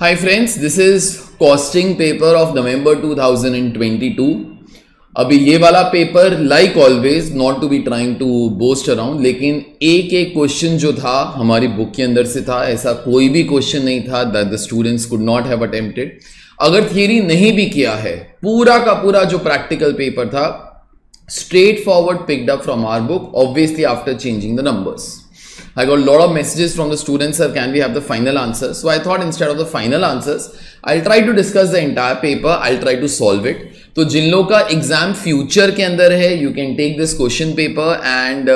Hi friends, this is costing paper of November 2022. अभी ये वाला paper like always not to be trying to boast around लेकिन एक एक क्वेश्चन जो था हमारी बुक के अंदर से था ऐसा कोई भी क्वेश्चन नहीं था that the students could not have attempted अगर थियरी नहीं भी किया है पूरा का पूरा जो प्रैक्टिकल पेपर था straightforward picked up from our book obviously after changing the numbers I got a lot of messages from the students, sir, can we have the final answers? So I thought instead of the final answers, I'll try to discuss the entire paper, I'll try to solve it. तो जिन लोग का exam future के अंदर है you can take this question paper and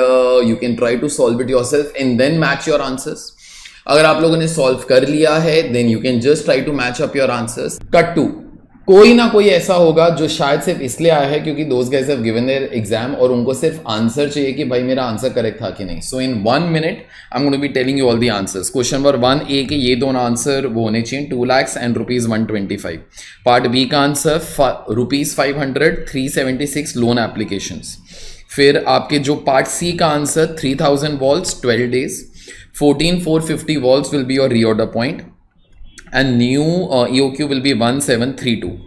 you can try to solve it yourself and then match your answers अगर आप लोगों ने सॉल्व कर लिया है then you can just try to match up your answers cut to कोई ना कोई ऐसा होगा जो शायद सिर्फ इसलिए आया है क्योंकि दोस्त guys have given their exam और उनको सिर्फ आंसर चाहिए कि भाई मेरा आंसर करेक्ट था कि नहीं so in one minute I am be telling you all the answers question number one A के ये दोनों आंसर वो होने चाहिए two lakhs and rupees one twenty five part B का answer rupees five hundred three seventy six loan application फिर आपके जो पार्ट सी का answer three thousand walls twelve days fourteen four fifty walls will be your reorder point and new uh, EOQ will be 1732.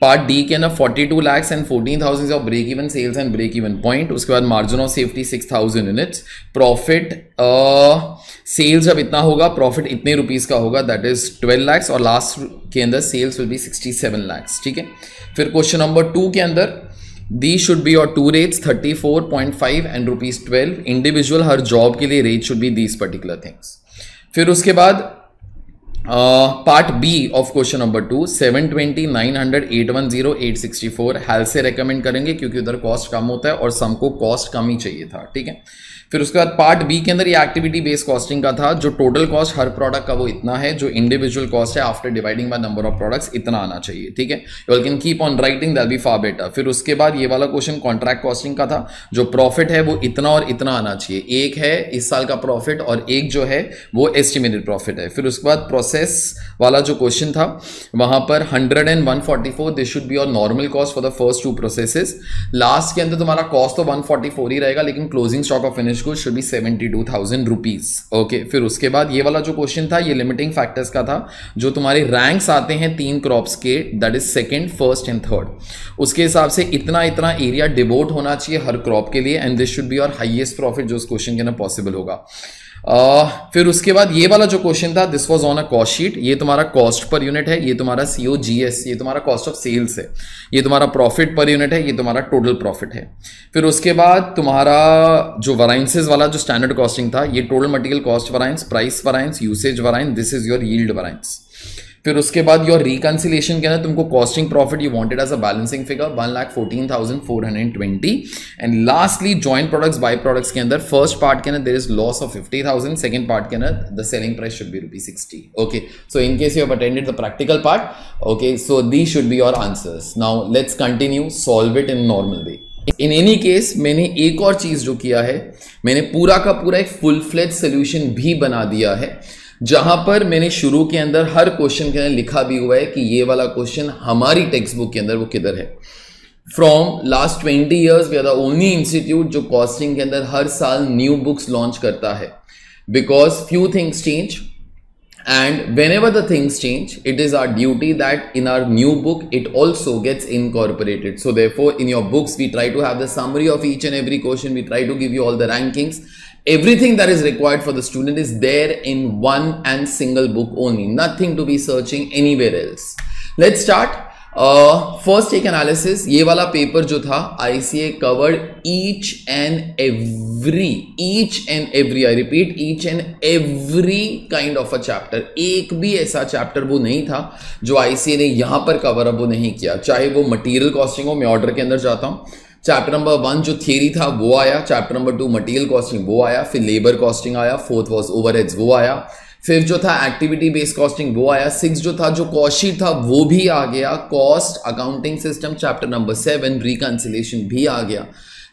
Part D के अंदर 42 lakhs and 14,000 of break even sales and break even point उसके बाद margin of safety 6,000 units profit sales जब इतना होगा profit इतने rupees का होगा दैट इज 12 लाख्स और लास्ट के अंदर सेल्स विल बी 67 लाख्स ठीक है फिर क्वेश्चन नंबर टू के अंदर दी शुड बी और two rates thirty four point five and rupees twelve individual हर जॉब के लिए rate should be these particular things फिर उसके बाद part B of question number two seven twenty nine hundred eight one zero eight sixty four health से recommend करेंगे क्योंकि उधर कॉस्ट कम होता है और सम को कॉस्ट कम ही चाहिए था ठीक है फिर उसके बाद पार्ट बी के अंदर ये एक्टिविटी बेस्ड कॉस्टिंग का था जो टोटल कॉस्ट हर प्रोडक्ट का वो इतना है जो इंडिविजुअल कॉस्ट है after dividing by number of products इतना आना चाहिए ठीक है you can keep on writing that be far better फिर उसके बाद ये वाला क्वेश्चन कॉन्ट्रैक्ट कॉस्टिंग का था जो प्रॉफिट है वो इतना और इतना आना चाहिए एक है इस साल का प्रॉफिट और एक जो है वो एस्टिमेटेड प्रॉफिट है फिर उसके बाद प्रोसेस वाला जो क्वेश्चन था वहां पर hundred and one forty four this should be और normal cost for the first two processes last के अंदर तुम्हारा कॉस्ट तो वन फोर्टी फोर ही रहेगा लेकिन closing stock of finish average को should be seventy two thousand rupees okay फिर उसके बाद ये वाला जो क्वेश्चन था ये लिमिटिंग फैक्टर्स का था जो तुम्हारे रैंक्स आते हैं तीन क्रॉप्स के that is second first and third उसके हिसाब से इतना इतना एरिया डिवोट होना चाहिए हर क्रॉप के लिए एंड दिस शुड बी और हाइएस्ट प्रॉफिट जो उस क्वेश्चन के ना पॉसिबल होगा फिर उसके बाद ये वाला जो क्वेश्चन था this was on a cost sheet ये तुम्हारा कॉस्ट पर यूनिट है ये तुम्हारा सीओ जी एस ये तुम्हारा कॉस्ट ऑफ सेल्स है ये तुम्हारा प्रॉफिट पर यूनिट है ये तुम्हारा टोटल प्रॉफिट है फिर उसके बाद तुम्हारा जो वराइंसेज वाला जो स्टैंडर्ड कॉस्टिंग था ये total material cost variance price variance usage variance this is your yield variance फिर उसके बाद योर रिकन्सिलेशन के ना तुमको costing profit you wanted as a balancing figure one lakh fourteen thousand four hundred twenty and lastly joint products by products के अंदर first part के अंदर there is loss of fifty thousand second part के अंदर the selling price should be rupee sixty okay so in case you have attended the practical part okay so these should be your answers now let's continue solve it in normal way in any case मैंने एक और चीज़ जो किया है मैंने पूरा का पूरा एक फुल फ्लेज सोल्यूशन भी बना दिया है जहां पर मैंने शुरू के अंदर हर क्वेश्चन के अंदर लिखा भी हुआ है कि ये वाला क्वेश्चन हमारी टेक्स्ट बुक के अंदर वो किधर है from last twenty years we are the only institute जो कॉस्टिंग के अंदर हर साल न्यू बुक्स लॉन्च करता है because few things change and whenever the things change it is our duty that in our new book it also gets incorporated so there therefore in your books we try to have the summary of each and every question we try to give you all the rankings everything that is required for the student is there in one and single book only nothing to be searching anywhere else let's start first एक analysis ये वाला paper जो था ICA covered each and every each and every I repeat each and every kind of a chapter एक भी ऐसा chapter वो नहीं था जो आईसीए ने यहां पर कवर अप वो नहीं किया चाहे वो मटेरियल कॉस्टिंग हो मैं ऑर्डर के अंदर जाता हूं चैप्टर नंबर वन जो थियरी था वो आया chapter number two material costing वो आया फिर लेबर कॉस्टिंग आया फोर्थ वॉज ओवर वो आया फिफ्थ जो था एक्टिविटी बेस्ड कॉस्टिंग वो आया सिक्स जो था जो कॉशी था वो भी आ गया cost accounting system chapter number seven reconciliation भी आ गया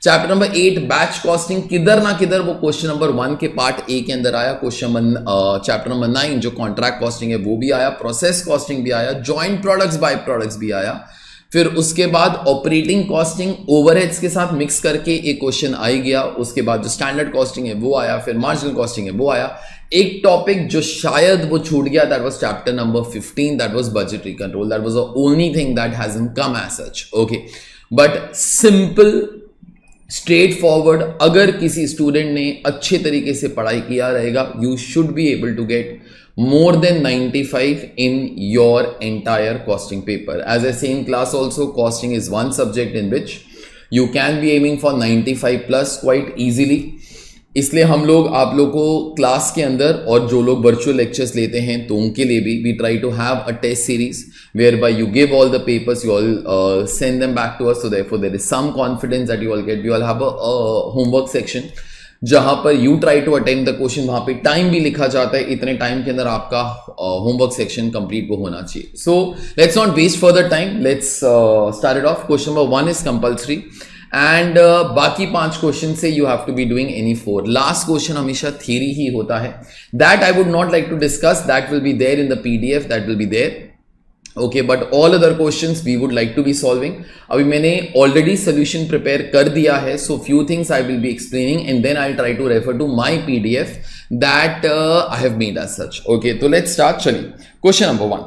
chapter number eight batch costing किधर ना किधर वो क्वेश्चन नंबर वन के पार्ट ए के अंदर आया question number chapter number nine जो कॉन्ट्रैक्ट कॉस्टिंग है वो भी आया प्रोसेस कॉस्टिंग भी आया ज्वाइंट प्रोडक्ट्स बाय प्रोडक्ट्स भी आया फिर उसके बाद ऑपरेटिंग कॉस्टिंग ओवरहेड्स के साथ मिक्स करके एक क्वेश्चन आ गया उसके बाद जो स्टैंडर्ड कॉस्टिंग है वो आया फिर मार्जिनल कॉस्टिंग है वो आया एक टॉपिक जो शायद वो छूट गया that was chapter number 15 that was budgetary control that was the only thing that has come as such okay but simple straightforward अगर किसी स्टूडेंट ने अच्छे तरीके से पढ़ाई किया रहेगा you should be able to get more than 95 in your entire costing paper. As I say in class also, costing is one subject in which you can be aiming for 95 plus quite easily. इसलिए हम लोग आप लोग को class के अंदर और जो लोग वर्चुअल लेक्चर्स लेते हैं तो उनके लिए भी we try to have a test series whereby you give all the papers you all send them back to us so therefore there is some confidence that you all get you all have a homework section जहां पर you try to attend the question वहां पे time भी लिखा जाता है इतने time के अंदर आपका होमवर्क सेक्शन कंप्लीट वो होना चाहिए so let's not waste further time let's start off question number one is compulsory and बाकी पांच क्वेश्चन से you have to be doing any four last question हमेशा थियरी ही होता है that I would not like to discuss that will be there in the PDF that will be there okay but all other question we would like to be solving अभी मैंने already solution prepare कर दिया है so few things I will be explaining and then I try to refer to my P D F that I have made as such okay तो let start चलिए question number one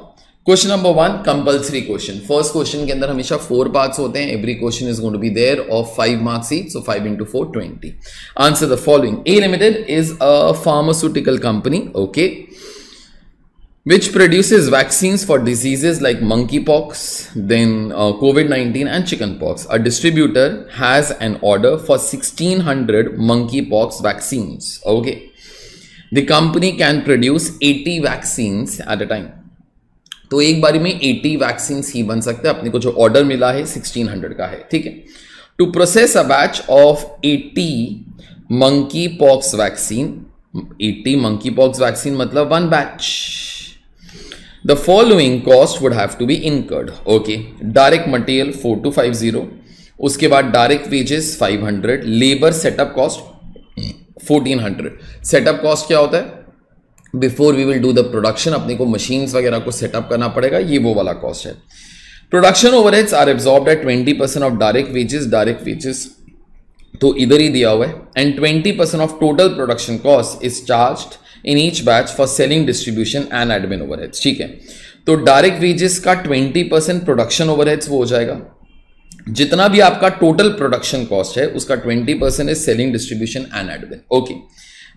question number one compulsory question first question के अंदर हमेशा four parts होते हैं every question is going to be there of five marks ही so five into four twenty answer the following A limited is a pharmaceutical company okay which produces vaccines for diseases like monkeypox, then uh, COVID-19 and chickenpox. A distributor has an order for 1600 monkeypox vaccines. Okay. The company can produce 80 vaccines at a time. तो एक बारी में 80 vaccine ही बन सकते हैं अपने को जो ऑर्डर मिला है 1600 का है ठीक है to process a batch of 80 monkeypox vaccine 80 monkeypox vaccine मतलब one batch the following cost would have to be incurred okay direct material zero उसके बाद direct wages hundred labour setup cost hundred setup cost क्या होता है before we will do the production अपने को machines वगैरह को सेटअप करना पड़ेगा ये वो वाला कॉस्ट है production overheads are absorb at twenty percent of direct wages direct wages तो इधर ही दिया हुआ है and twenty percent of total production cost is charge in each batch for selling distribution and admin overheads ठीक है तो direct wages का 20 परसेंट प्रोडक्शन ओवरहेड्स वो हो जाएगा जितना भी आपका टोटल प्रोडक्शन कॉस्ट है उसका 20 percent is selling distribution and admin okay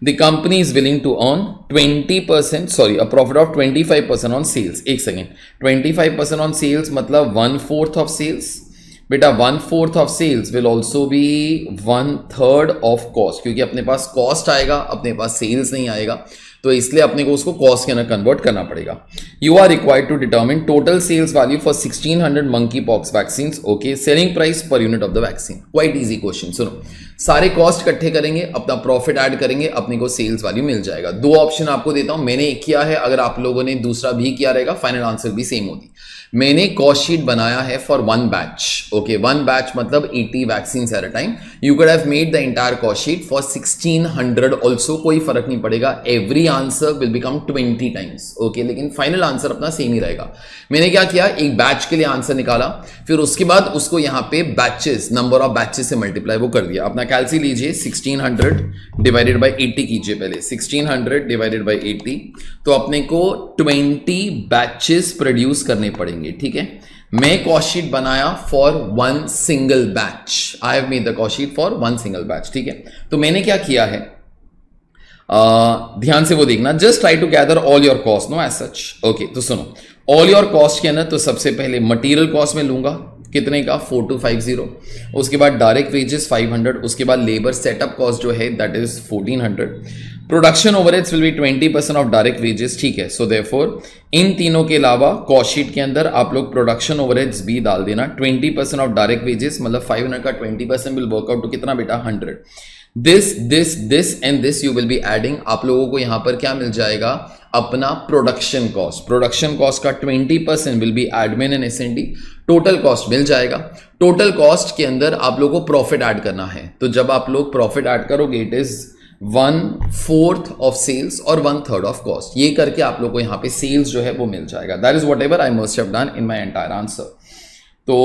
the company is willing to earn 20% sorry a profit of 25% on sales एक सेकेंड 25% ऑन सेल्स मतलब वन फोर्थ ऑफ सेल्स बेटा one fourth of sales will also be one third of cost क्योंकि अपने पास cost आएगा अपने पास sales नहीं आएगा तो इसलिए अपने को उसको कॉस्ट के अंदर कन्वर्ट करना पड़ेगा you are required to determine total sales value for 1600 hundred monkeypox vaccine okay selling price per unit of the vaccine quite easy question सुनो सारे कॉस्ट इकट्ठे करेंगे अपना प्रॉफिट ऐड करेंगे अपने को सेल्स वैल्यू मिल जाएगा दो ऑप्शन आपको देता हूं मैंने एक किया है अगर आप लोगों ने दूसरा भी किया रहेगा फाइनल आंसर भी सेम होगी मैंने कॉस्ट शीट बनाया है for one batch okay one batch मतलब 80 vaccine at a time you could have made the entire cost sheet for 1600 also कोई फर्क नहीं पड़ेगा every answer will become 20 times okay लेकिन फाइनल आंसर अपना सेम ही रहेगा मैंने क्या किया एक बैच के लिए आंसर निकाला फिर उसके बाद उसको यहाँ पे बैचेस नंबर ऑफ बैचेस से मल्टीप्लाई वो कर दिया अपना कैलसी लीजिए सिक्सटीन डिवाइडेड बाई एट्टी कीजिए पहले सिक्सटीन डिवाइडेड बाई एट्टी तो अपने को ट्वेंटी बैचेस प्रोड्यूस करने पड़ेंगे करेंगे ठीक है मैं कॉशीट बनाया for one single batch I have made the cost sheet for one single batch ठीक है तो मैंने क्या किया है uh, ध्यान से वो देखना just try to gather all your cost no as such okay तो सुनो ऑल योर कॉस्ट के अंदर तो सबसे पहले मटेरियल कॉस्ट में लूंगा कितने का फोर टू फाइव जीरो उसके बाद डायरेक्ट वेजेस फाइव हंड्रेड उसके बाद लेबर सेटअप कॉस्ट जो है that is fourteen hundred production overheads will be twenty percent of direct wages ठीक है सो देयरफॉर इन तीनों के अलावा कॉशीट के अंदर आप लोग प्रोडक्शन ओवरहेड्स भी डाल देना twenty percent of direct wages मतलब फाइव हंड्रेड का twenty percent will work out to कितना बेटा hundred this this this and this you will be adding आप लोगों को यहां पर क्या मिल जाएगा अपना प्रोडक्शन कॉस्ट प्रोडक्शन कॉस्ट का twenty percent will be admin and S total cost मिल जाएगा टोटल कॉस्ट के अंदर आप लोगों को प्रॉफिट ऐड करना है तो जब आप लोग प्रॉफिट ऐड करोगे it is one fourth of sales और वन थर्ड ऑफ कॉस्ट ये करके आप लोग को यहाँ पे सेल्स जो है वो मिल जाएगा that is whatever I must have done in my entire answer तो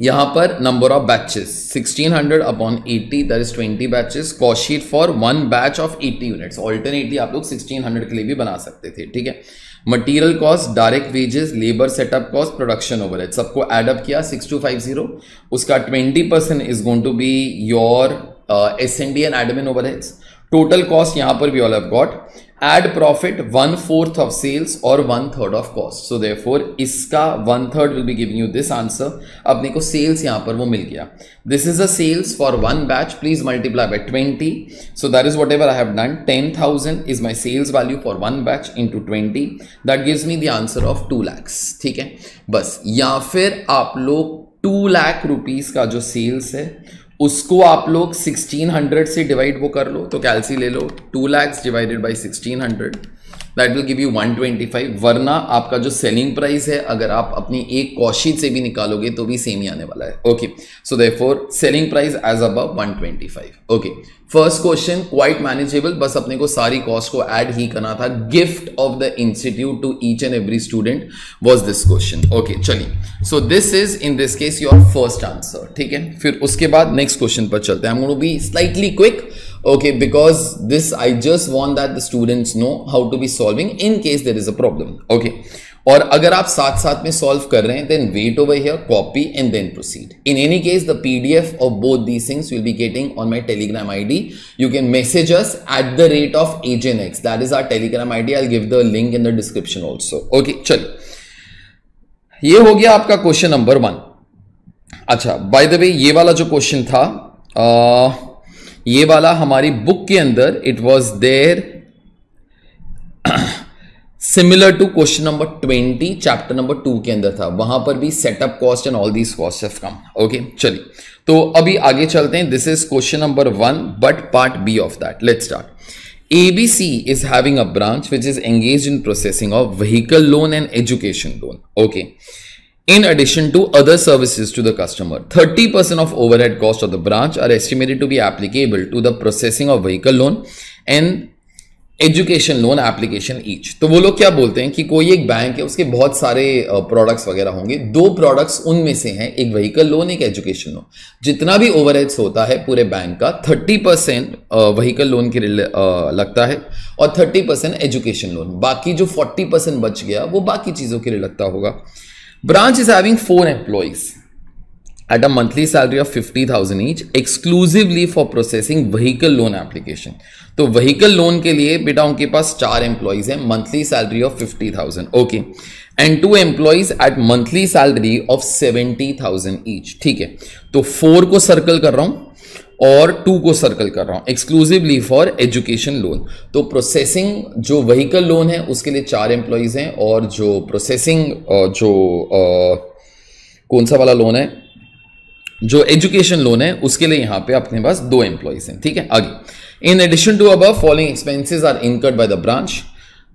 यहाँ पर number of batches 1600 upon 80 there is 20 batches cost sheet for one batch of 80 units alternately आप लोग 1600 के लिए भी बना सकते थे ठीक है material cost direct wages labour setup cost production over सबको एडअप किया 6250 उसका 20 percent is going to be your S N D and admin over total cost यहां पर we all have got add profit one fourth of sales और one third of cost so therefore इसका one third will be giving you this answer अपने को sales यहां पर वो मिल गया this is a sales for one batch please multiply by twenty so that is whatever I have done ten thousand is my sales value for one batch into twenty that gives me the answer of two lakhs ठीक है बस या फिर आप लोग to lakh rupees का जो sales है उसको आप लोग 1600 से डिवाइड वो कर लो तो कैलसी ले लो two lakhs divided by 1600 that will give you 125 वरना आपका जो सेलिंग प्राइस है अगर आप अपनी एक कौशी से भी निकालोगे तो भी सेम ही आने वाला है okay so therefore selling price as above 125 okay first question quite manageable बस अपने को सारी कॉस्ट को ऐड ही करना था gift of the institute to each and every student was this question okay चलिए so this is in this case your first answer ठीक है फिर उसके बाद नेक्स्ट क्वेश्चन पर चलते हैं हम लोग भी slightly quick okay because this I just want that the students know how to be solving in case there is a problem okay और अगर आप साथ साथ में सॉल्व कर रहे हैं then wait over here copy and then proceed in any case the PDF of both these things will be getting on my Telegram ID you can message us at the rate of एजेन एक्स that is our Telegram ID I give the link in the description also okay चलो ये हो गया आपका question number one अच्छा by the way ये वाला जो क्वेश्चन था आ, ये वाला हमारी बुक के अंदर it was there similar to question number twenty chapter number two के अंदर था वहां पर भी setup cost and all these cost have come okay चलिए तो अभी आगे चलते हैं this is question number one but part B of that let start C is having a branch which is engage in processing of vehicle loan and education loan okay in addition to other services to the customer. 30% of overhead cost of the branch are estimated to be applicable to the processing of vehicle loan and education loan application each तो वो लोग क्या बोलते हैं कि कोई एक bank है उसके बहुत सारे प्रोडक्ट्स वगैरह होंगे दो प्रोडक्ट्स उनमें से हैं एक व्हीकल लोन एक एजुकेशन लोन जितना भी ओवर होता है पूरे बैंक का 30 परसेंट व्हीकल लोन के लगता है और 30 परसेंट एजुकेशन लोन बाकी जो 40 परसेंट बच गया वो बाकी चीज़ों के लिए लगता होगा Branch is having four employees at a monthly salary of 50,000 each exclusively for processing vehicle loan application. तो vehicle loan के लिए बेटा उनके पास चार employees हैं monthly salary of 50,000 okay and two employees at monthly salary of 70,000 each ठीक है तो four को circle कर रहा हूँ और टू को सर्कल कर रहा हूँ एक्सक्लूसिवली फॉर एजुकेशन लोन तो प्रोसेसिंग जो व्हीकल लोन है उसके लिए चार एम्प्लॉयज़ हैं और जो प्रोसेसिंग जो कौन सा वाला लोन है जो एजुकेशन लोन है उसके लिए यहाँ पे अपने पास दो एम्प्लॉयज़ हैं ठीक है आगे इन एडिशन टू अब following expenses are incurred by the branch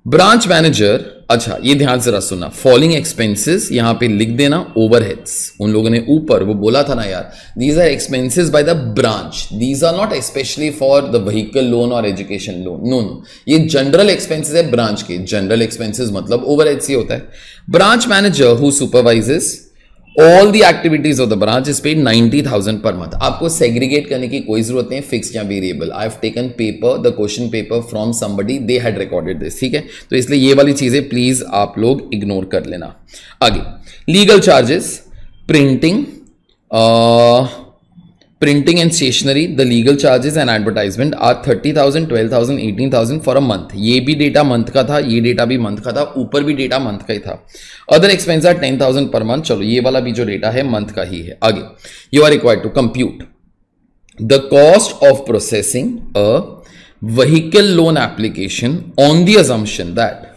branch manager अच्छा ये ध्यान से रहा सुनना फॉलिंग एक्सपेंसेस यहां पे लिख देना ओवरहेड्स उन लोगों ने ऊपर वो बोला था ना यार these are expenses by the branch these are not specially for the vehicle loan और एजुकेशन लोन नो नो ये जनरल एक्सपेंसेस है ब्रांच के जनरल एक्सपेंसेस मतलब ओवरहेड्स ही होता है branch manager who supervises all the activities of the branch is paid ninety thousand per month आपको segregate करने की कोई जरूरत नहीं फिक्स या variable I have taken paper the question paper from somebody they had recorded this ठीक है तो इसलिए ये वाली चीजें प्लीज आप लोग इग्नोर कर लेना आगे legal charges printing printing and stationery the legal charges and advertisement are thirty thousand twelve thousand eighteen thousand for a month ये भी डेटा मंथ का था ये डेटा भी मंथ का था ऊपर भी डेटा मंथ का ही था other expense are ten thousand per month चलो ये वाला भी जो डेटा है मंथ का ही है आगे you are require to compute the cost of processing a vehicle loan application on the assumption that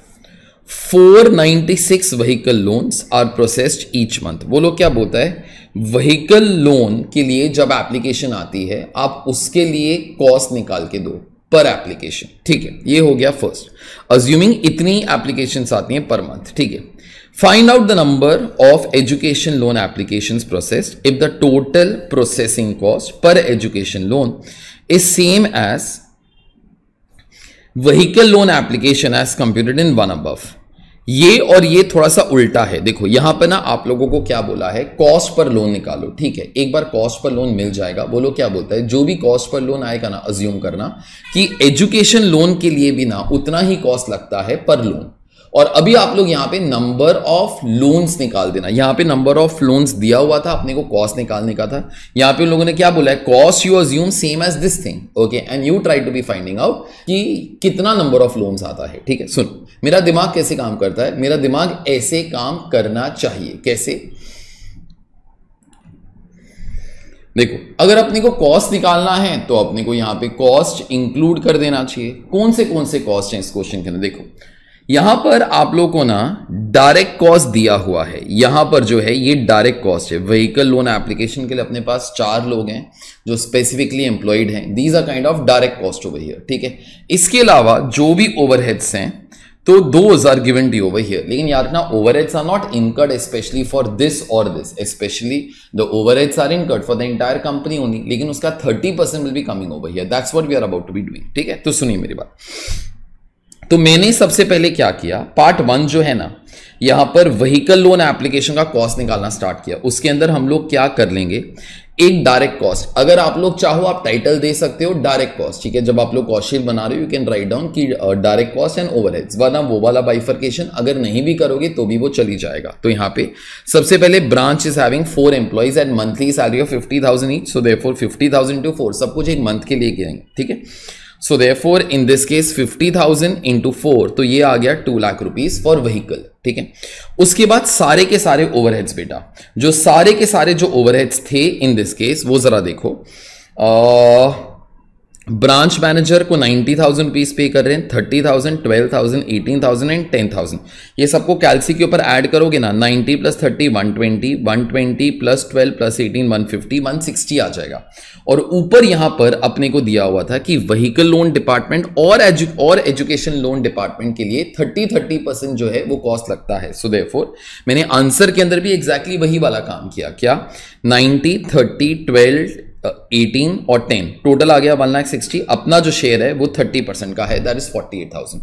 496 vehicle loans are processed each month बोलो क्या बोलता है व्हीकल लोन के लिए जब एप्लीकेशन आती है आप उसके लिए कॉस्ट निकाल के दो पर एप्लीकेशन ठीक है ये हो गया फर्स्ट अज्यूमिंग इतनी एप्लीकेशन आती हैं पर मंथ ठीक है find out the number of education loan application process if the total processing cost per education loan is same as vehicle loan application as computed in one अब ये और ये थोड़ा सा उल्टा है देखो यहां पर ना आप लोगों को क्या बोला है कॉस्ट पर लोन निकालो ठीक है एक बार कॉस्ट पर लोन मिल जाएगा बोलो क्या बोलता है जो भी कॉस्ट पर लोन आएगा ना अज्यूम करना कि एजुकेशन लोन के लिए भी ना उतना ही कॉस्ट लगता है पर लोन और अभी आप लोग यहाँ पे नंबर ऑफ लोन्स निकाल देना यहाँ पे नंबर ऑफ लोन्स दिया हुआ था अपने को कॉस्ट निकालने का था यहाँ पे उन लोगों ने क्या बोला है cost you assume same as this thing okay and you try to be finding out कि कितना नंबर ऑफ लोन्स आता है ठीक है सुन मेरा दिमाग कैसे काम करता है मेरा दिमाग ऐसे काम करना चाहिए कैसे देखो अगर अपने को कॉस्ट निकालना है तो अपने को यहां पे कॉस्ट इंक्लूड कर देना चाहिए कौन से कौन से कॉस्ट हैं इस क्वेश्चन के अंदर देखो यहां पर आप लोग को ना डायरेक्ट कॉस्ट दिया हुआ है यहां पर जो है ये डायरेक्ट कॉस्ट है व्हीकल लोन एप्लीकेशन के लिए अपने पास चार लोग हैं जो स्पेसिफिकली एम्प्लॉयड हैं these are kind of direct cost over here ठीक है इसके अलावा जो भी ओवरहेड्स हैं तो those are given the over here लेकिन याद रखना overheads are not incurred specially for this और this specially the overheads are incurred for the entire company only लेकिन उसका thirty percent will be coming over here that's what we are about to be doing ठीक है तो सुनिए मेरी बात तो मैंने सबसे पहले क्या किया पार्ट वन जो है ना यहां पर व्हीकल लोन एप्लीकेशन का कॉस्ट निकालना स्टार्ट किया उसके अंदर हम लोग क्या कर लेंगे एक डायरेक्ट कॉस्ट अगर आप लोग चाहो आप टाइटल दे सकते हो डायरेक्ट कॉस्ट ठीक है जब आप लोग कॉस्ट शीट बना रहे हो यू कैन राइट डाउन की डायरेक्ट कॉस्ट एंड ओवरहेड्स वरना वो वाला बाइफर्केशन अगर नहीं भी करोगे तो भी वो चली जाएगा तो यहाँ पे सबसे पहले branch is having four employees and monthly salary of fifty thousand each so there four fifty thousand two four सब कुछ एक मंथ के लिए करेंगे ठीक है so four in this case 50,000 into four तो ये आ गया two lakh rupees for vehicle ठीक है उसके बाद सारे के सारे ओवरहेड्स बेटा जो सारे के सारे जो ओवरहेड्स थे इन दिस केस वो जरा देखो आ, ब्रांच मैनेजर को नाइन्टी थाउजेंड रुपीज पे कर रहे हैं thirty thousand twelve thousand eighteen thousand and ten thousand ये सबको कैलसी के ऊपर ऐड करोगे ना ninety plus thirty one twenty one twenty plus twelve plus eighteen one fifty one sixty आ जाएगा और ऊपर यहां पर अपने को दिया हुआ था कि व्हीकल लोन डिपार्टमेंट और एजु और एजुकेशन लोन डिपार्टमेंट के लिए थर्टी थर्टी परसेंट जो है वो कॉस्ट लगता है सो so मैंने आंसर के अंदर भी एग्जैक्टली exactly वही वाला काम किया क्या नाइन्टी थर्टी ट्वेल्व एटीन और टेन टोटल आ गया वन लाख सिक्सटी अपना जो शेयर है वो थर्टी परसेंट का है that is forty eight thousand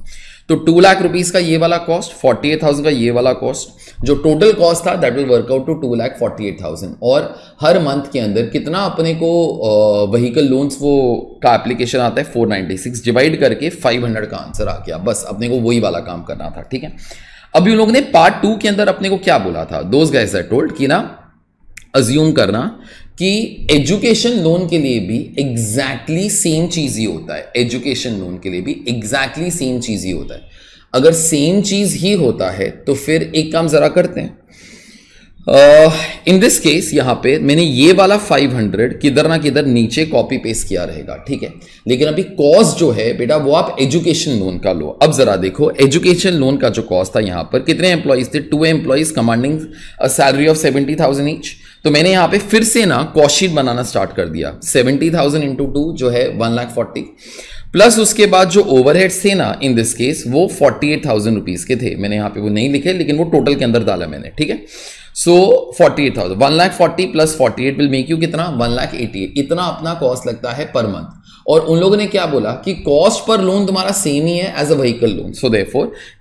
तो टू लाख रुपीज का ये वाला कॉस्ट फोर्टी एट थाउजेंड का ये वाला कॉस्ट जो टोटल कॉस्ट था that will work out to two lakh forty eight thousand और हर मंथ के अंदर कितना अपने को व्हीकल लोन्स वो का एप्लीकेशन आता है फोर नाइन्टी सिक्स डिवाइड करके फाइव हंड्रेड का आंसर आ गया बस अपने को वही वाला काम करना था ठीक है अभी उन लोगों ने पार्ट टू के अंदर अपने को क्या बोला था दोज गाइज आर टोल्ड कि ना अज्यूम करना कि एजुकेशन लोन के लिए भी एग्जैक्टली सेम चीज़ ही होता है एजुकेशन लोन के लिए भी एग्जैक्टली सेम चीज़ ही होता है अगर सेम चीज़ ही होता है तो फिर एक काम ज़रा करते हैं इन दिस केस यहां पे मैंने ये वाला 500 किधर ना किधर नीचे कॉपी पेस्ट किया रहेगा ठीक है लेकिन अभी कॉस्ट जो है बेटा वो आप एजुकेशन लोन का लो अब ज़रा देखो एजुकेशन लोन का जो कॉस्ट था यहां पर कितने एम्प्लॉयज़ थे two employees commanding salary of seventy thousand each तो मैंने यहाँ पे फिर से ना कॉशीट बनाना स्टार्ट कर दिया सेवेंटी थाउजेंड इंटू टू जो है वन लाख फोर्टी प्लस उसके बाद जो ओवरहेड्स थे ना इन दिस केस वो फोर्टी एट थाउजेंड रुपीज़ के थे मैंने यहाँ पे वो नहीं लिखे लेकिन वो टोटल के अंदर डाला मैंने ठीक है so forty eight thousand one lakh forty plus forty eight will make you कितना वन लाख एटी एट इतना अपना कॉस्ट लगता है पर मंथ और उन लोगों ने क्या बोला कि कॉस्ट पर लोन तुम्हारा सेम ही है as a vehicle loan so they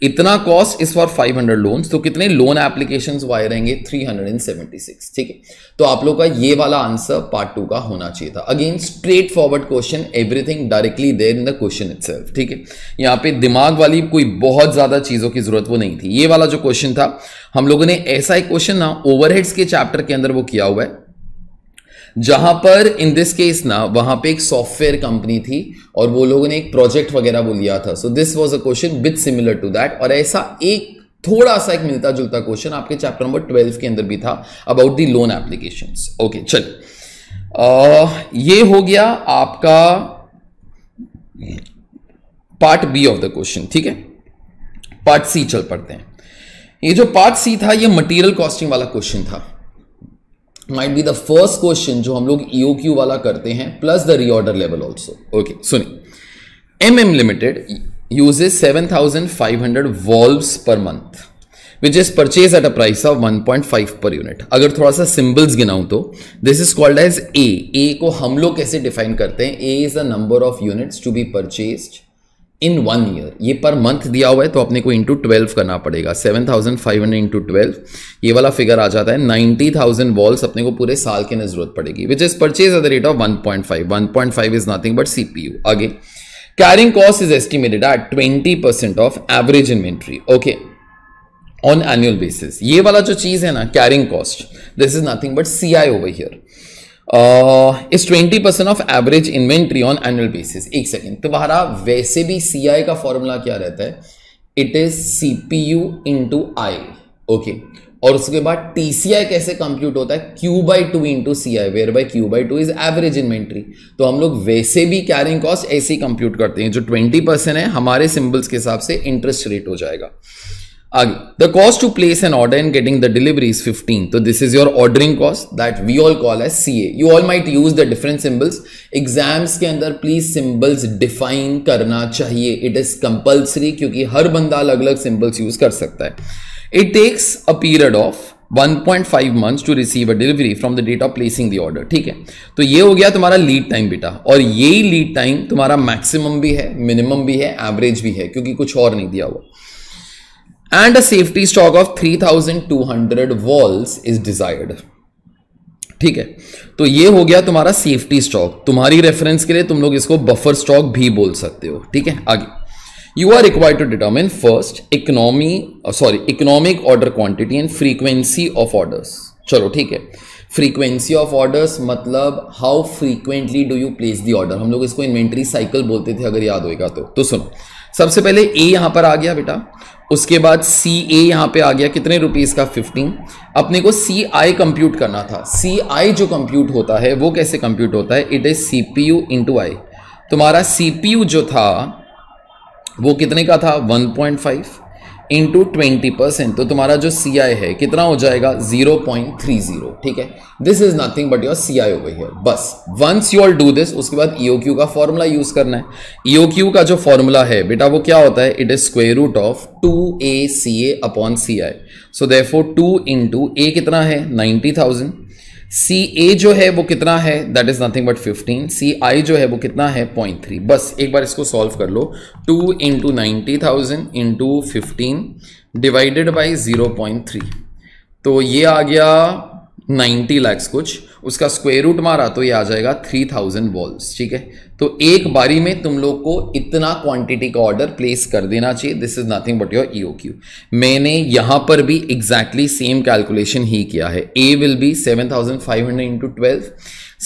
इतना कॉस्ट इस फॉर 500 हंड्रेड लोन तो कितने लोन एप्लीकेशन आए रहेंगे 376 ठीक है तो आप लोग का ये वाला आंसर पार्ट टू का होना चाहिए था again straight forward question everything directly there in the question it ठीक है यहाँ पे दिमाग वाली कोई बहुत ज्यादा चीजों की जरूरत वो नहीं थी ये वाला जो क्वेश्चन था हम लोगों ने ऐसा एक क्वेश्चन ना ओवरहेड्स के चैप्टर के अंदर वो किया हुआ है जहां पर इन दिस केस ना वहां पे एक सॉफ्टवेयर कंपनी थी और वो लोगों ने एक प्रोजेक्ट वगैरह वो लिया था so this was a question with similar to that और ऐसा एक थोड़ा सा एक मिलता जुलता क्वेश्चन आपके चैप्टर नंबर ट्वेल्व के अंदर भी था about the loan application okay चल ये हो गया आपका part B of the question ठीक है पार्ट सी चल पड़ते हैं ये जो पार्ट सी था ये मटेरियल कॉस्टिंग वाला क्वेश्चन था might be the first question जो हम लोग क्यू e वाला करते हैं plus the reorder level also okay सुनिए M M limited seven thousand five hundred valves per month which is purchase at a price of one point five per unit अगर थोड़ा सा सिंबल्स गिनाऊं तो this is called as A A को हम लोग कैसे डिफाइन करते हैं ए is the number of units to be purchased in one year ये पर मंथ दिया हुआ है तो अपने को इंटू ट्वेल्व करना पड़ेगा seven thousand five hundred into twelve ये वाला फिगर आ जाता है नाइन्टी थाउजेंड वॉल्स अपने को पूरे साल के लिए जरूरत पड़ेगी which is purchase at the rate of one point five one point five is nothing but C P U आगे carrying cost is estimated at twenty percent of average inventory okay on annual basis ये वाला जो चीज़ है ना carrying cost this is nothing but C I over here is twenty percent of average inventory on annual basis एक second तुम्हारा वैसे भी सी आई का फॉर्मूला क्या रहता है it is C P U into I okay और उसके बाद टी सी आई कैसे कंप्यूट होता है Q by two into C I where by Q by two is average inventory तो हम लोग वैसे भी कैरिंग कॉस्ट ऐसे ही कंप्यूट करते हैं जो ट्वेंटी परसेंट है हमारे सिंबल्स के हिसाब से इंटरेस्ट रेट हो जाएगा आगे the cost to place an order in getting the delivery is fifteen तो this is your ordering cost that we all call as C A you all might use the different symbols exams के अंदर please symbols define करना चाहिए it is compulsory क्योंकि हर बंदा अलग अलग symbols use कर सकता है it takes a period of 1.5 months to receive a delivery from the date of placing the order ठीक है तो ये हो गया तुम्हारा लीड टाइम बेटा और यही लीड टाइम तुम्हारा मैक्सिमम भी है मिनिमम भी है एवरेज भी है क्योंकि कुछ और नहीं दिया हुआ and a safety stock of 3200 valves is desired ठीक है तो ये हो गया तुम्हारा सेफ्टी स्टॉक तुम्हारी रेफरेंस के लिए तुम लोग इसको बफर स्टॉक भी बोल सकते हो ठीक है आगे you are required to determine first economy sorry economic order quantity and frequency of orders चलो ठीक है फ्रीक्वेंसी ऑफ ऑर्डर्स मतलब how frequently do you place the order हम लोग इसको इन्वेंट्री साइकिल बोलते थे अगर याद होएगा तो तो सुनो सबसे पहले ए यहां पर आ गया बेटा उसके बाद सी ए यहाँ पे आ गया कितने रुपीज़ का फिफ्टीन अपने को सी आई कंप्यूट करना था सी आई जो कंप्यूट होता है वो कैसे कंप्यूट होता है it is C P U into I तुम्हारा सी पी यू जो था वो कितने का था one point five into twenty percent तो तुम्हारा जो सी आई है कितना हो जाएगा जीरो पॉइंट थ्री जीरो ठीक है this is nothing but your C I over here बस once you all do this उसके बाद ईओ e क्यू का फॉर्मूला यूज करना है ई e क्यू का जो फॉर्मूला है बेटा वो क्या होता है it is square root of two A C A upon C I so four two into A कितना है नाइन्टी थाउजेंड सी ए जो है वो कितना है that is nothing but 15 C I जो है वो कितना है 0.3 बस एक बार इसको सॉल्व कर लो 2 into ninety thousand into fifteen divided by zero तो ये आ गया 90 लैक्स कुछ उसका स्क्वेयर रूट मारा तो ये आ जाएगा 3000 बॉल्स ठीक है तो एक बारी में तुम लोग को इतना क्वांटिटी का ऑर्डर प्लेस कर देना चाहिए this is nothing but your EO Q मैंने यहां पर भी एग्जैक्टली सेम कैलकुलेशन ही किया है A will be seven thousand five hundred into twelve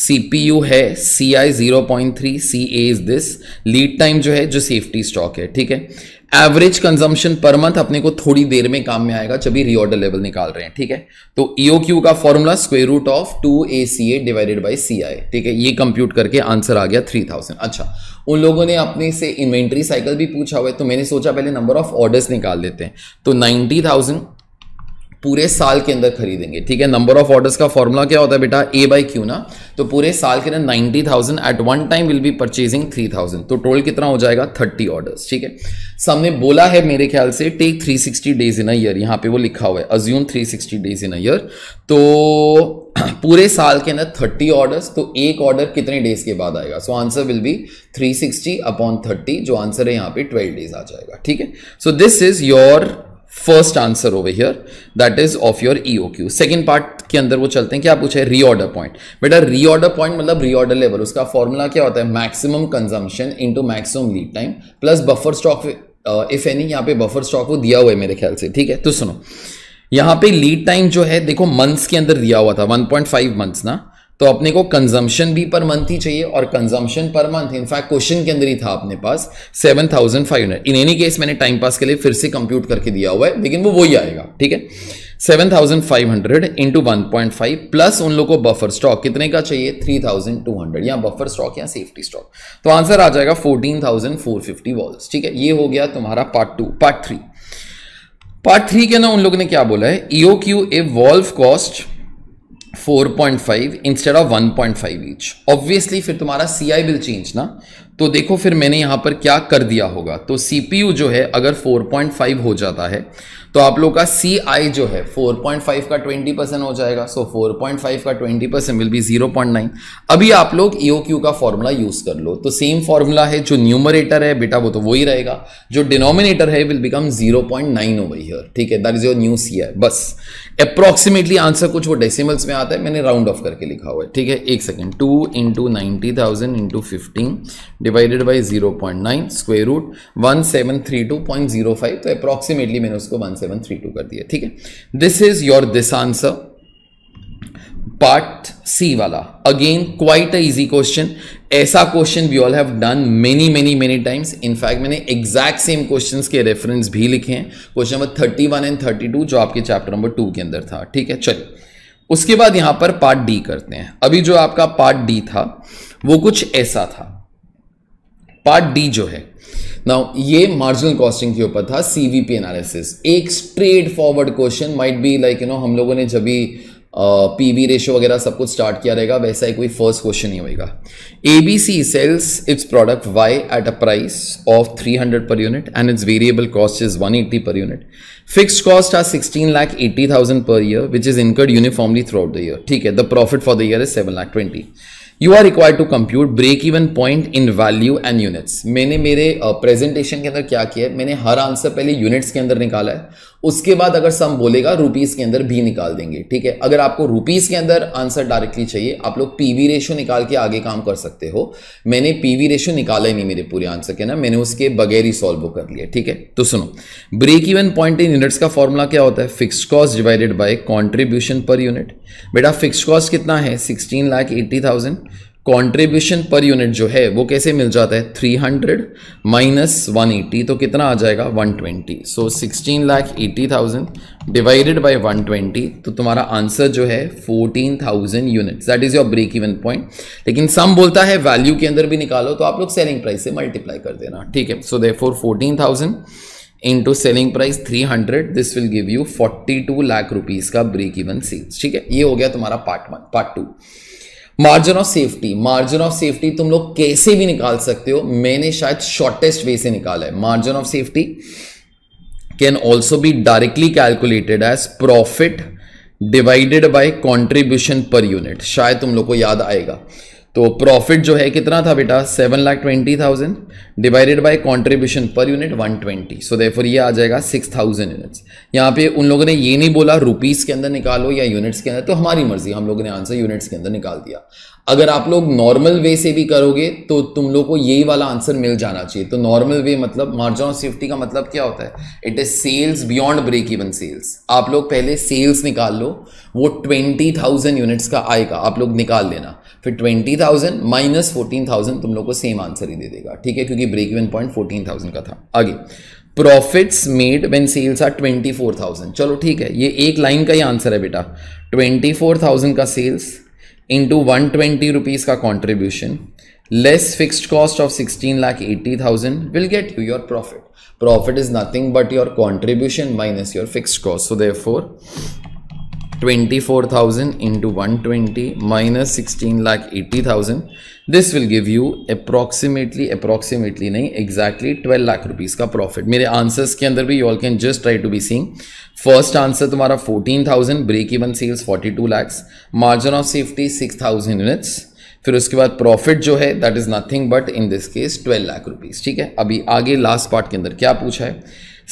C P U है C I zero point three C A is this lead time जो है जो सेफ्टी स्टॉक है ठीक है एवरेज कंजम्पशन पर मंथ अपने को थोड़ी देर में काम में आएगा जब भी रीऑर्डर लेवल निकाल रहे हैं ठीक है तो ईओ e क्यू का formula square root of two A C A divided by C I ठीक है ये कंप्यूट करके आंसर आ गया थ्री थाउजेंड अच्छा उन लोगों ने अपने से इन्वेंट्री साइकिल भी पूछा हुआ है तो मैंने सोचा पहले नंबर ऑफ ऑर्डर्स निकाल देते हैं तो नाइनटी थाउजेंड पूरे साल के अंदर खरीदेंगे ठीक है नंबर ऑफ ऑर्डर्स का फॉर्मूला क्या होता है बेटा ए बाई क्यू ना तो पूरे साल के अंदर ninety thousand at one time will be purchasing three thousand तो टोटल कितना हो जाएगा थर्टी ऑर्डर्स ठीक है सामने बोला है मेरे ख्याल से take three sixty days in a year यहाँ पे वो लिखा हुआ है assume three sixty days in a year तो पूरे साल के अंदर थर्टी ऑर्डर्स तो एक ऑर्डर कितने डेज के बाद आएगा so answer will be three sixty upon thirty जो आंसर है यहाँ पे ट्वेल्व डेज आ जाएगा ठीक है so this is your first answer over here that is of your EO Q second part के अंदर वो चलते हैं क्या पूछे रीऑर्डर पॉइंट बेटा रीऑर्डर पॉइंट मतलब रीऑर्डर लेवल उसका फॉर्मूला क्या होता है maximum consumption to maximum lead time plus buffer stock if any यहाँ पे बफर स्टॉक वो दिया हुआ है मेरे ख्याल से ठीक है तो सुनो यहाँ पे लीड टाइम जो है देखो मंथ्स के अंदर दिया हुआ था 1.5 मंथ्स ना तो अपने को कंजम्पशन भी पर मंथ ही चाहिए और consumption per month in fact question के अंदर ही था अपने पास seven thousand five hundred in any case मैंने टाइम पास के लिए फिर से कंप्यूट करके दिया हुआ है लेकिन वो वही आएगा ठीक है seven thousand five hundred into one point five plus उन लोगों को बफर स्टॉक कितने का चाहिए थ्री थाउजेंड टू हंड्रेड या बफर स्टॉक या सेफ्टी स्टॉक तो आंसर आ जाएगा fourteen thousand four fifty valves ठीक है ये हो गया तुम्हारा part two part three part three के ना उन लोगों ने क्या बोला है EO Q a valve cost 4.5 instead of 1.5 each obviously फिर तुम्हारा सी आई विल चेंज ना तो देखो फिर मैंने यहां पर क्या कर दिया होगा तो सी पी यू जो है अगर 4.5 हो जाता है तो आप लोग का सी आई जो है 4.5 का 20 परसेंट हो जाएगा सो so 4.5 का 20 परसेंट विल बी 0.9 अभी आप लोग ईओ e क्यू का फॉर्मूला यूज कर लो तो सेम फॉर्मूला है जो न्यूमरेटर है बेटा वो तो वही रहेगा जो डिनोमिनेटर है will become 0.9 point nine over here ठीक है that is your new C I बस अप्रोक्सीमेटली आंसर कुछ वो डेसिमल्स में आता है मैंने राउंड ऑफ करके लिखा हुआ है ठीक है एक second two into ninety thousand into fifteen divided by zero point nine square root one seven three two point zero five तो अप्रोक्सीमेटली मैंने उसको वन सेवन थ्री टू कर दिया ठीक है this is your this answer part C वाला again quite a easy question ऐसा question we all have done many many many times in fact मैंने एग्जैक्ट सेम क्वेश्चन के रेफरेंस भी लिखे हैं question number thirty one and thirty two जो आपके chapter number two के अंदर था ठीक है चलिए उसके बाद यहां पर पार्ट डी करते हैं अभी जो आपका पार्ट डी था वो कुछ ऐसा था पार्ट डी जो है ना ये मार्जिनल कॉस्टिंग के ऊपर था सी वी पी एनालिसिस एक straight forward question might be like you know हम लोगों ने जब भी पी वी रेशो वगैरह सब कुछ स्टार्ट किया रहेगा वैसा ही कोई फर्स्ट क्वेश्चन ही होगा A B C sells its product Y at a price of three hundred per unit and its variable cost is one eighty per unit fix cost are lakh eighty thousand per year which is incurred uniformly throughout the year ठीक है the profit for the year is seven lakh twenty you are required to compute break even point in value and units मैंने मेरे presentation uh, के अंदर क्या किया है मैंने हर आंसर पहले यूनिट्स के अंदर निकाला है उसके बाद अगर सम बोलेगा रुपीज़ के अंदर भी निकाल देंगे ठीक है अगर आपको रुपीज़ के अंदर आंसर डायरेक्टली चाहिए आप लोग पीवी रेशो निकाल के आगे काम कर सकते हो मैंने पीवी रेशो निकाला ही नहीं मेरे पूरे आंसर के ना मैंने उसके बगैर ही सॉल्व कर लिया ठीक है तो सुनो break even point in units का फॉर्मूला क्या होता है fix cost divided by contribution per unit बेटा फिक्स कॉस्ट कितना है sixteen lakh eighty thousand contribution per unit जो है वो कैसे मिल जाता है 300 माइनस वन तो कितना आ जाएगा 120 so sixteen lakh eighty thousand divided one twenty तो तुम्हारा आंसर जो है 14,000 units that is your break even point लेकिन सम बोलता है वैल्यू के अंदर भी निकालो तो आप लोग सेलिंग प्राइस से मल्टीप्लाई कर देना ठीक है so they therefore fourteen thousand selling price 300 this will give you 42 lakh rupees का ब्रेक इवन सेल्स ठीक है ये हो गया तुम्हारा part one part two margin of safety margin of safety तुम लोग कैसे भी निकाल सकते हो मैंने शायद शॉर्टेस्ट वे से निकाला है margin of safety can also be directly calculated as profit divided by contribution per unit शायद तुम लोग को याद आएगा तो प्रॉफिट जो है कितना था बेटा seven lakh twenty thousand divided by contribution per unit one twenty so therefore ये आ जाएगा सिक्स थाउजेंड यूनिट्स यहाँ पे उन लोगों ने ये नहीं बोला रुपीस के अंदर निकालो या यूनिट्स के अंदर तो हमारी मर्जी हम लोगों ने आंसर यूनिट्स के अंदर निकाल दिया अगर आप लोग नॉर्मल वे से भी करोगे तो तुम लोग को यही वाला आंसर मिल जाना चाहिए तो नॉर्मल वे मतलब मार्जिन ऑफ सेफ्टी का मतलब क्या होता है it is sales beyond break even sales आप लोग पहले सेल्स निकाल लो वो ट्वेंटी थाउजेंड यूनिट्स का आएगा आप लोग निकाल लेना फिर twenty thousand minus fourteen thousand तुम लोग को सेम आंसर ही दे देगा ठीक है क्योंकि break even point fourteen thousand का था आगे profits made when sales are twenty four thousand चलो ठीक है ये एक लाइन का ही आंसर है बेटा ट्वेंटी फोर थाउजेंड का sales into one twenty rupees का contribution less fixed cost of sixteen lakh eighty thousand will get you your profit profit is nothing but your contribution minus your fixed cost so there therefore 24,000 into 120 minus 16 lakh 80,000 this will give you approximately approximately nahi exactly 12 lakh rupees ka profit mere answers ke andar bhi you all can just try to be seeing first answer tumhara 14,000 break even sales 42 lakhs margin of safety 6,000 units फिर उसके बाद profit जो है that is nothing but in this case 12 lakh rupees ठीक है अभी आगे last part के अंदर क्या पूछा है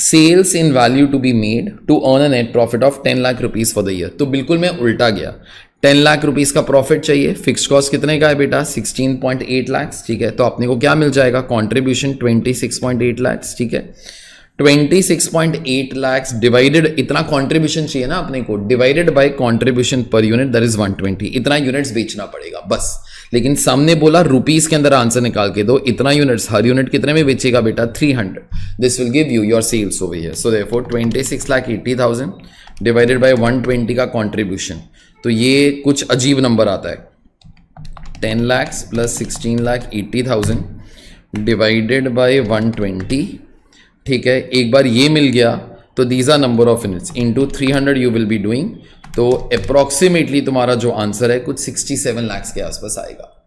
sales in value to be made to earn a net profit of ten lakh rupees for the year तो बिल्कुल मैं उल्टा गया टेन लाख रुपीज़ का प्रॉफिट चाहिए फिक्स कॉस्ट कितने का है बेटा सिक्सटीन पॉइंट एट लैक्स ठीक है तो अपने को क्या मिल जाएगा contribution twenty six point eight lakhs ठीक है twenty six point eight lakhs divided इतना कॉन्ट्रीब्यूशन चाहिए ना अपने को divided by contribution per unit दर इज वन ट्वेंटी इतना यूनिट्स बेचना पड़ेगा बस लेकिन सामने बोला रुपीज के अंदर आंसर निकाल के दो इतना यूनिट्स हर यूनिट कितने में बेचेगा बेटा 300 this will give you your sales over here so therefore 26 lakh 80 thousand divided by 120 का कंट्रीब्यूशन तो ये कुछ अजीब नंबर आता है 10 lakh plus 16 lakh 80 thousand divided by 120 ठीक है एक बार ये मिल गया तो these are number of units into 300 you will be doing तो अप्रोक्सीमेटली तुम्हारा जो आंसर है कुछ 67 लाख के आसपास आएगा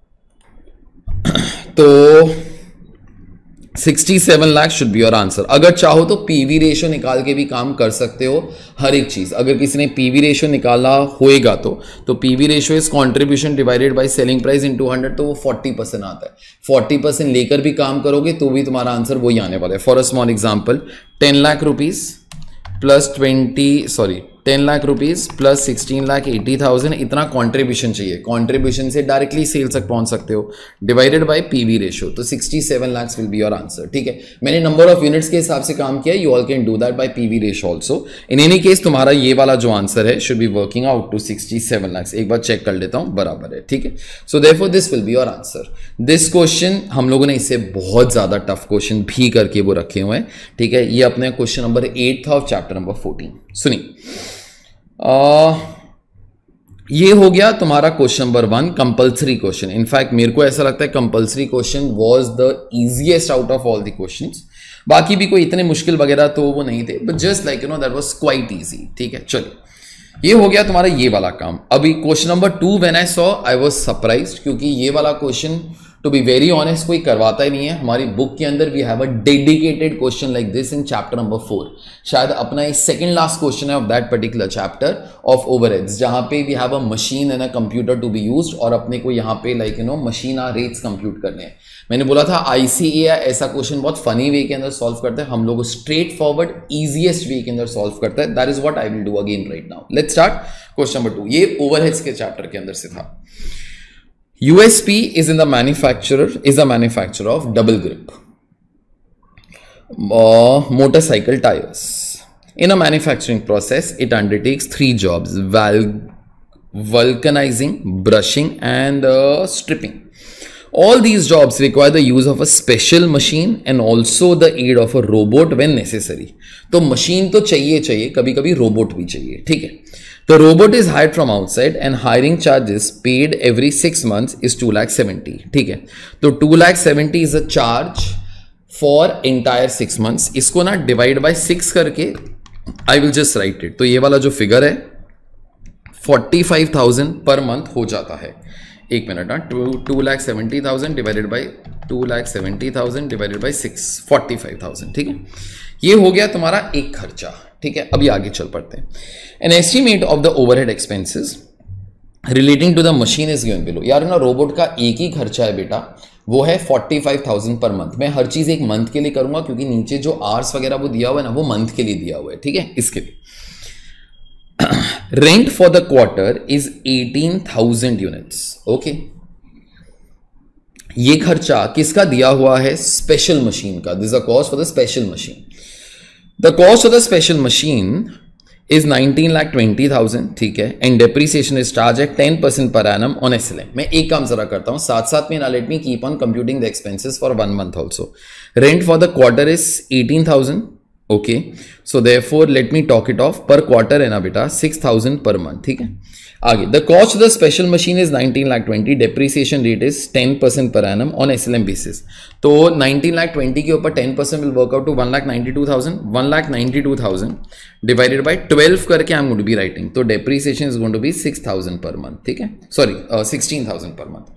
तो 67 lakh should be your answer अगर चाहो तो पीवी रेशो निकाल के भी काम कर सकते हो हर एक चीज़ अगर किसी ने पीवी रेशो निकाला होएगा तो तो PV ratio is contribution divided by selling price into hundred तो वो 40 परसेंट आता है 40 परसेंट लेकर भी काम करोगे तो भी तुम्हारा आंसर वही आने वाला है for a small example ten lakh rupees plus twenty sorry ten lakh rupees plus sixteen lakh eighty thousand इतना कंट्रीब्यूशन चाहिए कंट्रीब्यूशन से डायरेक्टली सेल तक पहुंच सकते हो डिवाइडेड बाय पीवी रेशियो तो sixty seven lakh will be your answer ठीक है मैंने नंबर ऑफ यूनिट्स के हिसाब से काम किया you all can do that by PV ratio also in any case तुम्हारा ये वाला जो आंसर है should be working out to sixty seven lakh एक बार चेक कर लेता हूँ बराबर है ठीक है so therefore this will be your answer this question हम लोगों ने इससे बहुत ज़्यादा टफ क्वेश्चन भी करके वो रखे हुए हैं ठीक है ये अपने क्वेश्चन नंबर एट था और चैप्टर नंबर फोर्टीन सुनिए आ, ये हो गया तुम्हारा question number one compulsory question in fact मेरे को ऐसा लगता है compulsory question was the easiest out of all the question बाकी भी कोई इतने मुश्किल वगैरह तो वो नहीं थे but just like you know that was quite easy ठीक है चलिए ये हो गया तुम्हारा ये वाला काम अभी question number two when I saw I was surprise क्योंकि ये वाला question to be very honest कोई करवाता ही नहीं है हमारी बुक के अंदर we have a dedicated question like this in chapter number four शायद अपना ये सेकेंड लास्ट क्वेश्चन है of that particular chapter of over जहाँ पे we have a machine and a computer to be use और अपने को यहाँ पे like you know machine hour rates compute करने हैं मैंने बोला था आई सी ए ऐसा क्वेश्चन बहुत फनी वे के अंदर सॉल्व करते हैं हम लोग स्ट्रेट फॉरवर्ड ईजिएस्ट वे के अंदर सॉल्व करते हैं that is what I will do again right now let start question number two ये ओवरहेड्स के चैप्टर के अंदर से था USP is in the manufacturer is a manufacturer of double grip uh, motorcycle tires. In a manufacturing process, it undertakes three jobs: vulcanizing, brushing, and uh, stripping. All these jobs require the use of a special machine and also the aid of a robot when necessary. So, machine to चाहिए चाहिए कभी कभी robot bhi चाहिए ठीक है The robot is hired from outside and hiring charges paid every six months is two lakh seventy ठीक है तो two lakh seventy is a charge for entire six months. इसको ना divide by सिक्स करके I will just write it. तो ये वाला जो figure है forty five thousand per month हो जाता है एक मिनट ना two two lakh seventy thousand divided by two lakh seventy thousand divided by six forty five thousand ठीक है ये हो गया तुम्हारा एक खर्चा ठीक है अभी आगे चल पड़ते हैं an estimate of the overhead expenses relating to the machine is given below यार ना रोबोट का एक ही खर्चा है बेटा वो है forty five thousand per month मैं हर चीज़ एक मंथ के लिए करूंगा क्योंकि नीचे जो आर्स वगैरह वो दिया हुआ है ना वो मंथ के लिए दिया हुआ है ठीक है इसके लिए rent for the quarter is eighteen thousand units okay ये खर्चा किसका दिया हुआ है स्पेशल मशीन का this a cost for the special machine the cost of the special machine is nineteen lakh twenty thousand ठीक है and depreciation is charge at ten percent per annum on S L M मैं एक काम जरा करता हूँ साथ साथ में ना let me keep on computing the expenses for one month also rent for the quarter is eighteen thousand okay so they therefore let me talk it off per quarter है ना बेटा सिक्स थाउजेंड पर मंथ ठीक है आगे the cost the special machine is nineteen lakh twenty depreciation rate is ten percent per annum on S L M basis तो nineteen lakh twenty के ऊपर ten percent will work out to one lakh ninety two thousand one lakh ninety two thousand divided by twelve करके I am good be writing तो depreciation is going to be six thousand per month ठीक है sorry sixteen thousand per month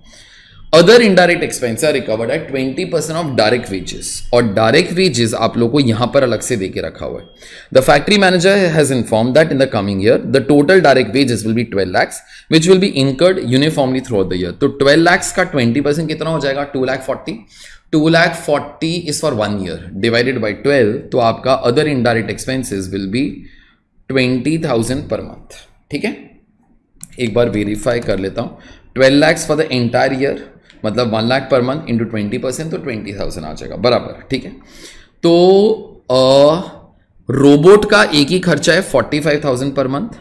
other indirect expenses are recovered at twenty percent of direct wages और direct wages आप लोग को यहां पर अलग से देके रखा हुआ है the factory manager has inform that in the coming year the total direct wages will be twelve lakhs which will be incurred uniformly throughout the year तो ट्वेल्व लैक्स का ट्वेंटी परसेंट कितना हो जाएगा two lakh forty two lakh forty is for one year divided by twelve तो आपका other indirect expenses will be twenty thousand per month ठीक है एक बार वेरीफाई कर लेता हूं twelve lakhs for the entire year मतलब one lakh per month into twenty percent तो ट्वेंटी थाउजेंड आ जाएगा बराबर ठीक है तो रोबोट का एक ही खर्चा है forty five thousand per month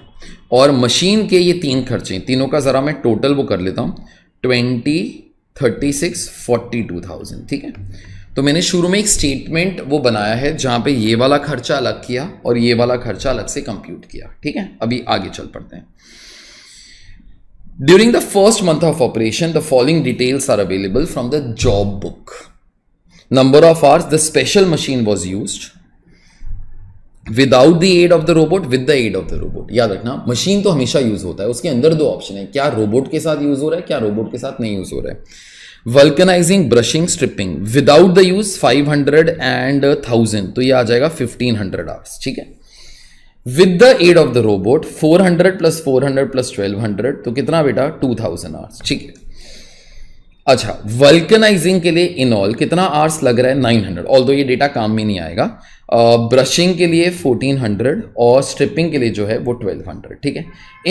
और मशीन के ये तीन खर्चे हैं तीनों का ज़रा मैं टोटल वो कर लेता हूँ twenty thirty six forty two thousand ठीक है तो मैंने शुरू में एक स्टेटमेंट वो बनाया है जहाँ पे ये वाला खर्चा अलग किया और ये वाला खर्चा अलग से कंप्यूट किया ठीक है अभी आगे चल पड़ते हैं During the first month of operation, the following details are available from the job book. Number of hours the special machine was used. Without the aid of the robot with the aid of the robot याद रखना machine तो हमेशा use होता है उसके अंदर दो option है क्या रोबोट के साथ यूज हो रहा है क्या रोबोट के साथ नहीं यूज हो रहा है vulcanizing brushing stripping without the use 500 and thousand तो ये आ जाएगा 1500 आवर्स ठीक है with the aid of the robot 400 plus 400 plus 1200 तो कितना बेटा 2000 आवर्स ठीक है अच्छा वल्कनाइजिंग के लिए इनऑल कितना आवर्स लग रहा है 900 हंड्रेड ऑल दो ये डेटा काम में नहीं आएगा ब्रशिंग के लिए 1400 और स्ट्रिपिंग के लिए जो है वो 1200 ठीक है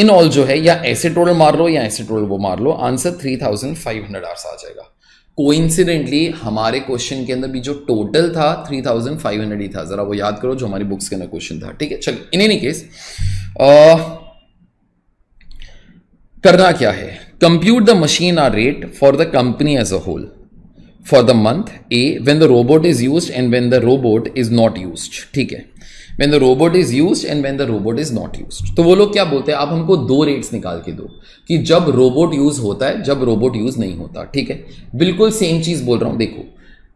इन ऑल जो है या एसिटोल मार लो या एसिटोल वो मार लो आंसर 3500 आवर्स आ जाएगा कोइंसिडेंटली हमारे क्वेश्चन के अंदर भी जो टोटल था थ्री थाउजेंड फाइव हंड्रेड ही था ज़रा वो याद करो जो हमारी बुक्स के अंदर क्वेश्चन था ठीक है चलो इन एनी केस करना क्या है compute the machine hour rate for the company as a whole for the month a when the robot is used and when the robot is not used ठीक है when the robot is use and when the robot is not use तो वो लोग क्या बोलते हैं आप हमको दो रेट्स निकाल के दो कि जब रोबोट यूज़ होता है जब रोबोट यूज़ नहीं होता ठीक है बिल्कुल सेम चीज़ बोल रहा हूं देखो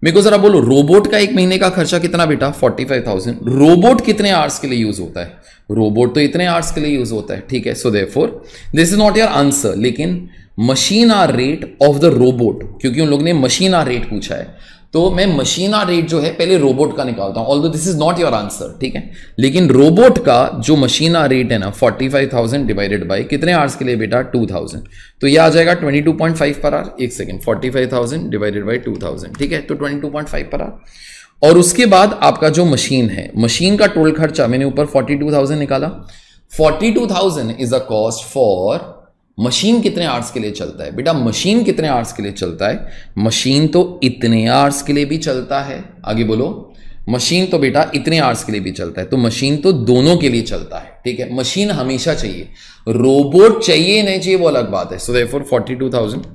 मेरे को ज़रा बोलो रोबोट का एक महीने का खर्चा कितना बेटा फोर्टी फाइव थाउजेंड रोबोट कितने आवर्स के लिए यूज़ होता है रोबोट तो इतने आवर्स के लिए यूज़ होता है ठीक है so they therefore this is not your answer लेकिन machine hour rate of the robot क्योंकि उन लोग ने मशीन आर रेट पूछा है तो मैं मशीना रेट जो है पहले रोबोट का निकालता हूं all this is not your answer ठीक है लेकिन रोबोट का जो मशीना रेट है ना 45,000 डिवाइडेड बाय कितने आवर्स के लिए बेटा 2,000 तो ये आ जाएगा twenty two point five per hour एक second forty five divided by two thousand ठीक है तो 22.5 पर आर और उसके बाद आपका जो मशीन है मशीन का टोल खर्चा मैंने ऊपर फोर्टी टू थाउजेंड निकाला forty two thousand is a cost for machine कितने आर्ट्स के लिए चलता है बेटा मशीन कितने आर्ट्स के लिए चलता है मशीन तो इतने आर्ट्स के लिए भी चलता है आगे बोलो मशीन तो बेटा इतने आर्ट्स के लिए भी चलता है तो मशीन तो दोनों के लिए चलता है ठीक है मशीन हमेशा चाहिए रोबोट चाहिए नहीं चाहिए वो अलग बात है so therefore forty two thousand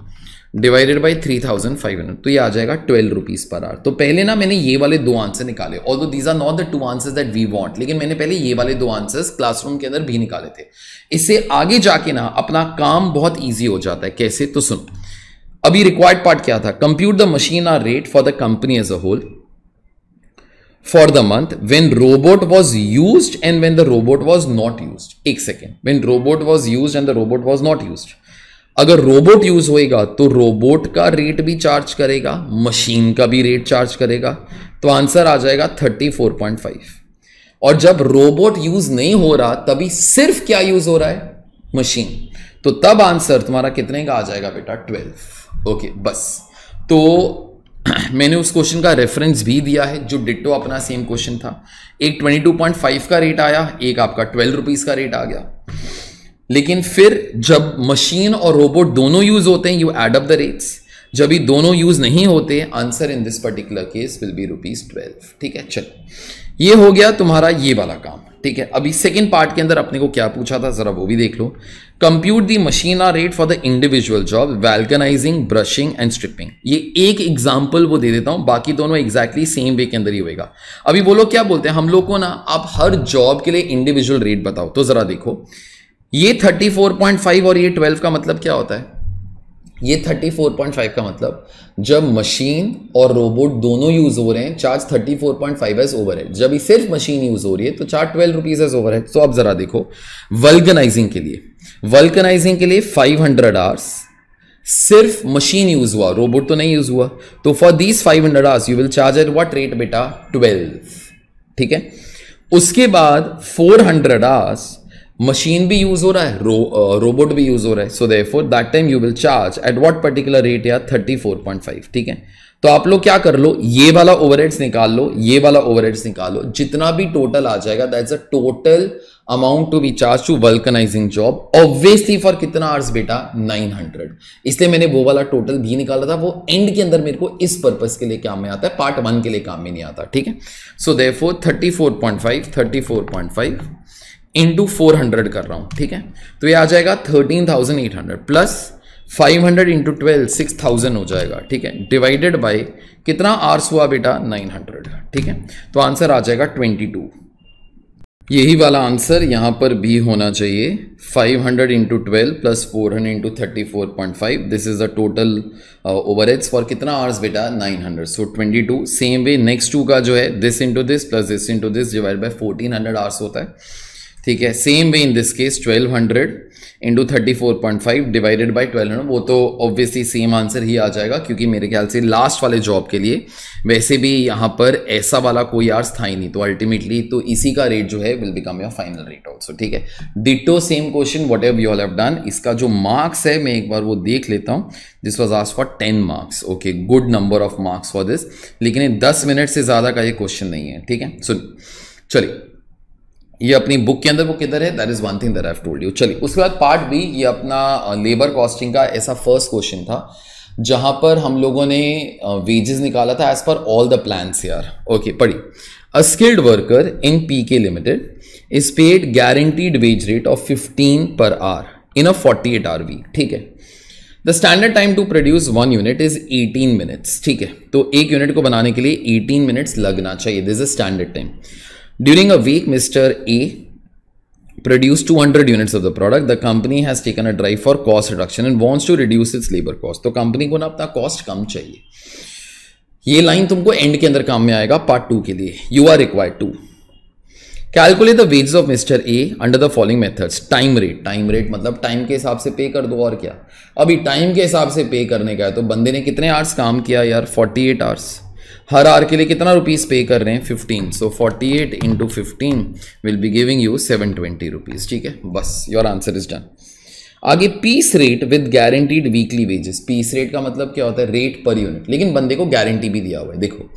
divided by three thousand five hundred तो ये आ जाएगा ट्वेल्व रुपीज पर आर तो पहले ना मैंने ये वाले दो आंसर निकाले और दो these are not the two answer that we want लेकिन मैंने पहले ये वाले दो आंसर्स क्लासरूम के अंदर भी निकाले थे इससे आगे जाके ना अपना काम बहुत ईजी हो जाता है कैसे तो सुन अभी रिक्वायर्ड पार्ट क्या था compute the machine hour rate for the company as a whole for the month when robot was use and when the robot was not use एक second when robot was use and the robot was not use अगर robot use होएगा तो robot का rate भी charge करेगा machine का भी rate charge करेगा तो आंसर आ जाएगा 34.5 और जब रोबोट यूज नहीं हो रहा तभी सिर्फ क्या यूज हो रहा है मशीन तो तब आंसर तुम्हारा कितने का आ जाएगा बेटा 12 ओके बस तो मैंने उस क्वेश्चन का रेफरेंस भी दिया है जो डिटो अपना सेम क्वेश्चन था एक 22.5 का रेट आया एक आपका ट्वेल्व रुपीज़ का रेट आ गया लेकिन फिर जब मशीन और रोबोट दोनों यूज होते हैं you add up the rates जब ये दोनों यूज नहीं होते answer in this particular case will be rupees twelve ठीक है चलो ये हो गया तुम्हारा ये वाला काम ठीक है अभी सेकेंड पार्ट के अंदर अपने को क्या पूछा था जरा वो भी देख लो compute the machine hour rate for the individual job vulcanizing brushing and stripping ये एक एग्जाम्पल वो दे देता हूं बाकी दोनों एग्जैक्टली सेम वे के अंदर ही होएगा अभी बोलो क्या बोलते हैं हम लोग को ना आप हर जॉब के लिए इंडिविजुअल रेट बताओ तो जरा देखो ये 34.5 और ये 12 का मतलब क्या होता है ये 34.5 का मतलब जब मशीन और रोबोट दोनों यूज हो रहे हैं चार्ज 34.5 एज ओवर है जब सिर्फ मशीन यूज हो रही है तो charge twelve rupees as over है तो अब जरा देखो वल्कनाइजिंग के लिए वल्कनाइजिंग के लिए 500 हंड्रेड आवर्स सिर्फ मशीन यूज हुआ रोबोट तो नहीं यूज हुआ तो for these 500 hundred hours you will charge at what rate बेटा 12 ठीक है उसके बाद 400 हंड्रेड आवर्स मशीन भी यूज हो रहा है रो, रोबोट भी यूज हो रहा है so for that time you will charge at what particular rate या थर्टी फोर पॉइंट फाइव ठीक है तो आप लोग क्या कर लो ये वाला ओवरहेड्स निकाल लो ये वाला ओवर निकाल लो जितना भी टोटल आ जाएगा that's a total amount to be charge to vulcanizing job obviously for कितना आवर्स बेटा 900 इसलिए मैंने वो वाला टोटल भी निकाला था वो एंड के अंदर मेरे को इस पर्पज के लिए काम में आता है पार्ट वन के लिए काम में नहीं आता ठीक है सो दे therefore four thirty thirty point five four point five into four hundred कर रहा हूं ठीक है तो ये आ जाएगा thirteen thousand eight hundred plus five hundred into twelve six thousand हो जाएगा ठीक है डिवाइडेड बाई कितना आर्स हुआ बेटा नाइन हंड्रेड ठीक है तो आंसर आ जाएगा ट्वेंटी टू यही वाला आंसर यहां पर भी होना चाहिए 500 hundred into twelve plus four hundred into thirty four point five this is the total overheads for कितना आवर्स बेटा 900 hundred so twenty two same way next two का जो है this into this plus this into this divide by 1400 hundred hours होता है ठीक है same way in this case 1200 hundred into thirty four point five divided by twelve hundred वो तो obviously same answer ही आ जाएगा क्योंकि मेरे ख्याल से लास्ट वाले जॉब के लिए वैसे भी यहाँ पर ऐसा वाला कोई आर्स था ही नहीं तो अल्टीमेटली तो इसी का रेट जो है will become your final rate also ठीक है ditto same question what have you all have done इसका जो मार्क्स है मैं एक बार वो देख लेता हूँ दिस वॉज आज for ten marks okay good number of marks for this लेकिन दस मिनट से ज़्यादा का ये क्वेश्चन नहीं है ठीक है सुन चलिए ये अपनी बुक के अंदर वो किधर है that is one thing that I told you चलिए उसके बाद पार्ट बी ये अपना लेबर कॉस्टिंग का ऐसा फर्स्ट क्वेश्चन था जहां पर हम लोगों ने वेजेस निकाला था as per all the plan यार ओके पढ़ी a skilled worker in P K limited is paid guaranteed wage rate of fifteen per hour in a forty eight hour week ठीक है the standard time to produce one unit is eighteen minutes ठीक है तो एक unit को बनाने के लिए एटीन मिनट्स लगना चाहिए this is standard time During a week, Mr. A produced 200 units of the product. The company has taken a drive for cost reduction and wants to reduce its labor cost. तो company को ना अपना cost कम चाहिए ये line तुमको and के अंदर काम में आएगा पार्ट टू के लिए you are required to calculate the wages of mister A under the following methods time rate time rate मतलब टाइम के हिसाब से पे कर दो और क्या अभी टाइम के हिसाब से पे करने का है तो बंदे ने कितने आवर्स काम किया यार 48 एट आवर्स हर आर के लिए कितना रुपीज़ पे कर रहे हैं fifteen so forty eight into fifteen will be giving you seven twenty rupees ठीक है बस योर आंसर इज डन आगे piece rate with guaranteed weekly wages piece rate का मतलब क्या होता है रेट पर यूनिट लेकिन बंदे को गारंटी भी दिया हुआ है देखो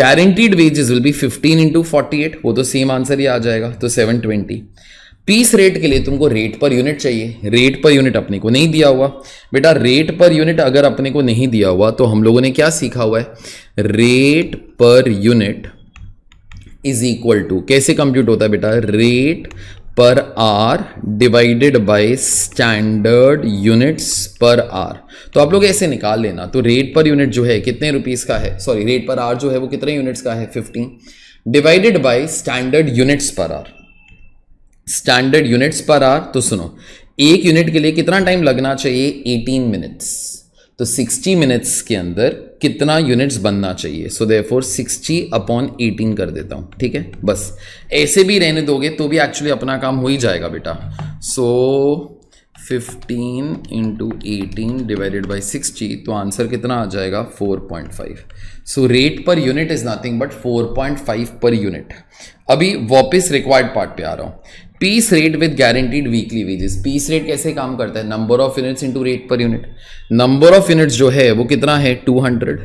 guaranteed wages will be 15 into forty वो तो सेम आंसर ही आ जाएगा तो 720 पीस रेट के लिए तुमको रेट पर यूनिट चाहिए रेट पर यूनिट अपने को नहीं दिया हुआ बेटा रेट पर यूनिट अगर अपने को नहीं दिया हुआ तो हम लोगों ने क्या सीखा हुआ है rate per unit is equal to कैसे कंप्यूट होता है बेटा rate per hour divided by standard units per hour तो आप लोग ऐसे निकाल लेना तो रेट पर यूनिट जो है कितने रुपीस का है सॉरी रेट पर आर जो है वो कितने यूनिट्स का है 15 divided by standard units per hour standard units per hour तो सुनो एक यूनिट के लिए कितना टाइम लगना चाहिए 18 मिनट्स तो 60 मिनट्स के अंदर कितना यूनिट्स बनना चाहिए सो दे फोर सिक्सटी अपॉन एटीन कर देता हूँ ठीक है बस ऐसे भी रहने दोगे तो भी एक्चुअली अपना काम हो ही जाएगा बेटा so fifteen into eighteen divided by sixty तो आंसर कितना आ जाएगा four point five so rate per unit is nothing but four point five per unit अभी वापस रिक्वायर्ड पार्ट पे आ रहा हूँ piece rate with guaranteed weekly wages piece rate कैसे काम करता है number of units into rate per unit number of units जो है वो कितना है 200 hundred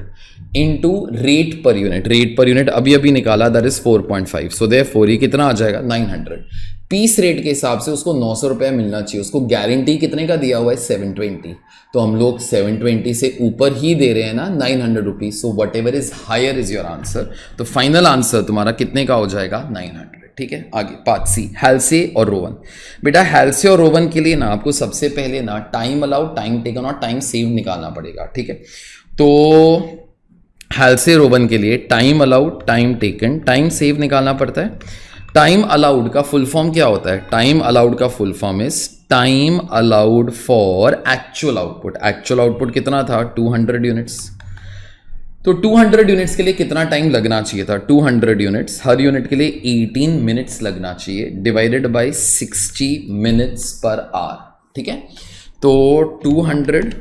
into rate per unit rate per unit अभी अभी निकाला that is 4.5 point five so they four ही कितना आ जाएगा 900 पीस रेट के हिसाब से उसको नौ सौ रुपया मिलना चाहिए उसको गारंटी कितने का दिया हुआ है सेवन ट्वेंटी तो हम लोग सेवन ट्वेंटी से ऊपर ही दे रहे हैं ना nine hundred rupees so whatever is higher is your answer तो फाइनल आंसर तुम्हारा कितने का हो जाएगा नाइन हंड्रेड ठीक है आगे पार्ट सी हेल्से और रोवन बेटा हेल्से और रोवन के लिए ना आपको सबसे पहले ना टाइम अलाउ टाइम टेकन और टाइम सेव निकालना पड़ेगा ठीक है तो हेल्से रोवन के लिए time allowed time taken time save निकालना पड़ता है टाइम अलाउड का फुल फॉर्म क्या होता है टाइम अलाउड का full form is time allowed for actual output actual output कितना था 200 यूनिट्स तो 200 यूनिट्स के लिए कितना टाइम लगना चाहिए था 200 यूनिट्स हर यूनिट के लिए 18 मिनट्स लगना चाहिए divided by 60 minutes per hour ठीक है तो 200 hundred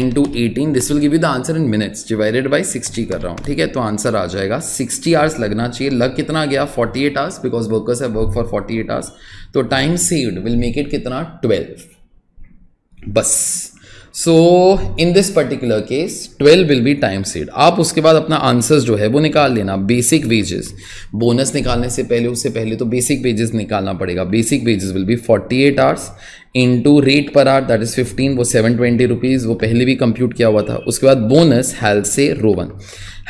into eighteen this will give you the answer in minutes divided by 60 कर रहा हूँ ठीक है तो आंसर आ जाएगा 60 आवर्स लगना चाहिए लग कितना गया forty eight hours because workers है work for forty eight hours तो time saved will make it कितना ट्वेल्व बस so in this particular case twelve will be time saved आप उसके बाद अपना आंसर्स जो है वो निकाल लेना बेसिक वेजेस बोनस निकालने से पहले उससे पहले तो बेसिक वेजेस निकालना पड़ेगा basic wages will be forty eight hours into rate per hour that is fifteen वो सेवन ट्वेंटी रुपीज़ वो पहले भी कंप्यूट किया हुआ था उसके बाद बोनस हेल्से रोवन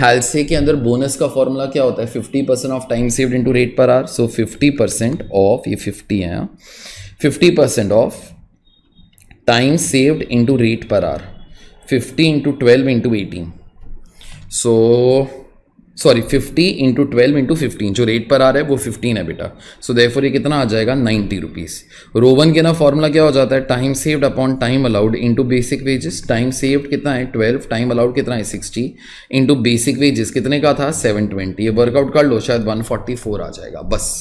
हेल्से के अंदर बोनस का फॉर्मूला क्या होता है fifty percent of time saved to rate per hour so fifty percent of ये फिफ्टी है fifty percent of time saved into rate per hour 50 into twelve into eighteen so sorry 50 into twelve into fifteen जो rate पर आ रहा है वो 15 है बेटा सो so, फोर ये कितना आ जाएगा 90 रुपीज़ रोवन के ना फॉर्मूला क्या हो जाता है time saved upon time allowed into basic wages time saved कितना है 12 टाइम अलाउड कितना है 60 इंटू बेसिक वेजेस कितने का था 720 ये वर्कआउट कर लो शायद 144 आ जाएगा बस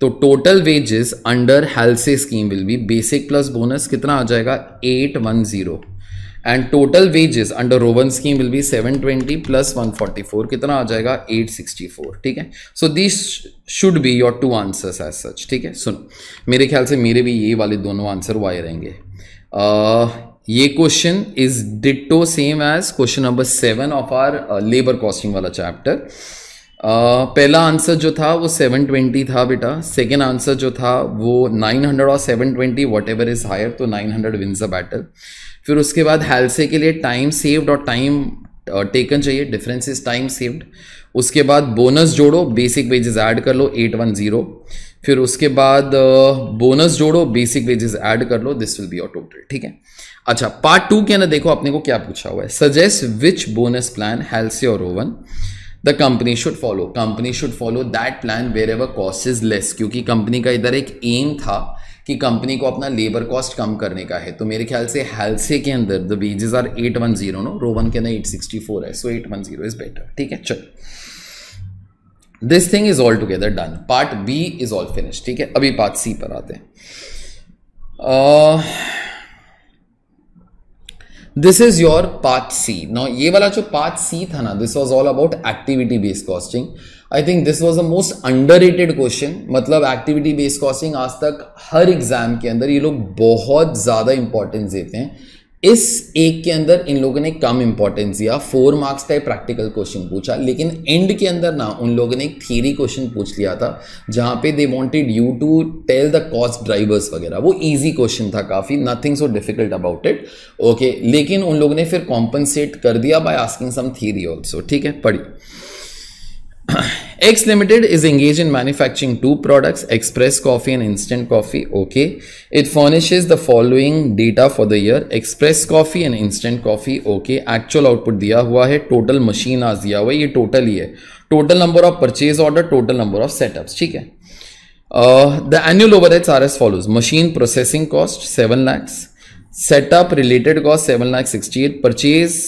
तो total wages under Halsey scheme will be basic plus bonus कितना आ जाएगा eight one zero and total wages under Rowan scheme will be seven twenty plus one forty four कितना आ जाएगा एट सिक्सटी फोर ठीक है so this should be your two answers as such ठीक है सुनो मेरे ख्याल से मेरे भी ये वाले दोनों आंसर वाई रहेंगे uh, ये question is ditto same as question number seven of our labour costing वाला चैप्टर पहला आंसर जो था वो 720 था बेटा सेकेंड आंसर जो था वो 900 और 720 twenty whatever is higher तो 900 हंड्रेड विन्स अ बैटल फिर उसके बाद हेल्से के लिए टाइम सेव्ड और टाइम टेकन चाहिए डिफरेंस इज टाइम सेव्ड उसके बाद बोनस जोड़ो बेसिक वेजेस ऐड कर लो एट वन ज़ीरो फिर उसके बाद बोनस जोड़ो बेसिक वेजेस ऐड कर लो this will be your total ठीक है अच्छा पार्ट टू के अंदर देखो आपने को क्या पूछा हुआ है suggest which bonus plan Halsey और Rowan the company should follow company should follow that plan wherever cost is less क्योंकि कंपनी का इधर एक एम था कि कंपनी को अपना लेबर कॉस्ट कम करने का है तो मेरे ख्याल से हेल्से के अंदर the wages are eight one zero no Rowan के अंदर एट सिक्सटी फोर है so eight one zero is better ठीक है चलो this thing is all together done part B is all finish ठीक है अभी पार्ट सी पर आते हैं uh, this is your part C now ये वाला जो पार्ट सी था ना this was all about activity based costing I think this was the most underrated question मतलब एक्टिविटी बेस्ड कॉस्टिंग आज तक हर एग्जाम के अंदर ये लोग बहुत ज़्यादा इंपॉर्टेंस देते हैं इस एक के अंदर इन लोगों ने कम इंपॉर्टेंस दिया फोर मार्क्स का प्रैक्टिकल क्वेश्चन पूछा लेकिन एंड के अंदर ना उन लोगों ने एक थियरी क्वेश्चन पूछ लिया था जहां पे they wanted you to tell the cost drivers वगैरह वो इजी क्वेश्चन था काफ़ी nothing so difficult about it okay लेकिन उन लोगों ने फिर कॉम्पनसेट कर दिया by asking some theory also ठीक है पढ़ी X Limited is engage in manufacturing two products express coffee and instant coffee okay it furnishes the following data for the year express coffee and instant coffee okay actual output दिया हुआ है total machine आज दिया हुआ है ये total ही है total number of purchase order total number of setup ठीक है the annual overheads are as follows machine processing cost seven lakhs setup related cost seven lakhs sixty eight purchase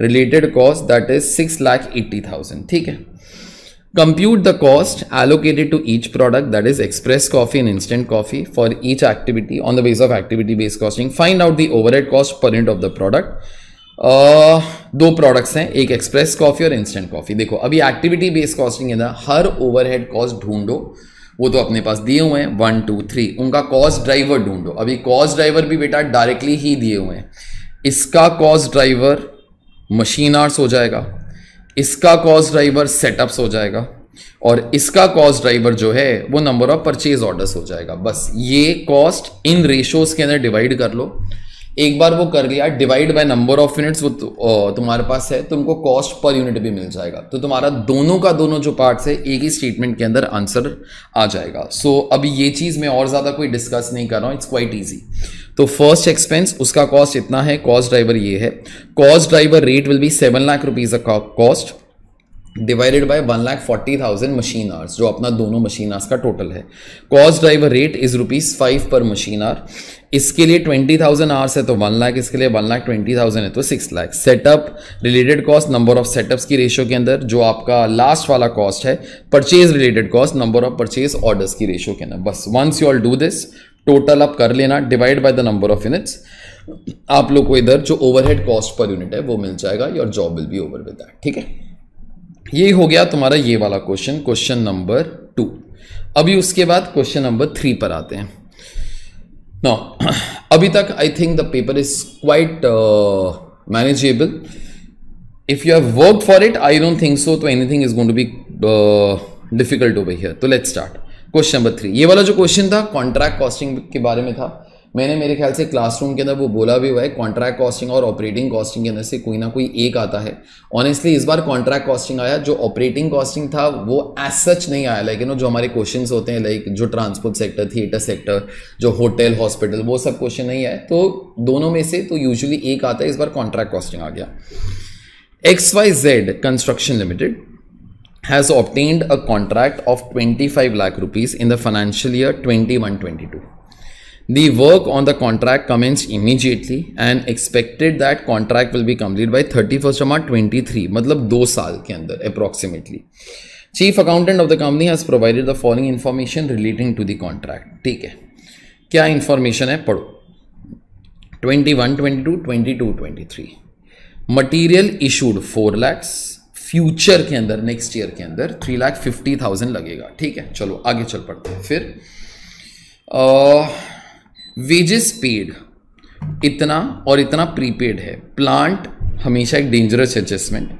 related cost that is six lakh eighty thousand ठीक है Compute the cost allocated to each product that is express coffee and instant coffee for each activity on the basis of activity based costing. Find out the overhead cost per unit of the product. Uh, दो products हैं एक express coffee और instant coffee देखो अभी activity based costing है ना हर overhead cost ढूंढो वो तो अपने पास दिए हुए हैं वन टू थ्री उनका कॉस्ट ड्राइवर ढूंढो अभी कॉस्ट ड्राइवर भी बेटा डायरेक्टली ही दिए हुए हैं इसका कॉस्ट ड्राइवर मशीन आर्ट्स हो जाएगा इसका कॉस्ट ड्राइवर सेटअप्स हो जाएगा और इसका कॉस्ट ड्राइवर जो है वो नंबर ऑफ परचेज ऑर्डर्स हो जाएगा बस ये कॉस्ट इन रेशियोज के अंदर डिवाइड कर लो एक बार वो कर लिया divide by number of units वो तो, तुम्हारे पास है तुमको कॉस्ट पर यूनिट भी मिल जाएगा तो तुम्हारा दोनों का दोनों जो पार्ट्स है एक ही स्टेटमेंट के अंदर आंसर आ जाएगा सो so, अभी ये चीज़ मैं और ज़्यादा कोई डिस्कस नहीं कर रहा हूँ इट्स क्वाइट ईजी तो फर्स्ट एक्सपेंस उसका कॉस्ट इतना है कॉस्ट ड्राइवर ये है cost driver rate will be seven lakh rupees cost divided by one lakh forty thousand machine hours जो अपना दोनों मशीन आवर्स का टोटल है cost driver rate is rupees five per machine hour इसके लिए ट्वेंटी थाउजेंड आवर्स है तो वन लाख इसके लिए वन लाख ट्वेंटी थाउजेंड है तो six lakh setup related cost number of setups की रेशियो के अंदर जो आपका लास्ट वाला कॉस्ट है purchase related cost number of purchase orders की रेशियो के अंदर बस once you all do this total आप कर लेना divide by the number of units आप लोग को इधर जो ओवरहेड कॉस्ट पर यूनिट है वो मिल जाएगा your job will be over with that ठीक है ये हो गया तुम्हारा ये वाला क्वेश्चन क्वेश्चन नंबर टू अभी उसके बाद क्वेश्चन नंबर थ्री पर आते हैं नो अभी तक I think the paper is quite manageable if you have work for it I don't think so तो anything is going to be difficult over here तो let's start question number three ये वाला जो question था contract costing के बारे में था मैंने मेरे ख्याल से क्लासरूम के अंदर वो बोला भी हुआ है कॉन्ट्रैक्ट कॉस्टिंग और ऑपरेटिंग कॉस्टिंग के अंदर से कोई ना कोई एक आता है ऑनेस्टली इस बार कॉन्ट्रैक्ट कॉस्टिंग आया जो ऑपरेटिंग कॉस्टिंग था वो एज सच नहीं आया लाइक यू नो जो हमारे क्वेश्चन होते हैं लाइक जो ट्रांसपोर्ट सेक्टर थिएटर सेक्टर जो होटल हॉस्पिटल वो सब क्वेश्चन नहीं आए तो दोनों में से तो यूजली एक आता है इस बार कॉन्ट्रैक्ट कॉस्टिंग आ गया X Y Z construction limited has a contract of twenty five lakh rupees in the financial year twenty one twenty two The work on the contract commenced immediately and expected that contract will be completed by 31st of March 23 मतलब दो साल के अंदर approximately. Chief accountant of the company has provided the following information relating to the contract. ठीक है क्या information है पढ़ो 21, 22, 22, 23. Material issued 4 lakhs. फ्यूचर के अंदर नेक्स्ट ईयर के अंदर थ्री लाख फिफ्टी थाउजेंड लगेगा ठीक है चलो आगे चल पड़ते हैं फिर आ, वेजेस पेड इतना और इतना प्रीपेड है प्लांट हमेशा एक dangerous adjustment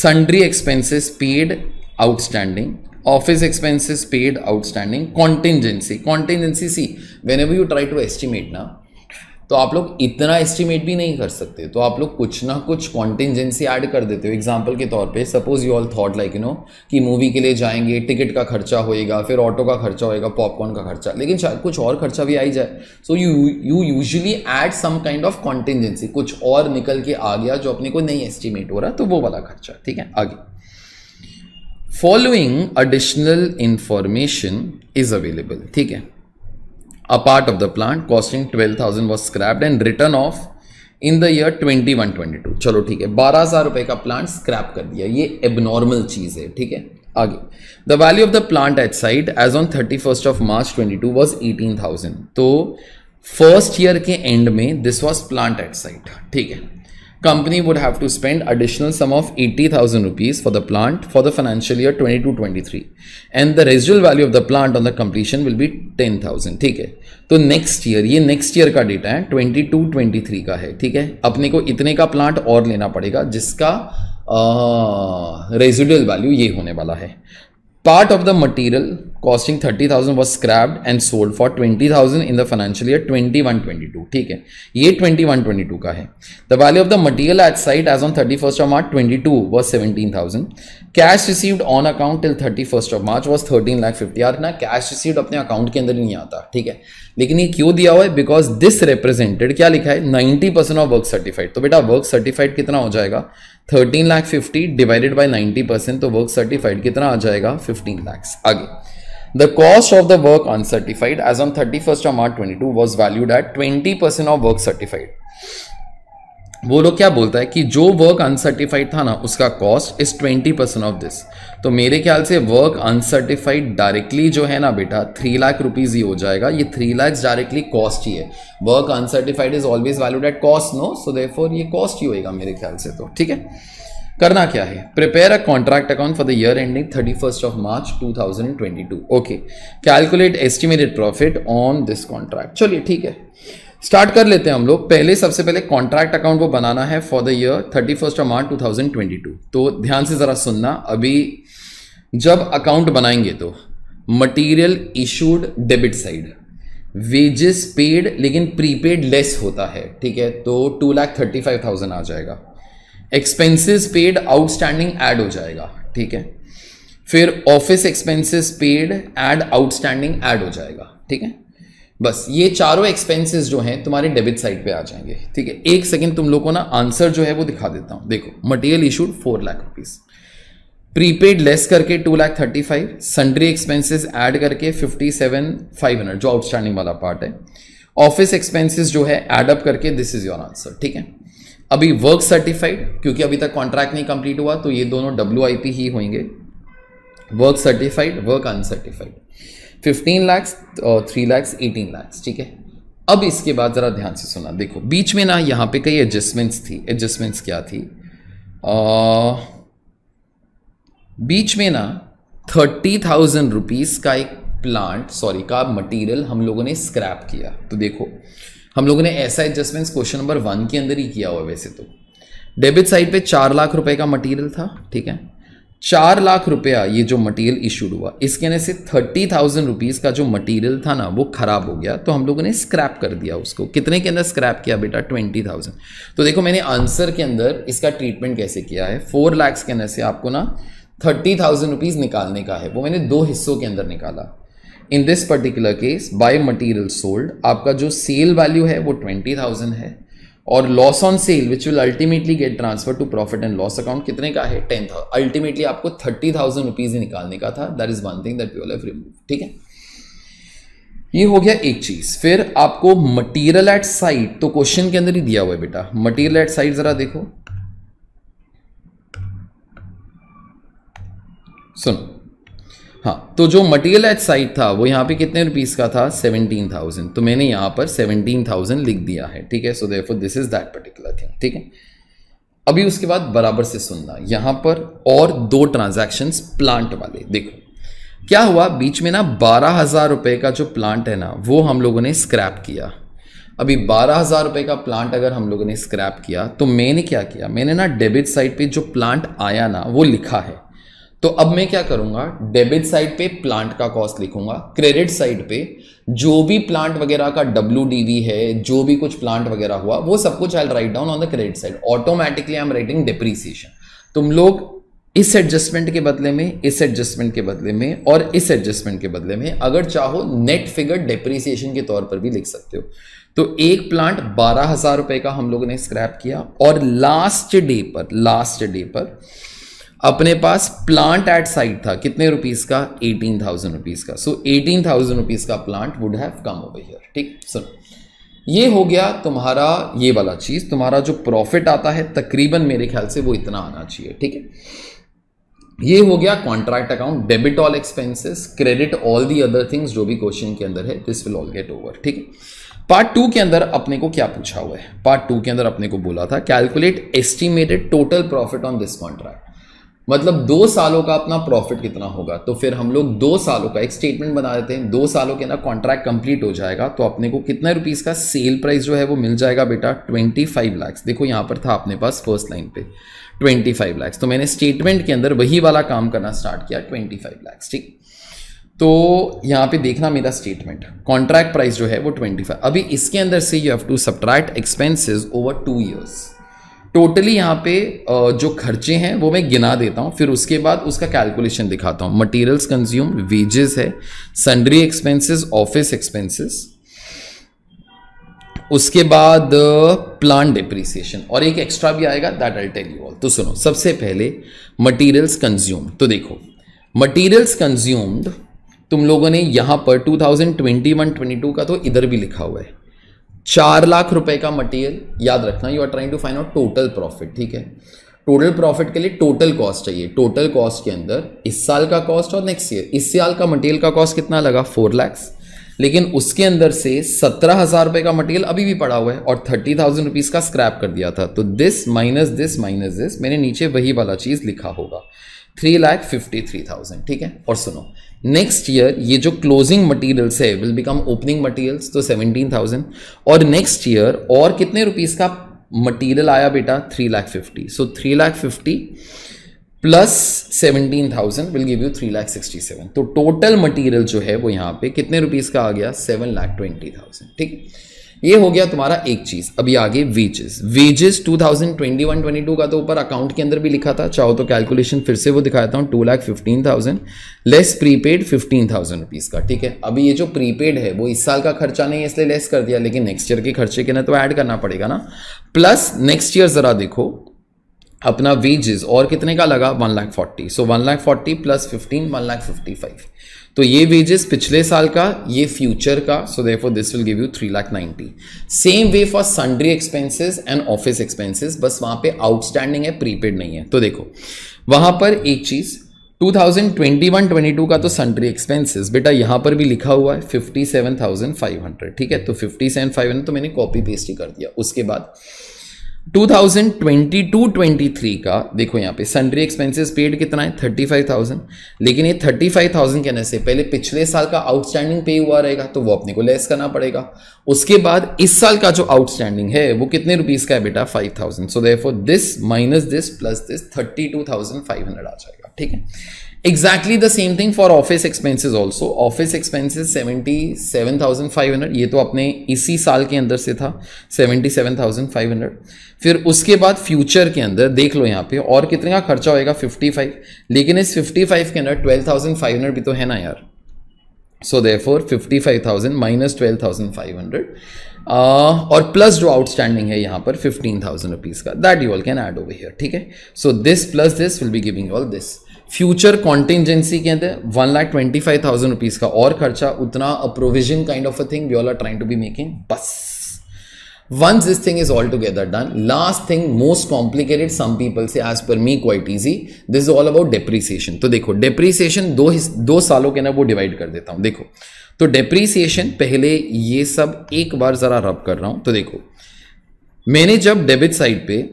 sundry expenses paid outstanding office expenses paid outstanding contingency contingency see whenever you try to estimate ना तो आप लोग इतना एस्टिमेट भी नहीं कर सकते तो आप लोग कुछ ना कुछ कॉन्टेंजेंसी ऐड कर देते हो एग्जाम्पल के तौर पे suppose you all thought like you know कि मूवी के लिए जाएंगे टिकट का खर्चा होएगा फिर ऑटो का खर्चा होएगा पॉपकॉर्न का खर्चा लेकिन कुछ और खर्चा भी आई जाए so you you usually add some kind of contingency कुछ और निकल के आ गया जो अपने को नहीं एस्टिमेट हो रहा तो वो वाला खर्चा ठीक है आगे following additional information is available ठीक है a part of the plant costing 12,000 was scrapped and written off in the year 2122 चलो ठीक है बारह हज़ार रुपये का प्लांट स्क्रैप कर दिया ये एबनॉर्मल चीज़ है ठीक है आगे the value of the plant at site as on thirty first of March 22 was 18,000 तो फर्स्ट ईयर के एंड में this was plant at site ठीक है company would have to spend additional sum of 80,000 rupees for the plant for the financial year 22-23 and the residual value of the plant on the completion will be 10,000 theek hai to next year ye next year ka data hai 22-23 hai theek hai apne ko itne ka plant aur lena padega jiska uh, residual value ye hone wala hai part of the material costing thirty thousand was scrapped and sold for twenty thousand in the financial year twenty one twenty two ठीक है ये twenty one twenty two का है the value of the material at site as on thirty first of March twenty two was seventeen thousand cash received on account till thirty first of March was thirteen lakh fifty यार ना cash received अपने account के अंदर ही नहीं आता ठीक है लेकिन ये क्यों दिया हुआ है बिकॉज दिस रिप्रेजेंटेड क्या लिखा है ninety percent of work certified तो बेटा वर्क सर्टिफाइड कितना हो जाएगा thirteen lakh fifty divided by ninety percent तो वर्क सर्टिफाइड कितना आ जाएगा फिफ्टीन लैक्स आगे The cost of the work uncertified as on 31st of March 22 was valued at 20% of work certified. वो लोग क्या बोलता है कि जो वर्क अनसर्टिफाइड था ना उसका cost is twenty percent of this तो मेरे ख्याल से वर्क अनसर्टिफाइड डायरेक्टली जो है ना बेटा थ्री लाख रुपीज़ ही हो जाएगा ये थ्री लाख डायरेक्टली कॉस्ट ही है work uncertified is always valued at cost no so therefore ये कॉस्ट ही होएगा मेरे ख्याल से तो ठीक है करना क्या है prepare a contract account for the year ending thirty first of March two thousand twenty two okay calculate estimated profit on this contract चलिए ठीक है स्टार्ट कर लेते हैं हम लोग पहले सबसे पहले कॉन्ट्रैक्ट अकाउंट को बनाना है for the year thirty first of March two thousand twenty two तो ध्यान से ज़रा सुनना अभी जब अकाउंट बनाएंगे तो material issued debit side wages paid लेकिन प्रीपेड लेस होता है ठीक है तो two lakh thirty five thousand आ जाएगा एक्सपेंसिस पेड आउटस्टैंडिंग एड हो जाएगा ठीक है फिर office expenses paid add outstanding add हो जाएगा ठीक है बस ये चारों एक्सपेंसेस जो हैं तुम्हारे डेबिट साइड पे आ जाएंगे ठीक है एक सेकंड तुम लोग को ना आंसर जो है वो दिखा देता हूं देखो material issued four lakh rupees prepaid less करके two lakh thirty five sundry expenses add करके फिफ्टी सेवन फाइव हंड्रेड जो आउटस्टैंडिंग वाला पार्ट है ऑफिस एक्सपेंसिस जो है एडअप करके दिस इज योर आंसर ठीक है अभी वर्क सर्टिफाइड क्योंकि अभी तक कॉन्ट्रैक्ट नहीं कंप्लीट हुआ तो ये दोनों डब्ल्यू ही होंगे work certified work uncertified fifteen lakhs three lakhs eighteen lakhs ठीक है अब इसके बाद ज़रा ध्यान से सुना देखो बीच में ना यहाँ पे कई एडजस्टमेंट्स थी एडजस्टमेंट्स क्या थी आ, बीच में ना थर्टी थाउजेंड रुपीज़ का एक प्लांट सॉरी का मटेरियल हम लोगों ने स्क्रैप किया तो देखो हम लोगों ने ऐसा एडजस्टमेंट क्वेश्चन नंबर वन के अंदर ही किया हुआ वैसे तो डेबिट साइड पे चार लाख रुपए का मटेरियल था ठीक है चार लाख रुपया ये जो मटेरियल इशूड हुआ इसके अंदर से थर्टी थाउजेंड रुपीज़ का जो मटेरियल था ना वो ख़राब हो गया तो हम लोगों ने स्क्रैप कर दिया उसको कितने के अंदर स्क्रैप किया बेटा ट्वेंटी थाउजेंड तो देखो मैंने आंसर के अंदर इसका ट्रीटमेंट कैसे किया है फोर लैक्स के अंदर से आपको ना थर्टी थाउजेंड रुपीज़ निकालने का है वो मैंने दो हिस्सों के अंदर निकाला in this particular case by material sold आपका जो सेल वैल्यू है वो ट्वेंटी थाउजेंड है और loss on sale which will ultimately get transfer to profit and loss account कितने का है टेन थाउजेंड अल्टीमेटली आपको थर्टी थाउजेंड रुपीज ही निकालने का था that is one thing that you have remove ठीक है ये हो गया एक चीज फिर आपको मटीरियल एट साइट तो क्वेश्चन के अंदर ही दिया हुआ है बेटा मटीरियल एट साइट जरा देखो सुनो हाँ तो जो मटेरियल एट साइट था वो यहाँ पे कितने रुपीज़ का था सेवनटीन थाउजेंड तो मैंने यहाँ पर सेवनटीन थाउजेंड लिख दिया है ठीक है so therefore this is that particular thing ठीक है अभी उसके बाद बराबर से सुनना यहाँ पर और दो ट्रांजेक्शन प्लांट वाले देखो क्या हुआ बीच में ना बारह हज़ार रुपये का जो प्लांट है ना वो हम लोगों ने स्क्रैप किया अभी बारह हज़ार रुपये का प्लांट अगर हम लोगों ने स्क्रैप किया तो मैंने क्या किया मैंने ना डेबिट साइड पे जो प्लांट आया ना वो लिखा है तो अब मैं क्या करूंगा डेबिट साइड पे प्लांट का कॉस्ट लिखूंगा क्रेडिट साइड पे जो भी प्लांट वगैरह का डब्ल्यू है जो भी कुछ प्लांट वगैरह हुआ वो सब कुछ I write down on the credit side automatically I am writing depreciation तुम लोग इस एडजस्टमेंट के बदले में इस एडजस्टमेंट के बदले में और इस एडजस्टमेंट के बदले में अगर चाहो नेट फिगर डेप्रिसिएशन के तौर पर भी लिख सकते हो तो एक प्लांट बारह हजार रुपए का हम लोगों ने स्क्रैप किया और लास्ट डे पर लास्ट डे पर अपने पास प्लांट एट साइट था कितने रुपीज का एटीन थाउजेंड रुपीज का सो एटीन थाउजेंड रुपीज का plant would have come over here ठीक सर ये हो गया तुम्हारा ये वाला चीज तुम्हारा जो प्रॉफिट आता है तकरीबन मेरे ख्याल से वो इतना आना चाहिए ठीक है ये हो गया contract account debit all expenses credit all the other things जो भी क्वेश्चन के अंदर है this will all get over ठीक है पार्ट टू के अंदर अपने को क्या पूछा हुआ है पार्ट टू के अंदर अपने को बोला था calculate estimated total profit on this contract मतलब दो सालों का अपना प्रॉफिट कितना होगा तो फिर हम लोग दो सालों का एक स्टेटमेंट बना देते हैं दो सालों के अंदर कॉन्ट्रैक्ट कंप्लीट हो जाएगा तो अपने को कितने रुपीस का सेल प्राइस जो है वो मिल जाएगा बेटा ट्वेंटी फाइव लैक्स देखो यहाँ पर था अपने पास फर्स्ट लाइन पे ट्वेंटी फाइव लैक्स तो मैंने स्टेटमेंट के अंदर वही वाला काम करना स्टार्ट किया ट्वेंटी फाइव लैक्स ठीक तो यहाँ पे देखना मेरा स्टेटमेंट कॉन्ट्रैक्ट प्राइस जो है वो ट्वेंटी फाइव अभी इसके अंदर से you have to subtract expenses over two years totally यहाँ पे जो खर्चे हैं वो मैं गिना देता हूँ फिर उसके बाद उसका कैलकुलेशन दिखाता हूँ मटेरियल्स कंज्यूम वेजेस है सन्ड्री एक्सपेंसेस ऑफिस एक्सपेंसेस उसके बाद प्लान डिप्रिसिएशन और एक एक्स्ट्रा भी आएगा that I tell you all तो सुनो सबसे पहले मटेरियल्स कंज्यूम तो देखो मटेरियल्स कंज्यूम्ड तुम लोगों ने यहां पर 2021-22 का तो इधर भी लिखा हुआ है चार लाख रुपए का मटेरियल याद रखना you are trying to find out total profit ठीक है टोटल प्रॉफिट के लिए टोटल कॉस्ट चाहिए टोटल कॉस्ट के अंदर इस साल का कॉस्ट और नेक्स्ट ईयर इस साल का मटेरियल का कॉस्ट कितना लगा फोर लैक्स लेकिन उसके अंदर से सत्रह हजार रुपए का मटेरियल अभी भी पड़ा हुआ है और थर्टी थाउजेंड रुपीज़ का स्क्रैप कर दिया था तो this minus this minus this मैंने नीचे वही वाला चीज़ लिखा होगा three lakh fifty three thousand ठीक है और सुनो नेक्स्ट ईयर ये जो क्लोजिंग मटेरियल्स है विल बिकम ओपनिंग मटेरियल्स तो सेवनटीन थाउजेंड और नेक्स्ट ईयर और कितने रुपीज़ का मटेरियल आया बेटा three lakh fifty so three lakh fifty plus seventeen thousand will give you three lakh sixty seven तो टोटल मटेरियल जो है वो यहाँ पे कितने रुपीज़ का आ गया सेवन लाख ट्वेंटी थाउजेंड ठीक ये हो गया तुम्हारा एक चीज अभी आगे वेजेस वेजेस 2021-22 का तो ऊपर अकाउंट के अंदर भी लिखा था चाहो तो कैलकुलेशन फिर से वो दिखाता हूँ two lakh fifteen thousand less prepaid fifteen thousand rupees का ठीक है अभी ये जो प्रीपेड है वो इस साल का खर्चा नहीं है इसलिए लेस कर दिया लेकिन नेक्स्ट ईयर के खर्चे के ना तो ऐड करना पड़ेगा ना प्लस नेक्स्ट ईयर जरा देखो अपना वेजेस और कितने का लगा one lakh forty so one lakh forty plus fifteen one lakh fifty five तो ये वेजेस पिछले साल का ये फ्यूचर का so for this will give you three lakh ninety same way for sundry expenses and office expenses बस वहां पे आउटस्टैंडिंग है प्रीपेड नहीं है तो देखो वहां पर एक चीज़ 2021-22 का तो सन्ड्री एक्सपेंसेस बेटा यहाँ पर भी लिखा हुआ है 57,500 ठीक है तो 57,500 तो मैंने कॉपी पेस्ट ही कर दिया उसके बाद 2022-23 का देखो यहाँ पे सन्डरी एक्सपेंसेस पेड कितना है 35,000 लेकिन ये 35,000 कहने से पहले पिछले साल का आउटस्टैंडिंग पे हुआ रहेगा तो वो अपने को लेस करना पड़ेगा उसके बाद इस साल का जो आउटस्टैंडिंग है वो कितने रुपीस का है बेटा 5,000 so therefore this minus this plus this 32,500 आ जाएगा ठीक है exactly the same thing for office expenses also office expenses seventy seven thousand five hundred ये तो अपने इसी साल के अंदर से था seventy seven thousand five hundred फिर उसके बाद फ्यूचर के अंदर देख लो यहाँ पे और कितने का खर्चा होएगा फिफ्टी फाइव लेकिन इस फिफ्टी फाइव के अंदर ट्वेल्व थाउजेंड फाइव हंड्रेड भी तो है ना यार सो देर four fifty five thousand minus twelve thousand five hundred और प्लस जो आउटस्टैंडिंग है यहाँ पर फिफ्टीन थाउजेंड रुपीज़ का that you all can add over here ठीक है so this plus this will be giving all this future contingency के अंदर one lakh twenty five thousand rupees का और खर्चा उतना a provision kind of a thing we all are trying to be making बस once this thing is all together done last thing most complicated some people से as per me quite easy this is all about depreciation तो देखो depreciation दो दो सालों के ना वो डिवाइड कर देता हूं देखो तो डेप्रिसिएशन पहले ये सब एक बार जरा रब कर रहा हूँ तो देखो मैंने जब डेबिट साइड पे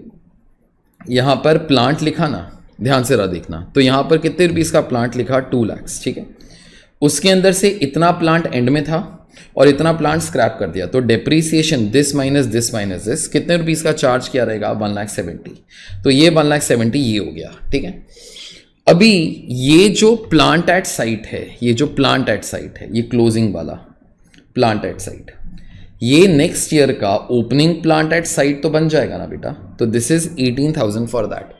यहां पर प्लांट लिखा ना ध्यान से रहा देखना तो यहाँ पर कितने रुपीज़ का प्लांट लिखा टू लैक्स ठीक है उसके अंदर से इतना प्लांट एंड में था और इतना प्लांट स्क्रैप कर दिया तो depreciation this minus this minus this कितने रुपीज़ का चार्ज क्या रहेगा वन लाख सेवेंटी तो ये वन लाख सेवेंटी ये हो गया ठीक है अभी ये जो प्लांट एट साइट है ये जो प्लांट एट साइट है ये क्लोजिंग वाला प्लांट एट साइट ये नेक्स्ट ईयर का ओपनिंग प्लांट एट साइट तो बन जाएगा ना बेटा तो this is eighteen thousand for that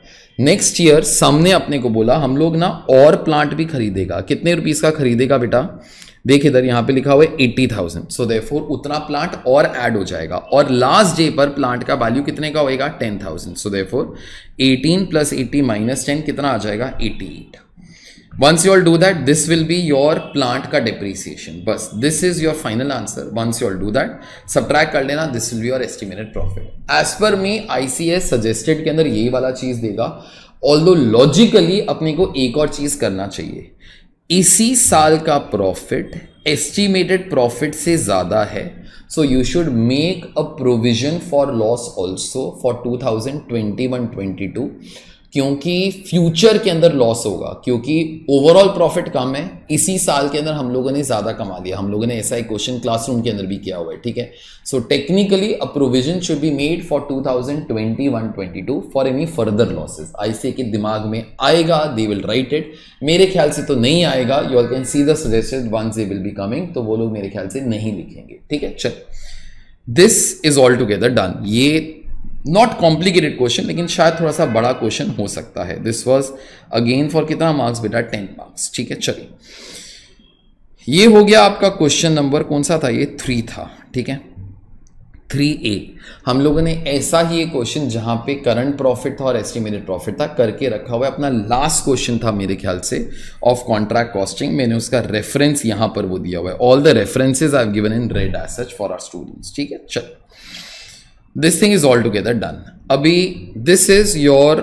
next year सामने अपने को बोला हम लोग ना और प्लांट भी खरीदेगा कितने रुपीज़ का खरीदेगा बेटा देख इधर यहाँ पे लिखा हुआ है एट्टी थाउजेंड सो देफोर उतना प्लांट और ऐड हो जाएगा और लास्ट डे पर प्लांट का वैल्यू कितने का होएगा ten thousand so therefore eighteen plus eighty minus ten कितना आ जाएगा eighty eight once you all do that this will be your plant ka depreciation bus this is your final answer once you all do that subtract kar lena this will be your estimated profit as per me ics suggested ke andar yahi wala cheez dega although logically apne ko ek aur cheez karna chahiye isi saal ka profit estimated profit se zyada hai so you should make a provision for loss also for 2021-22 क्योंकि future के अंदर loss होगा क्योंकि overall profit कम है इसी साल के अंदर हम लोगों ने ज़्यादा कमा लिया हम लोगों ने ऐसा एक क्वेश्चन क्लासरूम के अंदर भी किया हुआ है ठीक है so technically a provision should be made for 2021-22 for any further losses आई के दिमाग में आएगा दे विल राइट इट मेरे ख्याल से तो नहीं आएगा you all can see the suggested one they will be coming तो वो लोग मेरे ख्याल से नहीं लिखेंगे ठीक है चल this is all together done ये नॉट कॉम्प्लिकेटेड क्वेश्चन लेकिन शायद थोड़ा सा बड़ा क्वेश्चन हो सकता है दिस वॉज अगेन फॉर कितना मार्क्स बेटा टेन मार्क्स ठीक है चलिए ये हो गया आपका क्वेश्चन नंबर कौन सा था ये थ्री था ठीक है थ्री ए हम लोगों ने ऐसा ही एक क्वेश्चन जहां पे करंट प्रॉफिट था और एस्टिमेटेड प्रॉफिट था करके रखा हुआ है अपना लास्ट क्वेश्चन था मेरे ख्याल से ऑफ कॉन्ट्रैक्ट कॉस्टिंग मैंने उसका रेफरेंस यहां पर वो दिया हुआ है all the references I given in red as for our students ठीक है चलो this thing is all together done अभी this is your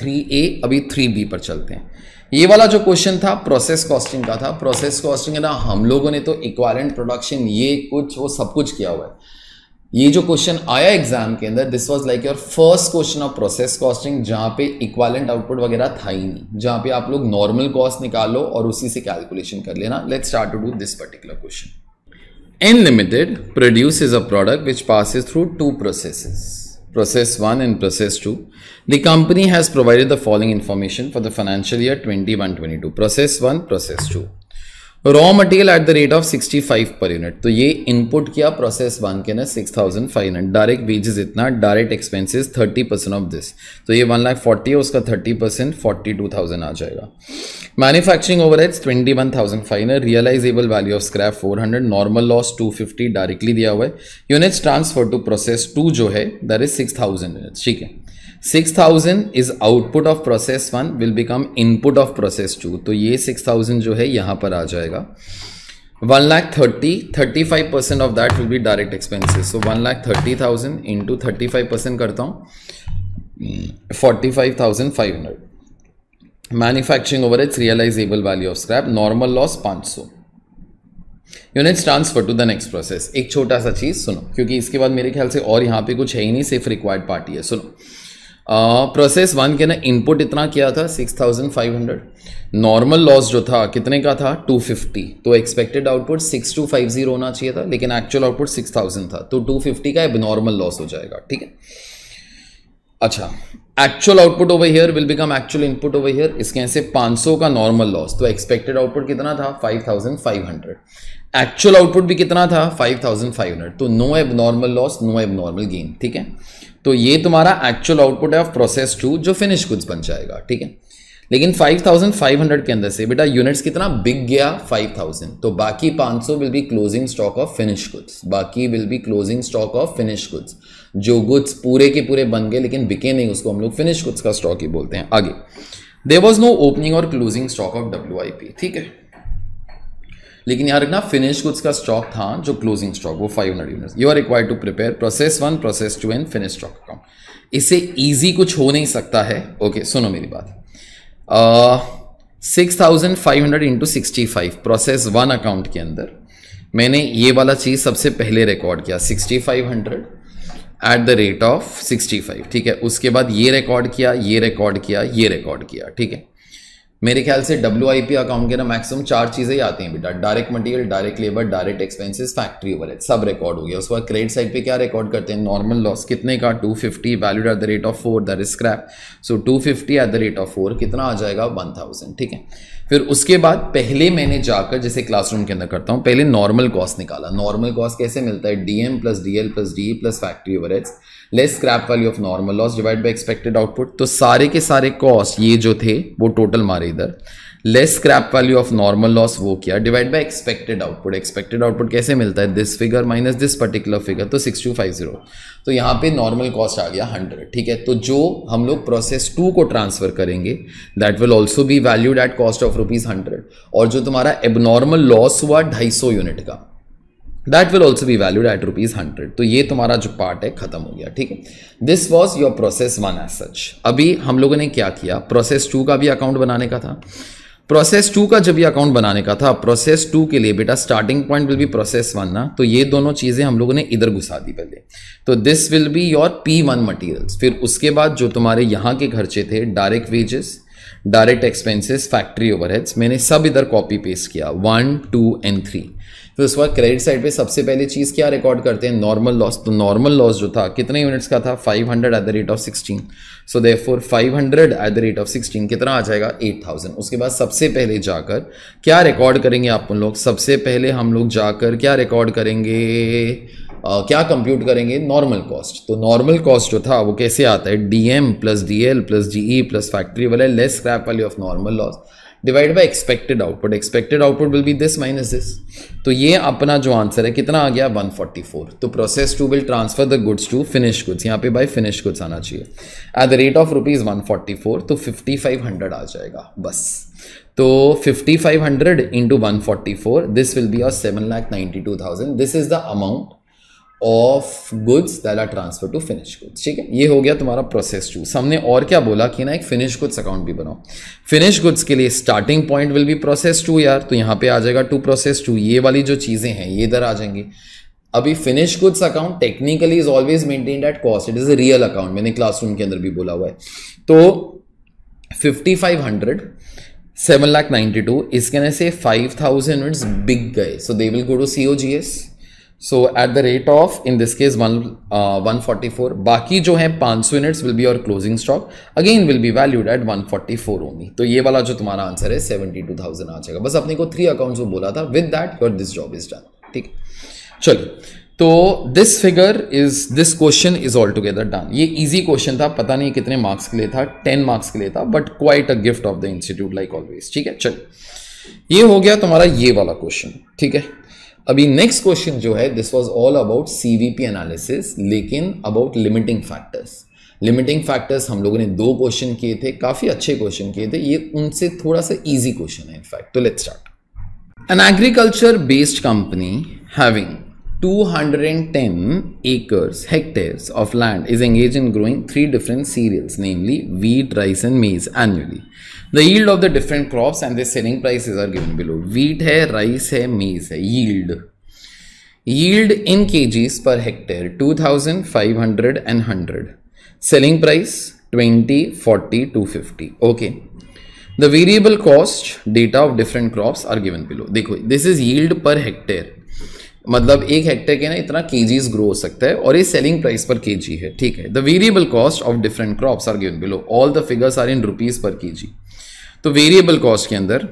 three A अभी थ्री बी पर चलते हैं ये वाला जो क्वेश्चन था प्रोसेस कॉस्टिंग का था प्रोसेस कॉस्टिंग है ना हम लोगों ने तो इक्वालेंट प्रोडक्शन ये कुछ वो सब कुछ किया हुआ है ये जो क्वेश्चन आया एग्जाम के अंदर this was like your first question of process costing जहाँ पे इक्वालेंट आउटपुट वगैरह था ही नहीं जहाँ पे आप लोग नॉर्मल कॉस्ट निकालो और उसी से कैलकुलेशन कर लेना let's start to do this particular question N limited produces a product which passes through two processes, process 1 and process 2. The company has provided the following information for the financial year 21-22, process 1, process 2. Raw material at the rate of 65 per unit तो ये input किया process one के ना six thousand five hundred direct wages इतना direct expenses 30 percent of this तो ये one lakh forty है उसका 30 परसेंट फोर्टी टू थाउजेंड आ जाएगा manufacturing overheads twenty one thousand five hundred realisable value of scrap four hundred normal loss two fifty directly दिया हुआ है units transfer to process two जो है that is six thousand units ठीक है 6000 is output of process one will become input of process two तो ये 6000 जो है यहां पर आ जाएगा one lakh thirty thirty five percent of that will be direct expenses so one lakh thirty thousand in two thirty five percent करता हूँ hmm, forty five thousand five hundred manufacturing over its realisable value of scrap normal loss पाँच सौ units transfer to the next process एक छोटा सा चीज़ सुनो क्योंकि इसके बाद मेरे ख्याल से और यहाँ पे कुछ है ही नहीं सिर्फ रिक्वायर्ड पार्टी है सुनो प्रोसेस वन के ना इनपुट इतना किया था 6500 नॉर्मल लॉस जो था कितने का था 250 तो एक्सपेक्टेड आउटपुट 6250 होना चाहिए था लेकिन एक्चुअल आउटपुट 6000 था तो 250 का नॉर्मल लॉस हो जाएगा ठीक है अच्छा actual output over here will become actual input over here इसके ऐसे 500 का नॉर्मल लॉस तो एक्सपेक्टेड आउटपुट कितना था 5500 एक्चुअल आउटपुट भी कितना था 5500 तो no abnormal loss no abnormal gain ठीक है तो ये तुम्हारा एक्चुअल आउटपुट है ऑफ प्रोसेस टू जो फिनिश गुड्स बन जाएगा ठीक है लेकिन 5,500 के अंदर से बेटा यूनिट्स कितना बिक गया 5,000 तो बाकी 500 will be closing stock of finish goods बाकी will be closing stock of finish goods जो गुड्स पूरे के पूरे बन गए लेकिन बिके नहीं उसको हम लोग फिनिश गुड्स का स्टॉक ही बोलते हैं आगे देर वॉज नो ओपनिंग और क्लोजिंग स्टॉक ऑफ डब्ल्यू ठीक है लेकिन यहाँ रखना फिनिश गुड्स का स्टॉक था जो क्लोजिंग स्टॉक वो 500 unit you are require to prepare process one process two and finish stock account इससे ईजी कुछ हो नहीं सकता है ओके okay, सुनो मेरी बात six thousand five hundred into sixty five process one account के अंदर मैंने ये वाला चीज़ सबसे पहले रिकॉर्ड किया sixty five hundred at the rate of sixty five ठीक है उसके बाद ये रिकॉर्ड किया ये रिकॉर्ड किया ये रिकॉर्ड किया ठीक है मेरे ख्याल से डब्ल्यू आई पी अकाउंट के ना मैक्सिमम चार चीज़ें ही आती हैं बेटा direct material direct labour direct expenses factory over सब रिकॉर्ड हो गया उसके बाद क्रेडिट साइड पे क्या रिकॉर्ड करते हैं नॉर्मल लॉस कितने का 250 fifty valued at the rate of four दर is scrap so two fifty at the rate of four कितना आ जाएगा वन थाउजेंड ठीक है फिर उसके बाद पहले मैंने जाकर जैसे क्लासरूम के अंदर करता हूँ पहले नॉर्मल कॉस्ट निकाला नॉर्मल कॉस्ट कैसे मिलता है D M plus D L plus D plus factory over less scrap value of normal loss divide by expected output तो सारे के सारे कॉस्ट ये जो थे वो टोटल मारे इधर less scrap value of normal loss वो किया divide by expected output expected output कैसे मिलता है this figure minus this particular figure तो सिक्स टू फाइव जीरो तो यहाँ पे नॉर्मल कॉस्ट आ गया हंड्रेड ठीक है तो जो हम लोग प्रोसेस टू को ट्रांसफर करेंगे that will also be valued at cost of rupees hundred और जो तुम्हारा एबनॉर्मल लॉस हुआ ढाई सौ यूनिट का that will also be valued at rupees hundred तो ये तुम्हारा जो पार्ट है खत्म हो गया ठीक है this was your process one as such अभी हम लोगों ने क्या किया प्रोसेस टू का भी अकाउंट बनाने का था प्रोसेस टू का जब ये अकाउंट बनाने का था प्रोसेस टू के लिए बेटा starting point will be process one ना तो ये दोनों चीज़ें हम लोगों ने इधर घुसा दी पहले तो this will be your P one materials फिर उसके बाद जो तुम्हारे यहाँ के खर्चे थे direct wages direct expenses factory overheads मैंने सब इधर कॉपी पेस्ट किया वन टू एंड थ्री फिर उसके बाद क्रेडिट साइड पे सबसे पहले चीज़ क्या रिकॉर्ड करते हैं नॉर्मल लॉस तो नॉर्मल लॉस जो था कितने यूनिट्स का था 500 hundred at the rate of sixteen so they four five hundred at the rate of sixteen कितना आ जाएगा थाउजेंड उसके बाद सबसे पहले जाकर क्या रिकॉर्ड करेंगे आप उन लोग सबसे पहले हम लोग जाकर क्या रिकॉर्ड करेंगे Uh, क्या कंप्यूट करेंगे नॉर्मल कॉस्ट तो नॉर्मल कॉस्ट जो था वो कैसे आता है D M plus D L plus G E plus factory वाले लेस स्क्रैप वाली of normal loss divide by expected output expected output will be this minus this तो ये अपना जो आंसर है कितना आ गया 144 तो process two will transfer the goods to finish goods यहाँ पे बाई फिनिश गुड्स आना चाहिए at the rate of rupees one तो फिफ्टी आ जाएगा बस तो 5500 into 144 this will be your 7 two thousand this is the amount of goods that are transfer to finish goods ठीक है ये हो गया तुम्हारा प्रोसेस चूज हमने और क्या बोला कि ना एक फिनिश गुड्स अकाउंट भी बनाओ फिनिश गुड्स के लिए starting point will be process two यार तो यहाँ पे आ जाएगा टू प्रोसेस टू ये वाली जो चीज़ें हैं ये इधर आ जाएंगी अभी finish goods account technically is always maintain at cost it is a real account मैंने क्लासरूम के अंदर भी बोला हुआ है तो fifty five hundred seven lakh ninety two इसके से फाइव थाउजेंड इट्स बिग गए so they will go to C O G S so at the rate of in this case one one forty four बाकी जो है पाँच सौ units will be और closing stock again will be valued at one forty four only तो ये वाला जो तुम्हारा आंसर है सेवेंटी टू थाउजेंड आ जाएगा बस अपने को थ्री अकाउंट्स में बोला था with that your this job is done ठीक चलिए तो this figure is this question is all together done ये इजी क्वेश्चन था पता नहीं कितने मार्क्स के लिए था टेन मार्क्स के लिए था but quite a gift of the institute like always ठीक है चलो ये हो गया तुम्हारा ये वाला क्वेश्चन ठीक है अभी नेक्स्ट क्वेश्चन जो है this was all about CVP analysis लेकिन about limiting factors limiting factors हम लोगों ने दो क्वेश्चन किए थे काफ़ी अच्छे क्वेश्चन किए थे ये उनसे थोड़ा सा इजी क्वेश्चन है इनफैक्ट तो let's start an agriculture based company having 210 acres, hectares of land is engaged in growing three different cereals, namely wheat, rice and maize annually. The yield of the different crops and their selling prices are given below. Wheat hai, rice hai, maize hai, yield. Yield in kgs per hectare, 2500 and 100. Selling price, 20, 40, 250. Okay. The variable cost data of different crops are given below. Dekho, this is yield per hectare. मतलब एक hectare के ना इतना KGs grow हो सकता है और ये सेलिंग प्राइस पर केजी है ठीक है the variable cost of different crops are given below all the figures are in rupees per KG तो वेरिएबल कॉस्ट के अंदर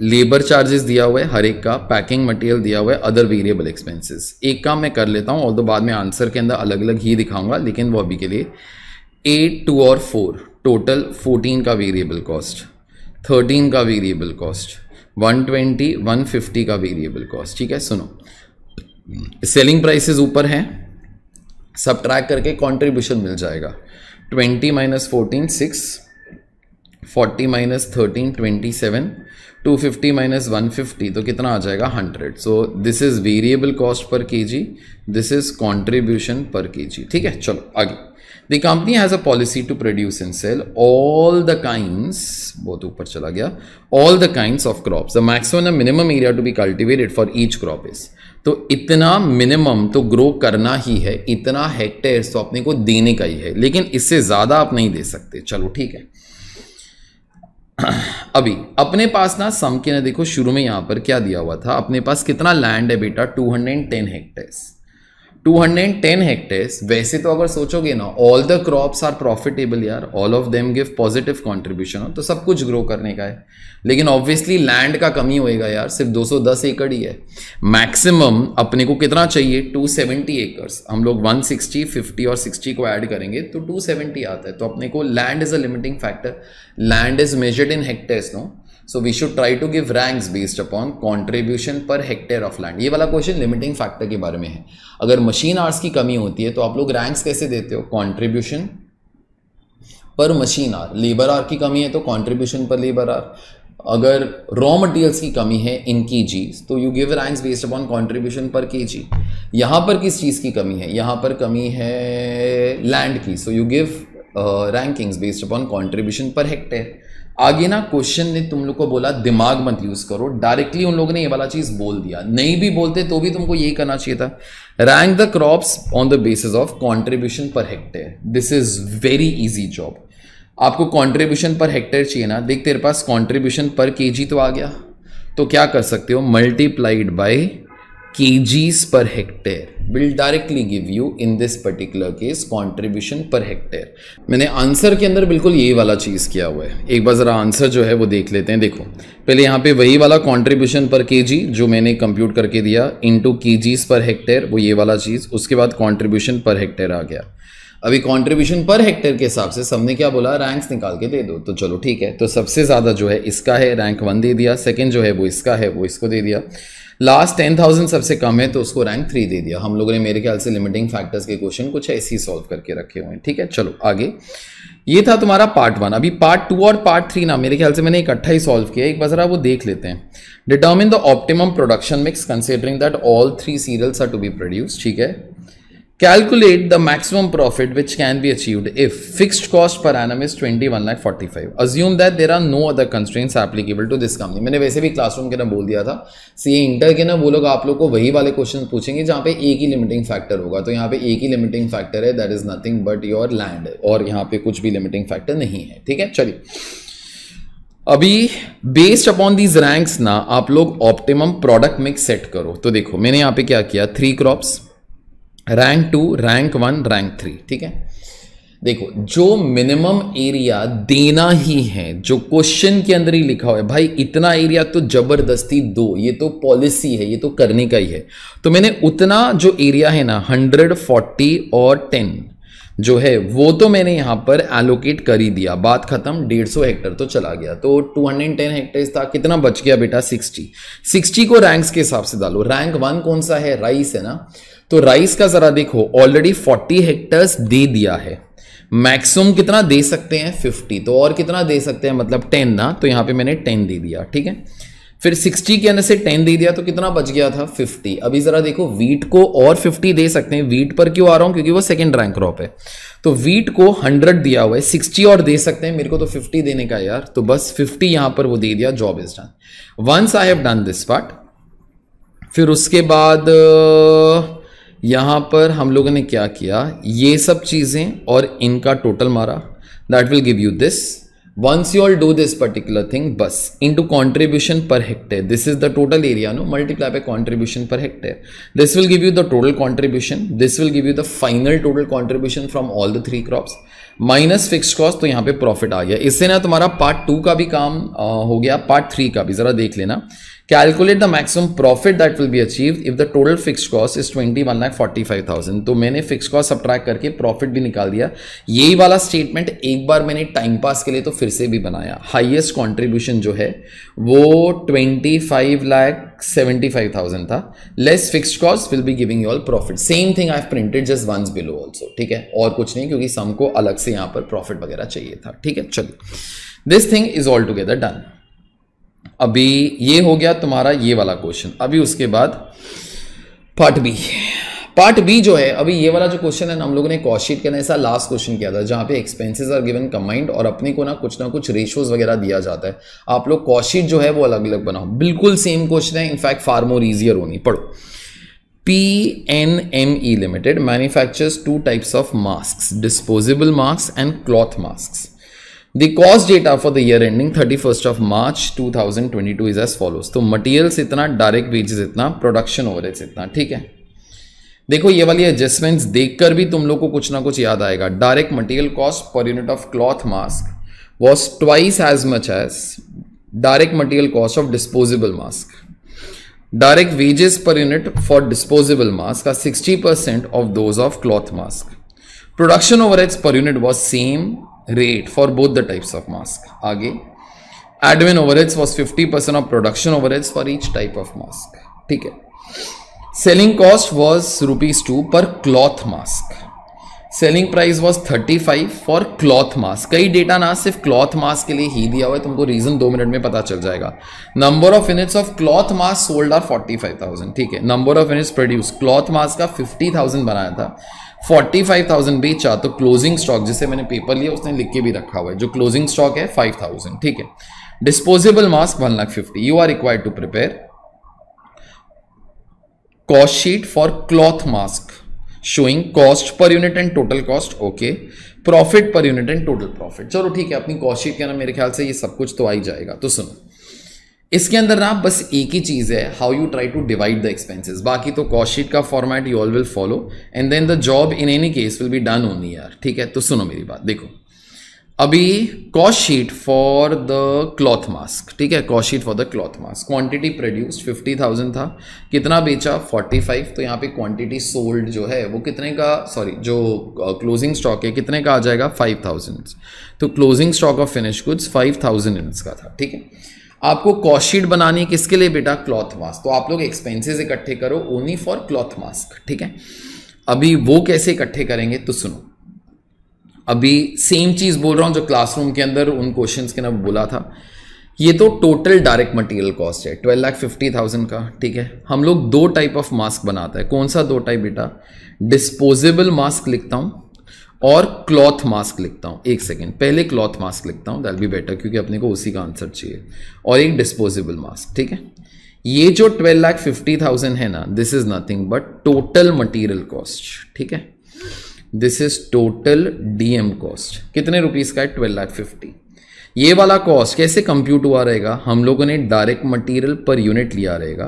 लेबर चार्जेस दिया हुआ है हर एक का पैकिंग मटेरियल दिया हुआ है अदर वेरिएबल एक्सपेंसेस एक काम मैं कर लेता हूँ और तो बाद में आंसर के अंदर अलग अलग ही दिखाऊंगा लेकिन वो अभी के लिए एट टू और फोर टोटल फोर्टीन का वेरिएबल कॉस्ट थर्टीन का variable cost one twenty one fifty का वेरिएबल कॉस्ट ठीक है सुनो सेलिंग प्राइसेस ऊपर है सब ट्रैक करके कंट्रीब्यूशन मिल जाएगा twenty minus fourteen six forty minus thirteen twenty seven two fifty minus one fifty तो कितना आ जाएगा hundred so this is variable cost per K ji this is contribution per K जी ठीक है चलो आगे the company has a policy to produce in sell all the kind बहुत ऊपर चला गया all the kind of crop the maximum minimum area to be cultivated for each crop is तो इतना मिनिमम तो ग्रो करना ही है इतना हेक्टेयर्स तो अपने को देने का ही है लेकिन इससे ज़्यादा आप नहीं दे सकते चलो ठीक है अभी अपने पास ना सम के ना देखो शुरू में यहाँ पर क्या दिया हुआ था अपने पास कितना लैंड है बेटा 210 हेक्टेयर 210 हेक्टेयर्स वैसे तो अगर सोचोगे ना all the crops are profitable यार all of them give positive contribution तो सब कुछ ग्रो करने का है लेकिन ऑब्वियसली लैंड का कमी होएगा यार सिर्फ 210 एकड़ ही है मैक्सिमम अपने को कितना चाहिए 270 एकर्स हम लोग 160 50 और 60 को ऐड करेंगे तो 270 आता है तो अपने को land is a limiting factor land is measured in hectares no so we should try to give ranks based upon contribution per hectare of land ये वाला क्वेश्चन लिमिटिंग फैक्टर के बारे में है अगर मशीन आर्स की कमी होती है तो आप लोग रैंक्स कैसे देते हो कॉन्ट्रीब्यूशन पर मशीन आर लेबर आर की कमी है तो कॉन्ट्रीब्यूशन पर लेबर आर अगर रॉ मटेरियल्स की कमी है इन की जी तो you give ranks based upon contribution per K जी यहाँ पर किस चीज़ की कमी है यहाँ पर कमी है लैंड की so you give rankings based upon contribution per hectare आगे ना क्वेश्चन ने तुम लोग को बोला दिमाग मत यूज करो डायरेक्टली उन लोगों ने ये वाला चीज बोल दिया नहीं भी बोलते तो भी तुमको यही करना चाहिए था rank the crops on the basis of contribution per hectare this is very easy job आपको कॉन्ट्रीब्यूशन पर हेक्टेयर चाहिए ना देख तेरे पास कॉन्ट्रीब्यूशन पर के तो आ गया तो क्या कर सकते हो multiplied by kgs per hectare will directly give you in this particular case contribution per hectare मैंने आंसर के अंदर बिल्कुल ये वाला चीज़ किया हुआ है एक बार ज़रा आंसर जो है वो देख लेते हैं देखो पहले यहाँ पे वही वाला कॉन्ट्रीब्यूशन पर जी जो मैंने कंप्यूट करके दिया के जीज पर हेक्टेयर वो ये वाला चीज़ उसके बाद कॉन्ट्रीब्यूशन पर हेक्टेयर आ गया अभी कॉन्ट्रीब्यूशन पर हेक्टेयर के हिसाब से सबने क्या बोला रैंक्स निकाल के दे दो तो चलो ठीक है तो सबसे ज़्यादा जो है इसका है रैंक वन दे दिया सेकेंड जो है वो इसका है वो इसको दे दिया लास्ट टेन थाउजेंड सबसे कम है तो उसको रैंक थ्री दे दिया हम लोगों ने मेरे ख्याल से लिमिटिंग फैक्टर्स के क्वेश्चन कुछ ऐसे ही सॉल्व करके रखे हुए हैं ठीक है चलो आगे ये था तुम्हारा पार्ट वन अभी पार्ट टू और पार्ट थ्री ना मेरे ख्याल से मैंने इकट्ठा ही सॉल्व किया एक बार जरा वो देख लेते हैं determine the optimum production mix considering that all three cereals are to be produce ठीक है which can be profit if can cost per annum is twenty one annum forty five assume that there are no other constraints applicable to this company मैंने वैसे भी classroom के ना बोल दिया था सी ए इंटर के ना वो लोग आप लोग को वही वाले क्वेश्चन पूछेंगे जहाँ पे एक ही लिमिटिंग फैक्टर होगा तो यहाँ पे एक ही लिमिटिंग फैक्टर है that is nothing but your land और यहाँ पे कुछ भी लिमिटिंग फैक्टर नहीं है ठीक है चलिए अभी बेस्ड अपॉन दीज रैंक्स ना आप लोग ऑप्टिमम प्रोडक्ट मिक्स सेट करो तो देखो मैंने यहाँ पे क्या किया three crops rank two rank one rank three ठीक है देखो जो मिनिमम एरिया देना ही है जो क्वेश्चन के अंदर ही लिखा हुआ है भाई इतना एरिया तो जबरदस्ती दो ये तो पॉलिसी है ये तो करने का ही है तो मैंने उतना जो एरिया है ना 140 और 10 जो है वो तो मैंने यहां पर एलोकेट कर ही दिया बात खत्म 150 हेक्टर तो चला गया तो 210 हेक्टेयर था कितना बच गया बेटा 60 60 को रैंक्स के हिसाब से डालो रैंक वन कौन सा है राइस है ना तो राइस का जरा देखो ऑलरेडी 40 हेक्टर्स दे दिया है मैक्सिमम कितना दे सकते हैं 50 तो और कितना दे सकते हैं मतलब 10 ना तो यहां पे मैंने 10 दे दिया ठीक है फिर 60 के अंदर से 10 दे दिया तो कितना बच गया था 50 अभी ज़रा देखो वीट को और 50 दे सकते हैं वीट पर क्यों आ रहा हूं क्योंकि वो सेकंड रैंक क्रॉप है तो वीट को 100 दिया हुआ है 60 और दे सकते हैं मेरे को तो 50 देने का यार तो बस 50 यहां पर वो दे दिया job is done once I have done this part फिर उसके बाद यहाँ पर हम लोगों ने क्या किया ये सब चीज़ें और इनका टोटल मारा that will give you this once you all do this particular thing बस into contribution per hectare this is the total area no multiply by contribution per hectare this will give you the total contribution this will give you the final total contribution from all the three crops minus fix cost तो यहाँ पे profit आ गया इससे ना तुम्हारा part to का भी काम हो गया पार्ट थ्री का भी जरा देख लेना calculate the maximum profit that will be achieve if the total fix cost is twenty one lakh forty five thousand तो मैंने फिक्स कॉस्ट सब्ट्रैक्ट करके प्रॉफिट भी निकाल दिया यही वाला स्टेटमेंट एक बार मैंने टाइम पास के लिए तो फिर से भी बनाया हाइएस्ट कॉन्ट्रीब्यूशन जो है वो twenty five lakh seventy five thousand था less fix cost will be giving you all profit same thing I printed just once below also ठीक है और कुछ नहीं क्योंकि सम को अलग से यहाँ पर प्रॉफिट वगैरह चाहिए था ठीक है चलिए this thing is all together done अभी ये हो गया तुम्हारा ये वाला क्वेश्चन अभी उसके बाद पार्ट बी पार्ट बी जो है अभी ये वाला जो क्वेश्चन है ना हम लोगों ने कॉशीट का ऐसा लास्ट क्वेश्चन किया था जहाँ पे एक्सपेंसेस आर गिवन कम्बाइंड और अपने को ना कुछ ना कुछ रेशोज वगैरह दिया जाता है आप लोग कॉशीट जो है वो अलग अलग बनाओ बिल्कुल सेम क्वेश्चन है इनफैक्ट फार मोर इजियर होनी पढ़ो P N M E limited manufactures two types of mask disposable mask and cloth mask The cost data for the year ending 31st of March 2022 is as follows. तो materials इतना direct wages इतना production overheads इतना ठीक है देखो ये वाली adjustments देखकर भी तुम लोग को कुछ ना कुछ याद आएगा direct material cost per unit of cloth mask was twice as much as direct material cost of disposable mask direct wages per unit for disposable mask are 60% of those of cloth mask. Production overheads per unit was same rate for both the types of mask. Aage, admin overheads was 50% of production overheads for each type of mask. theek hai selling cost was rupees two per cloth mask selling price was thirty five for cloth mask कई data ना सिर्फ cloth mask के लिए ही दिया हुआ है तुमको reason दो मिनट में पता चल जाएगा number of units of cloth mask sold are forty five thousand ठीक है number of units produce cloth mask का फिफ्टी थाउजेंड बनाया था फोर्टी फाइव थाउजेंड बेचा तो क्लोजिंग स्टॉक जिसे मैंने पेपर लिया उसने लिख के भी रखा हुआ है जो क्लोजिंग स्टॉक है फाइव थाउजेंड ठीक है disposable mask one lakh fifty you are required to prepare cost sheet for cloth mask showing cost per unit and total cost okay profit per unit and total profit चलो ठीक है अपनी cost sheet के ना मेरे ख्याल से ये सब कुछ तो आ ही जाएगा तो सुनो इसके अंदर ना बस एक ही चीज़ है how you try to divide the expenses बाकी तो कॉस्टशीट का format you all will follow and then the job in any case will be done only यार ठीक है तो सुनो मेरी बात देखो अभी cost sheet for the cloth mask ठीक है cost sheet for the cloth mask quantity produced fifty thousand था कितना बेचा फोर्टी फाइव तो यहाँ पे क्वांटिटी सोल्ड जो है वो कितने का सॉरी जो क्लोजिंग uh, स्टॉक है कितने का आ जाएगा फाइव थाउजेंड तो closing stock of finish goods five thousand का था ठीक है आपको कॉस्टशीट बनानी है किसके लिए बेटा क्लॉथ मास्क तो आप लोग एक्सपेंसेस इकट्ठे करो ओनली फॉर क्लॉथ मास्क ठीक है अभी वो कैसे इकट्ठे करेंगे तो सुनो अभी सेम चीज़ बोल रहा हूं जो क्लासरूम के अंदर उन क्वेश्चंस के ना बोला था ये तो टोटल डायरेक्ट मटेरियल कॉस्ट है ट्वेल्व लाख फिफ्टी थाउजेंड का ठीक है हम लोग दो टाइप ऑफ मास्क बनाता है कौन सा दो टाइप बेटा डिस्पोजेबल मास्क लिखता हूं और क्लॉथ मास्क लिखता हूँ एक सेकेंड पहले क्लॉथ मास्क लिखता हूँ दैट बी बेटर क्योंकि अपने को उसी का आंसर चाहिए और एक डिस्पोजेबल मास्क ठीक है ये जो ट्वेल्व लाख फिफ्टी थाउजेंड है ना this is nothing but total material cost ठीक है this is total DM cost कितने रुपीज का है ट्वेल्व लाख फिफ्टी ये वाला कॉस्ट कैसे कंप्यूट हुआ रहेगा हम लोगों ने डायरेक्ट मटेरियल पर यूनिट लिया रहेगा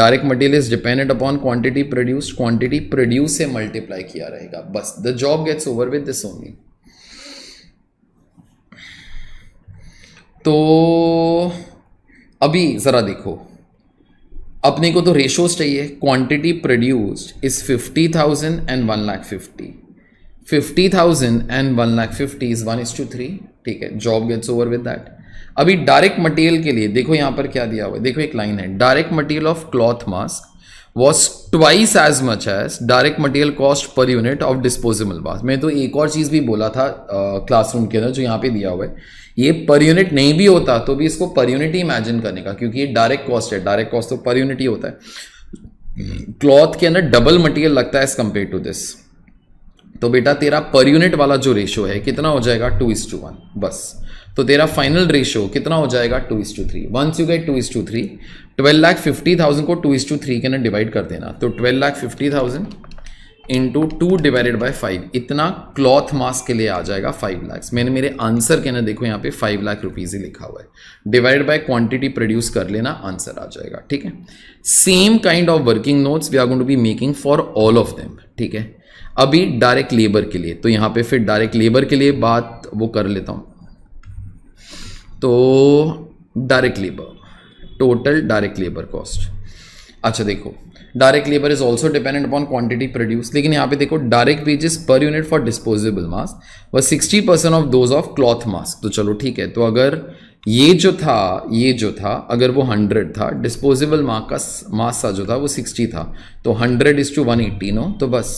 direct material is dependent upon quantity produce quantity produce से मल्टीप्लाई किया रहेगा बस the job gets over with this only तो अभी ज़रा देखो अपने को तो रेशोस चाहिए quantity produced is fifty thousand and one lakh fifty fifty thousand and one lakh fifty is one is two three ठीक है job gets over with that अभी डायरेक्ट मटेरियल के लिए देखो यहाँ पर क्या दिया हुआ है देखो एक लाइन है direct material of cloth mask was twice as much as direct material cost per unit of disposable mask मैं तो एक और चीज़ भी बोला था क्लासरूम के अंदर जो यहाँ पे दिया हुआ है ये पर यूनिट नहीं भी होता तो भी इसको पर यूनिट ही इमेजिन करने का क्योंकि ये डायरेक्ट कॉस्ट है डायरेक्ट कॉस्ट तो पर यूनिट ही होता है क्लॉथ hmm, के अंदर डबल मटेरियल लगता है एज कम्पेयर टू दिस तो बेटा तेरा पर यूनिट वाला जो रेशो है कितना हो जाएगा टू इज टू वन बस तो तेरा फाइनल रेशो कितना हो जाएगा two is two three once you get two is two three twelve lakh fifty thousand को टू इज टू थ्री के ना डिवाइड कर देना तो twelve lakh fifty thousand into two divided by five इतना क्लॉथ मास्क के लिए आ जाएगा फाइव लैक्स मैंने मेरे आंसर के ना देखो यहाँ पे फाइव लाख रुपीज़ ही लिखा हुआ है डिवाइड बाय क्वांटिटी प्रोड्यूस कर लेना आंसर आ जाएगा ठीक है same kind of working notes we are going to be making for all of them ठीक है अभी डायरेक्ट लेबर के लिए तो यहाँ पे फिर डायरेक्ट लेबर के लिए बात वो कर लेता हूँ तो direct labour total direct labour cost अच्छा देखो direct labour is also dependent upon quantity produce लेकिन यहाँ पे देखो direct wages per unit for disposable mask was sixty percent of those of cloth mask तो चलो ठीक है तो अगर ये जो था ये जो था अगर वो हंड्रेड था डिस्पोजेबल मास्क का मास्क जो था वो सिक्सटी था तो hundred is two one eighty no तो बस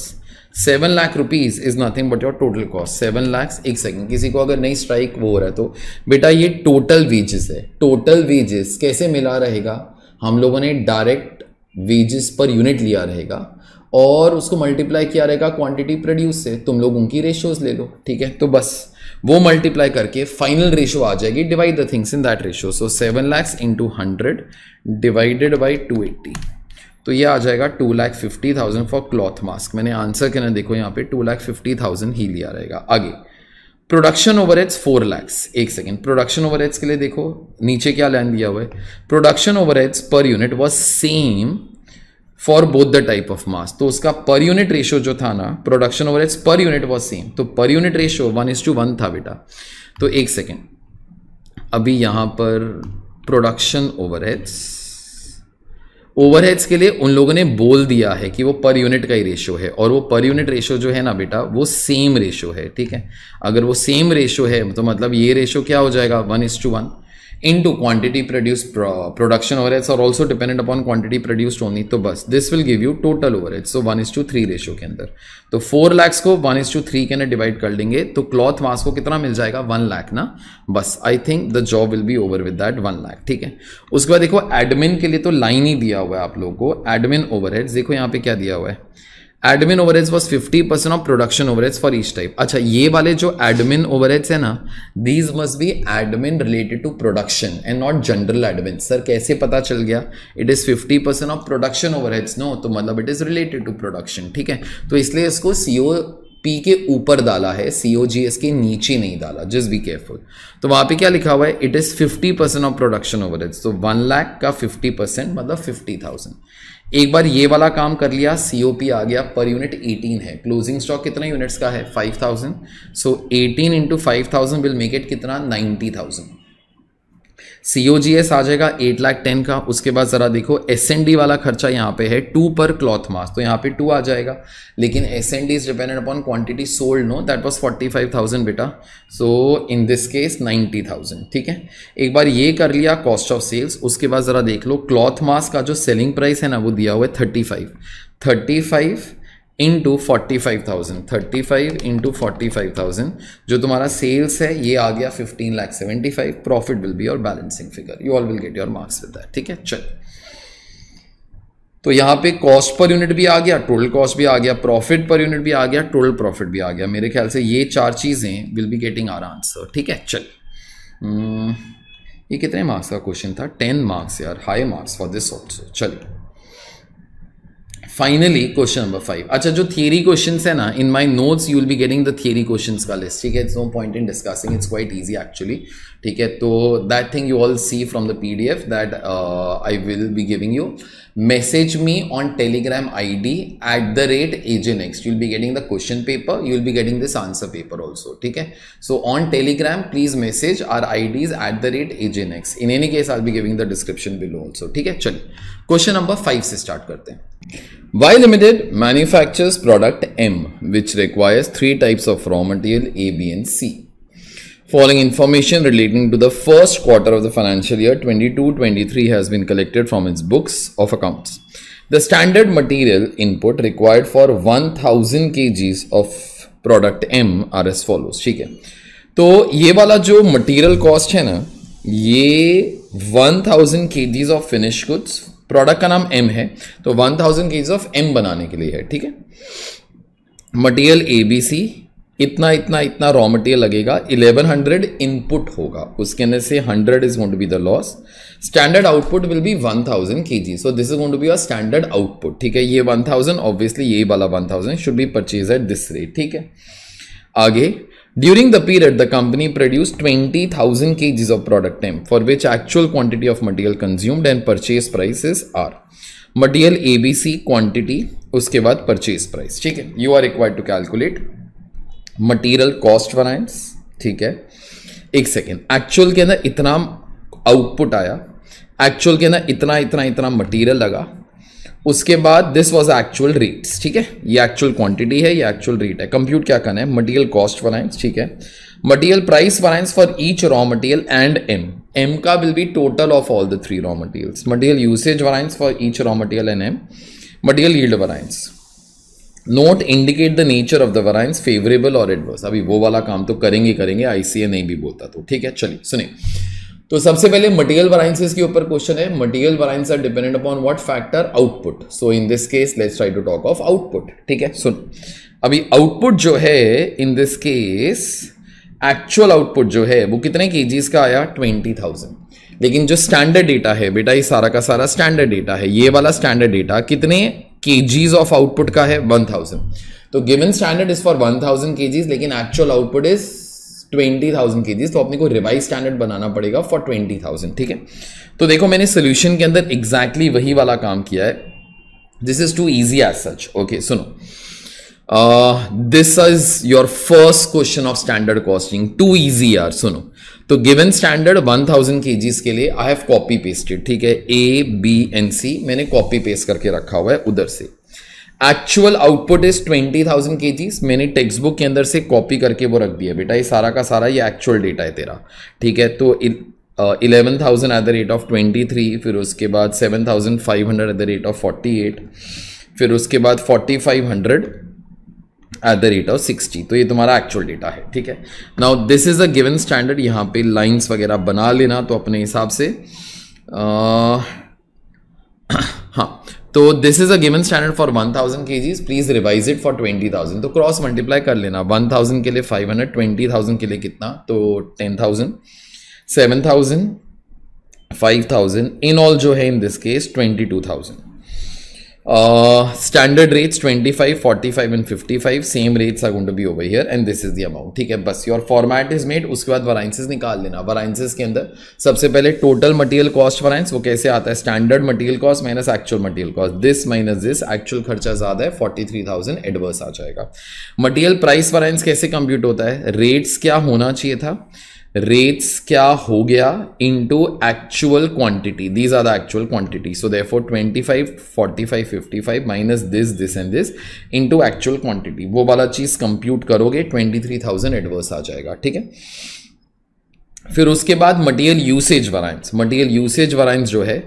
seven lakh rupees is nothing but your total cost seven lakh एक सेकेंड किसी को अगर नहीं स्ट्राइक वो हो रहा है तो बेटा ये टोटल वेजेस है टोटल वेजेस कैसे मिला रहेगा हम लोगों ने डायरेक्ट वेजेस पर यूनिट लिया रहेगा और उसको मल्टीप्लाई किया रहेगा क्वांटिटी प्रोड्यूस से तुम लोग उनकी रेशियोज ले लो ठीक है तो बस वो मल्टीप्लाई करके फाइनल रेशियो आ जाएगी divide the things in that ratio so seven lakhs into hundred divided by two eighty तो ये आ जाएगा two lakh fifty thousand for cloth mask मैंने आंसर के ना देखो यहाँ पे टू लैख फिफ्टी थाउजेंड ही लिया रहेगा आगे production overheads four lakhs एक सेकेंड प्रोडक्शन ओवर के लिए देखो नीचे क्या लाइन दिया हुआ है production over per unit was same for both the type of mask तो उसका पर यूनिट रेशियो जो था ना production over per unit was same तो per unit ratio one is two one था बेटा तो एक सेकेंड अभी यहां पर प्रोडक्शन ओवर एड्स ओवरहेड्स के लिए उन लोगों ने बोल दिया है कि वो पर यूनिट का ही रेशो है और वो पर यूनिट रेशो जो है ना बेटा वो सेम रेशो है ठीक है अगर वो सेम रेशो है तो मतलब ये रेशो क्या हो जाएगा one is two one into quantity produced pro production overheads are also dependent upon quantity produced only तो बस this will give you total overheads so 1 is to 3 ratio के अंदर तो 4 lakhs को 1 is to 3 के अंदर divide कर देंगे तो cloth mass को कितना मिल जाएगा 1 lakh ना बस I think the job will be over with that 1 lakh ठीक है उसके बाद देखो admin के लिए तो line ही दिया हुआ है आप लोगों को admin overheads देखो यहाँ पे क्या दिया हुआ है admin overheads was fifty percent of production overheads for each type अच्छा ये वाले जो एडमिन ओवरेज है ना these must be admin related to production and not general admin sir कैसे पता चल गया it is fifty percent of production overheads no तो मतलब it is related to production ठीक है तो इसलिए इसको सी पी के ऊपर डाला है सी ओ जी एस के नीचे नहीं डाला जिस बी केयरफुल तो वहां पे क्या लिखा हुआ है it is fifty percent of production overheads तो वन लैख का फिफ्टी परसेंट मतलब फिफ्टी थाउजेंड एक बार ये वाला काम कर लिया सीओपी आ गया पर यूनिट 18 है क्लोजिंग स्टॉक कितना यूनिट्स का है 5000 so so 18 into five will make it कितना 90000 सी ओ जी एस आ जाएगा एट लाख टेन का उसके बाद ज़रा देखो एस एन डी वाला खर्चा यहाँ पे है टू पर क्लॉथ मास तो यहाँ पे टू आ जाएगा लेकिन S N D is dependent upon quantity sold no that was forty five thousand बेटा so in this case ninety thousand ठीक है एक बार ये कर लिया कॉस्ट ऑफ सेल्स उसके बाद ज़रा देख लो क्लॉथ मास का जो सेलिंग प्राइस है ना वो दिया हुआ है thirty five thirty five into forty five thousand thirty five into forty five thousand जो तुम्हारा सेल्स है ये आ गया fifteen lakh seventy five profit will be your balancing figure you all will get your marks with that ठीक है चल तो यहाँ पे कॉस्ट पर यूनिट भी आ गया टोटल कॉस्ट भी आ गया प्रॉफिट पर यूनिट भी आ गया टोटल प्रॉफिट भी आ गया मेरे ख्याल से ये चार चीज़ें will be getting our answer ठीक है चल हम्म, ये कितने मार्क्स का क्वेश्चन था टेन मार्क्स यार high marks for this also चलिए फाइनली क्वेश्चन नंबर फाइव अच्छा जो थियरी क्वेश्चन है ना in my notes you will be getting the theory question का लिस्ट ठीक है it's no point in discussing it's quite easy actually ठीक है तो that thing you all see from the P D F that I will be giving you message me on Telegram I D at the rate एजेन एक्स you'll be getting the question paper you will be getting this answer paper also ठीक है so on Telegram please message our IDs at the rate एजेन एक्स in any case are be giving the description below also ठीक है चलिए question number five से start करते हैं Y limited manufactures product M which requires three types of raw material A B and C Following information relating to the first quarter of the financial year 22-23 has been collected from its books of accounts. The standard material input required for 1000 kgs of product M are as follows. ठीक है तो ये वाला जो material cost है ना ये 1000 thousand के ऑफ फिनिश गुड्स प्रोडक्ट का नाम एम है तो 1000 थाउजेंड के ऑफ एम बनाने के लिए है ठीक है मटेरियल ए इतना इतना इतना रॉ मटेरियल लगेगा 1100 इनपुट होगा उसके अंदर से 100 is gotta be the loss standard output will be 1000 thousand K G so this is gotta be uh standard output ठीक है ये 1000 थाउजेंड ऑब्वियसली ये वाला 1000 thousand should be purchase at this rate ठीक है आगे during the period the company produce twenty thousand K Gs of product time for which actual quantity of material consumed and purchase price are material ABC quantity उसके बाद purchase price ठीक है you are required to calculate material cost variance ठीक है एक second actual के अंदर इतना आउटपुट आया एक्चुअल के अंदर इतना इतना इतना मटेरियल लगा उसके बाद दिस वॉज एक्चुअल रेट्स ठीक है ये एक्चुअल क्वांटिटी है ये एक्चुअल रेट है कंप्यूट क्या करना है मटेरियल कॉस्ट वराइंस ठीक है material price variance for each raw material and M M का will be total of all the three raw materials material usage variance for each raw material and M material yield variance note indicate the nature of the variance favourable or adverse अभी वो वाला काम तो करेंगे करेंगे ICA नहीं भी बोलता तो ठीक है चलिए सुनिए तो सबसे पहले मटेरियल वराइंसेस के ऊपर क्वेश्चन है material variance are dependent upon what factor output so in this case let's try to talk of output ठीक है सुन अभी आउटपुट जो है in this case actual output जो है वो कितने के का आया ट्वेंटी थाउजेंड लेकिन जो स्टैंडर्ड डेटा है बेटा ये सारा का सारा स्टैंडर्ड डेटा है ये वाला स्टैंडर्ड डेटा कितने केजीज ऑफ आउटपुट का है 1000 तो given standard is for 1000 KGs लेकिन एक्चुअल आउटपुट इज 20,000 केजीज तो अपने को रिवाइज स्टैंडर्ड बनाना पड़ेगा फॉर 20,000 ठीक है तो देखो मैंने सोल्यूशन के अंदर एग्जैक्टली exactly वही वाला काम किया है this is too easy as such okay सुनो this is your first question of standard costing too easy आर सुनो तो गिवन स्टैंडर्ड 1000 थाउजेंड के के लिए आई हैव कॉपी पेस्टेड ठीक है ए बी एन सी मैंने कॉपी पेस्ट करके रखा हुआ है उधर से एक्चुअल आउटपुट इज 20,000 थाउजेंड मैंने टेक्स्ट बुक के अंदर से कॉपी करके वो रख दिया बेटा ये सारा का सारा ये एक्चुअल डेटा है तेरा ठीक है तो eleven thousand at the rate of twenty three फिर उसके बाद seven thousand five hundred at the rate of forty eight फिर उसके बाद forty five hundred at the rate of sixty तो ये तुम्हारा एक्चुअल डेटा है ठीक है now this is a given standard यहाँ पे लाइंस वगैरह बना लेना तो अपने हिसाब से uh, हाँ तो this is a given standard for one thousand K Gs please revise it for twenty thousand तो क्रॉस मल्टीप्लाई कर लेना वन थाउजेंड के लिए फाइव हंड्रेड ट्वेंटी थाउजेंड के लिए कितना तो ten thousand seven thousand five thousand in all जो है in this case twenty two thousand standard rates 25 45 and 55 same rates are going to be over here and this is the amount ठीक है बस your format is made उसके बाद वराइंसेस निकाल लेना वराइंसेस के अंदर सबसे पहले टोटल मटेरियल कॉस्ट वराइंस वो कैसे आता है standard material cost minus actual material cost this minus this actual खर्चा ज्यादा है 43,000 एडवर्स आ जाएगा मटेरियल प्राइस वराइंस कैसे कंप्यूट होता है रेट्स क्या होना चाहिए था rates kya ho gaya into actual quantity these are the actual quantity so therefore 25 45 55 minus this this and this into actual quantity wo wala cheez compute karoge 23000 adverse aa jayega theek hai फिर उसके बाद material usage variance material usage variance जो है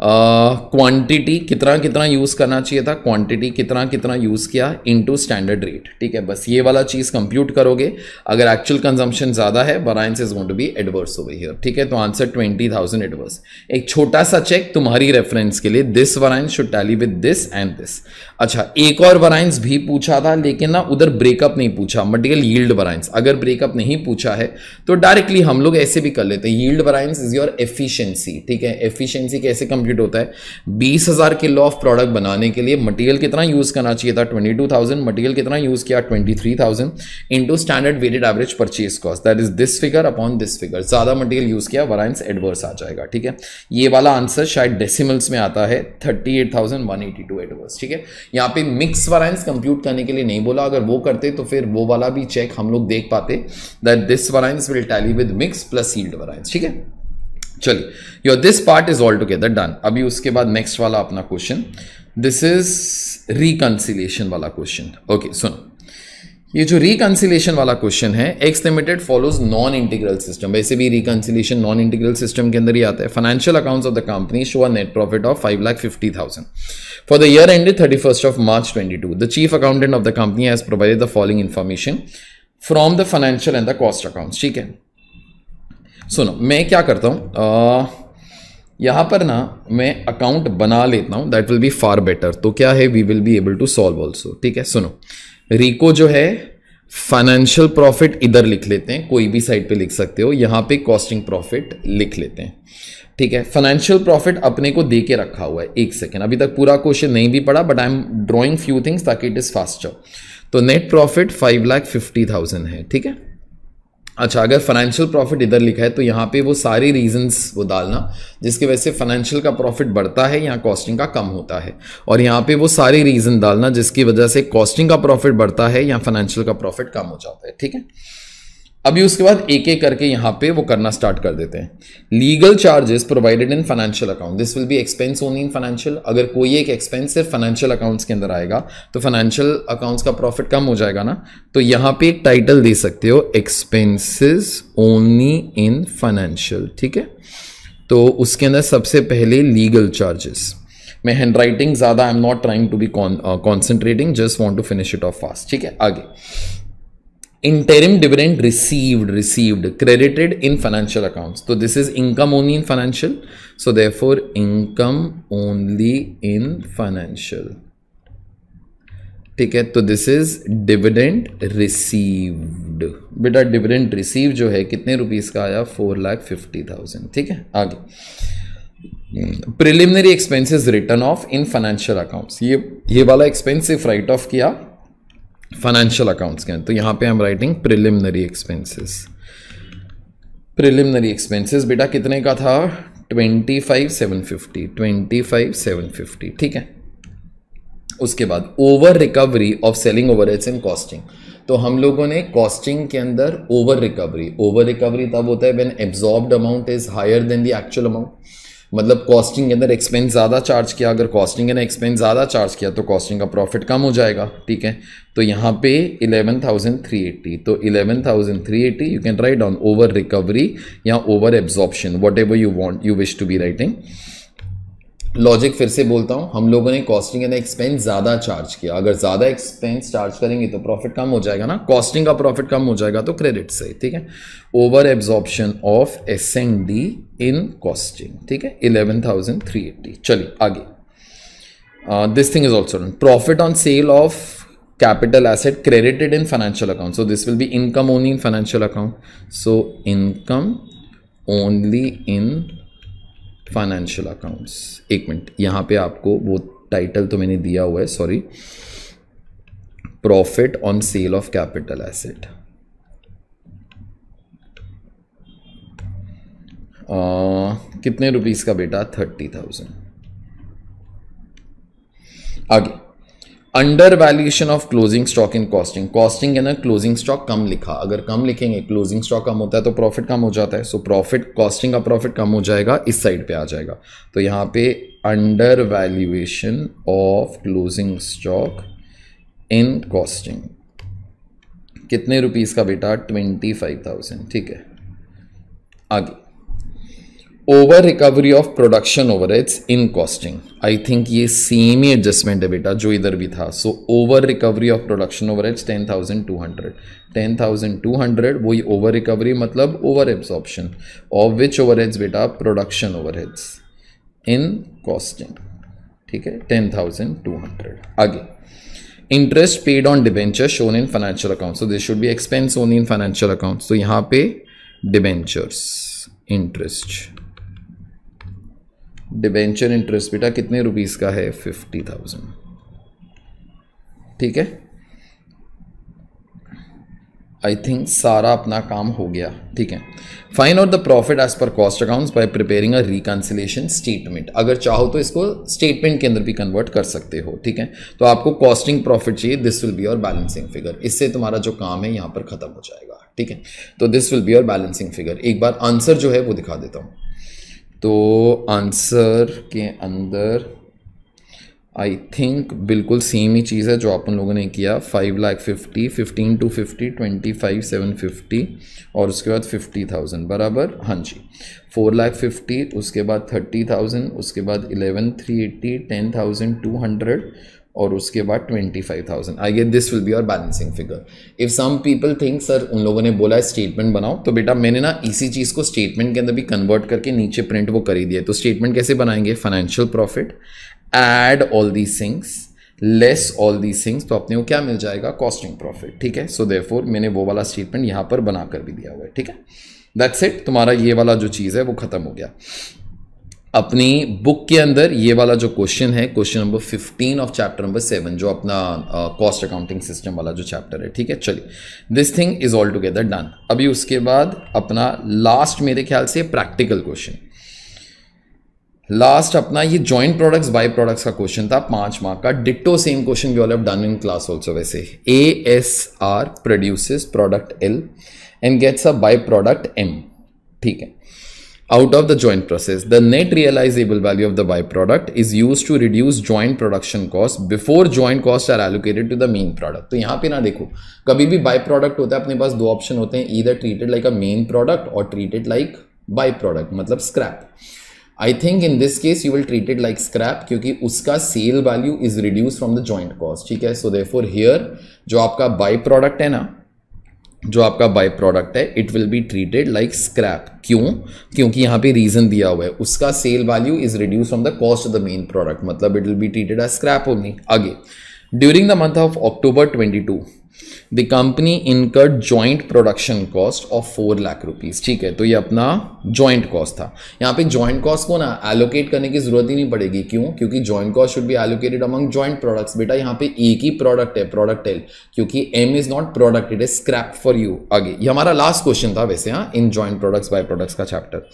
quantity कितना कितना use करना चाहिए था क्वांटिटी कितना कितना यूज़ किया इनटू स्टैंडर्ड रेट ठीक है बस ये वाला चीज़ कंप्यूट करोगे अगर एक्चुअल कंजम्पशन ज़्यादा है variance is going to be adverse over here ठीक है तो आंसर ट्वेंटी थाउजेंड एडवर्स एक छोटा सा चेक तुम्हारी रेफरेंस के लिए this variance should tally with this and this अच्छा एक और वरायंस भी पूछा था लेकिन ना उधर ब्रेकअप नहीं पूछा मटेरियल यील्ड वरायंस अगर ब्रेकअप नहीं पूछा है तो डायरेक्टली हम लोग ऐसे भी कर लेते हैं yield variance is your efficiency ठीक है एफिशियंसी कैसे कंप्यूट कंप्लीट होता है बीस हज़ार किलो ऑफ प्रोडक्ट बनाने के लिए मटेरियल कितना यूज़ करना चाहिए था ट्वेंटी टू थाउजेंड मटीरियल कितना यूज़ किया twenty three thousand into standard weighted average purchase cost that is this figure upon this figure ज़्यादा मटेरियल यूज़ किया वराइंस एडवर्स आ जाएगा ठीक है ये वाला आंसर शायद डेसिमल्स में आता है thirty eight thousand one eighty two adverse ठीक है यहाँ पे मिक्स वराइंस कंप्यूट करने के लिए नहीं बोला अगर वो करते तो फिर वो वाला भी चेक हम लोग देख पाते that this variance will tally with mix plus yield variance ठीक है चलिए यो this part is all together done अभी उसके बाद नेक्स्ट वाला अपना क्वेश्चन दिस इज रिकन्सिलेशन वाला क्वेश्चन ओके सुनो ये जो रिकन्सिलेशन वाला क्वेश्चन है X limited follows non integral system वैसे भी रिकन्सिलेशन नॉन इंटीग्रल सिस्टम के अंदर ही आता है financial accounts of the company show a net profit of five lakh fifty thousand for the year ended thirty first of March twenty two the chief accountant of the company has provided the following information from the financial and the cost accounts ठीक है सुनो मैं क्या करता हूँ यहाँ पर ना मैं अकाउंट बना लेता हूँ that will be far better तो क्या है we will be able to solve also ठीक है सुनो रिको जो है फाइनेंशियल प्रॉफिट इधर लिख लेते हैं कोई भी साइड पे लिख सकते हो यहाँ पे कॉस्टिंग प्रॉफिट लिख लेते हैं ठीक है फाइनेंशियल प्रॉफिट अपने को दे के रखा हुआ है एक सेकेंड अभी तक पूरा क्वेश्चन नहीं भी पड़ा but I am drawing few things ताकि इट इज़ फास्टर तो net profit five lakh fifty thousand है ठीक है अच्छा अगर फाइनेंशियल प्रॉफिट इधर लिखा है तो यहाँ पे वो सारे रीजंस वो डालना जिसकी वजह से फाइनेंशियल का प्रॉफिट बढ़ता है यहाँ कॉस्टिंग का कम होता है और यहाँ पे वो सारे रीज़न डालना जिसकी वजह से कॉस्टिंग का प्रॉफिट बढ़ता है या फाइनेंशियल का प्रॉफिट कम हो जाता है ठीक है अभी उसके बाद एक एक करके यहाँ पे वो करना स्टार्ट कर देते हैं legal charges provided in financial account this will be expense only in financial अगर कोई एक एक्सपेंस सिर्फ फाइनेंशियल अकाउंट्स के अंदर आएगा तो फाइनेंशियल अकाउंट्स का प्रॉफिट कम हो जाएगा ना तो यहाँ पे एक टाइटल दे सकते हो एक्सपेंसिस ओनली इन फाइनेंशियल ठीक है तो उसके अंदर सबसे पहले लीगल चार्जेस मैं हैंड राइटिंग ज़्यादा I am not trying to be concentrating just want to finish it off fast ठीक है आगे interim dividend received received credited in financial accounts so this is income only in financial so therefore income only in financial ठीक है तो this is dividend received बेटा dividend receive जो है कितने रुपीस का आया फोर लाख फिफ्टी थाउजेंड ठीक है आगे preliminary expenses written off in financial accounts ये ये वाला एक्सपेंसिव राइट ऑफ किया फाइनेंशियल अकाउंट्स के अंदर तो यहाँ पे हम writing preliminary expenses preliminary expenses बेटा कितने का था twenty five seven fifty twenty five seven fifty ठीक है उसके बाद over recovery of selling overheads and costing तो हम लोगों ने कॉस्टिंग के अंदर ओवर रिकवरी ओवर रिकवरी तब होता है when absorbed amount is higher than the actual amount मतलब कॉस्टिंग के अंदर एक्सपेंस ज़्यादा चार्ज किया अगर कॉस्टिंग के अंदर एक्सपेंस ज़्यादा चार्ज किया तो कॉस्टिंग का प्रॉफिट कम हो जाएगा ठीक है तो यहाँ पे 11,380 तो 11,380 you can write down over recovery या over absorption whatever you want you wish to be writing logic फिर से बोलता हूँ हम लोगों ने कॉस्टिंग एंड एक्सपेंस ज़्यादा चार्ज किया अगर ज़्यादा एक्सपेंस चार्ज करेंगे तो प्रॉफिट कम हो जाएगा ना कॉस्टिंग का प्रॉफिट कम हो जाएगा तो क्रेडिट से ठीक है over absorption of S N D in costing ठीक है इलेवन थाउजेंड थ्री एट्टी चलिए आगे this thing is also profit on sale of capital asset credited in financial account so this will be income only in financial account so income only in financial accounts एक minute यहाँ पे आपको वो title तो मैंने दिया हुआ है sorry profit on sale of capital asset कितने रुपीस का बेटा थर्टी थाउजेंड आगे under valuation of closing stock in costing costing है ना क्लोजिंग स्टॉक कम लिखा अगर कम लिखेंगे क्लोजिंग स्टॉक कम होता है तो प्रॉफिट कम हो जाता है सो प्रॉफिट कॉस्टिंग का प्रॉफिट कम हो जाएगा इस साइड पे आ जाएगा तो यहां पे under valuation of closing stock in costing कितने रुपीज का बेटा ट्वेंटी फाइव थाउजेंड ठीक है आगे over recovery of production over in costing I think ये सेम ही एडजस्टमेंट है बेटा जो इधर भी था so over recovery of production over it's ten thousand two hundred ten thousand two hundred वही ओवर रिकवरी मतलब over absorption of which over बेटा प्रोडक्शन ओवर इन कॉस्टिंग ठीक है टेन थाउजेंड टू हंड्रेड आगे interest paid on debenture shown in financial account so this should be expense own in financial account so यहाँ पे debentures interest debenture interest बेटा कितने rupees का है fifty thousand ठीक है आई थिंक सारा अपना काम हो गया ठीक है फाइन और the profit as per cost accounts by preparing a reconciliation statement अगर चाहो तो इसको स्टेटमेंट के अंदर भी कन्वर्ट कर सकते हो ठीक है तो आपको कॉस्टिंग प्रॉफिट चाहिए this will be your balancing figure इससे तुम्हारा जो काम है यहाँ पर खत्म हो जाएगा ठीक है तो दिस विल बी और बैलेंसिंग फिगर एक बार आंसर जो है वो दिखा देता हूँ तो आंसर के अंदर आई थिंक बिल्कुल सेम ही चीज़ है जो अपन लोगों ने किया five lakh fifty fifteen two fifty twenty five seven fifty और उसके बाद फिफ्टी थाउजेंड बराबर हाँ जी फोर लाख फिफ्टी उसके बाद थर्टी थाउजेंड उसके बाद eleven three eighty ten thousand two hundred और उसके बाद twenty five thousand I get this will be your balancing figure if some people think sir उन लोगों ने बोला है स्टेटमेंट बनाओ तो बेटा मैंने ना इसी चीज़ को स्टेटमेंट के अंदर भी कन्वर्ट करके नीचे प्रिंट वो कर ही दिया तो स्टेटमेंट कैसे बनाएंगे financial profit add all these things less all these things तो अपने को क्या मिल जाएगा कॉस्टिंग प्रॉफिट ठीक है सो so फोर मैंने वो वाला स्टेटमेंट यहाँ पर बनाकर भी दिया हुआ है ठीक है दैट्स इट तुम्हारा ये वाला जो चीज़ है वो ख़त्म हो गया अपनी बुक के अंदर ये वाला जो क्वेश्चन है question number 15 of chapter number 7 जो अपना कॉस्ट अकाउंटिंग सिस्टम वाला जो चैप्टर है ठीक है चलिए this thing is all together done अभी उसके बाद अपना लास्ट मेरे ख्याल से प्रैक्टिकल क्वेश्चन लास्ट अपना ये जॉइंट प्रोडक्ट्स बाय प्रोडक्ट्स का क्वेश्चन था पांच मार्क का ditto same question we all have done in class also वैसे A S R produces product L and gets a by product M ठीक है out of the joint process. The net realizable value of the byproduct is used to reduce joint production cost before joint costs are allocated to the main product. तो यहाँ पे ना देखो कभी भी by product होता है अपने पास दो ऑप्शन होते हैं either treated like a main product और ट्रीटेड लाइक बाई प्रोडक्ट मतलब scrap I think in this case you will treated like scrap क्योंकि उसका sale value is reduce from the joint cost ठीक है सो देर फोर हियर जो आपका by product है ना जो आपका बाई प्रोडक्ट है it will be treated like scrap क्यों क्योंकि यहाँ पे रीजन दिया हुआ है उसका sale value is reduce from the cost of the main product मतलब it will be treated as scrap only आगे During the month of October 22, the company incurred joint production cost of four lakh rupees ठीक है तो ये अपना joint cost था यहाँ पे joint cost को ना allocate करने की जरूरत ही नहीं पड़ेगी क्यों क्योंकि joint cost should be allocated among joint products बेटा यहाँ पे एक ही product है product एल क्योंकि M is not product it is scrap for you आगे ये हमारा last question था वैसे हाँ in joint products by products का chapter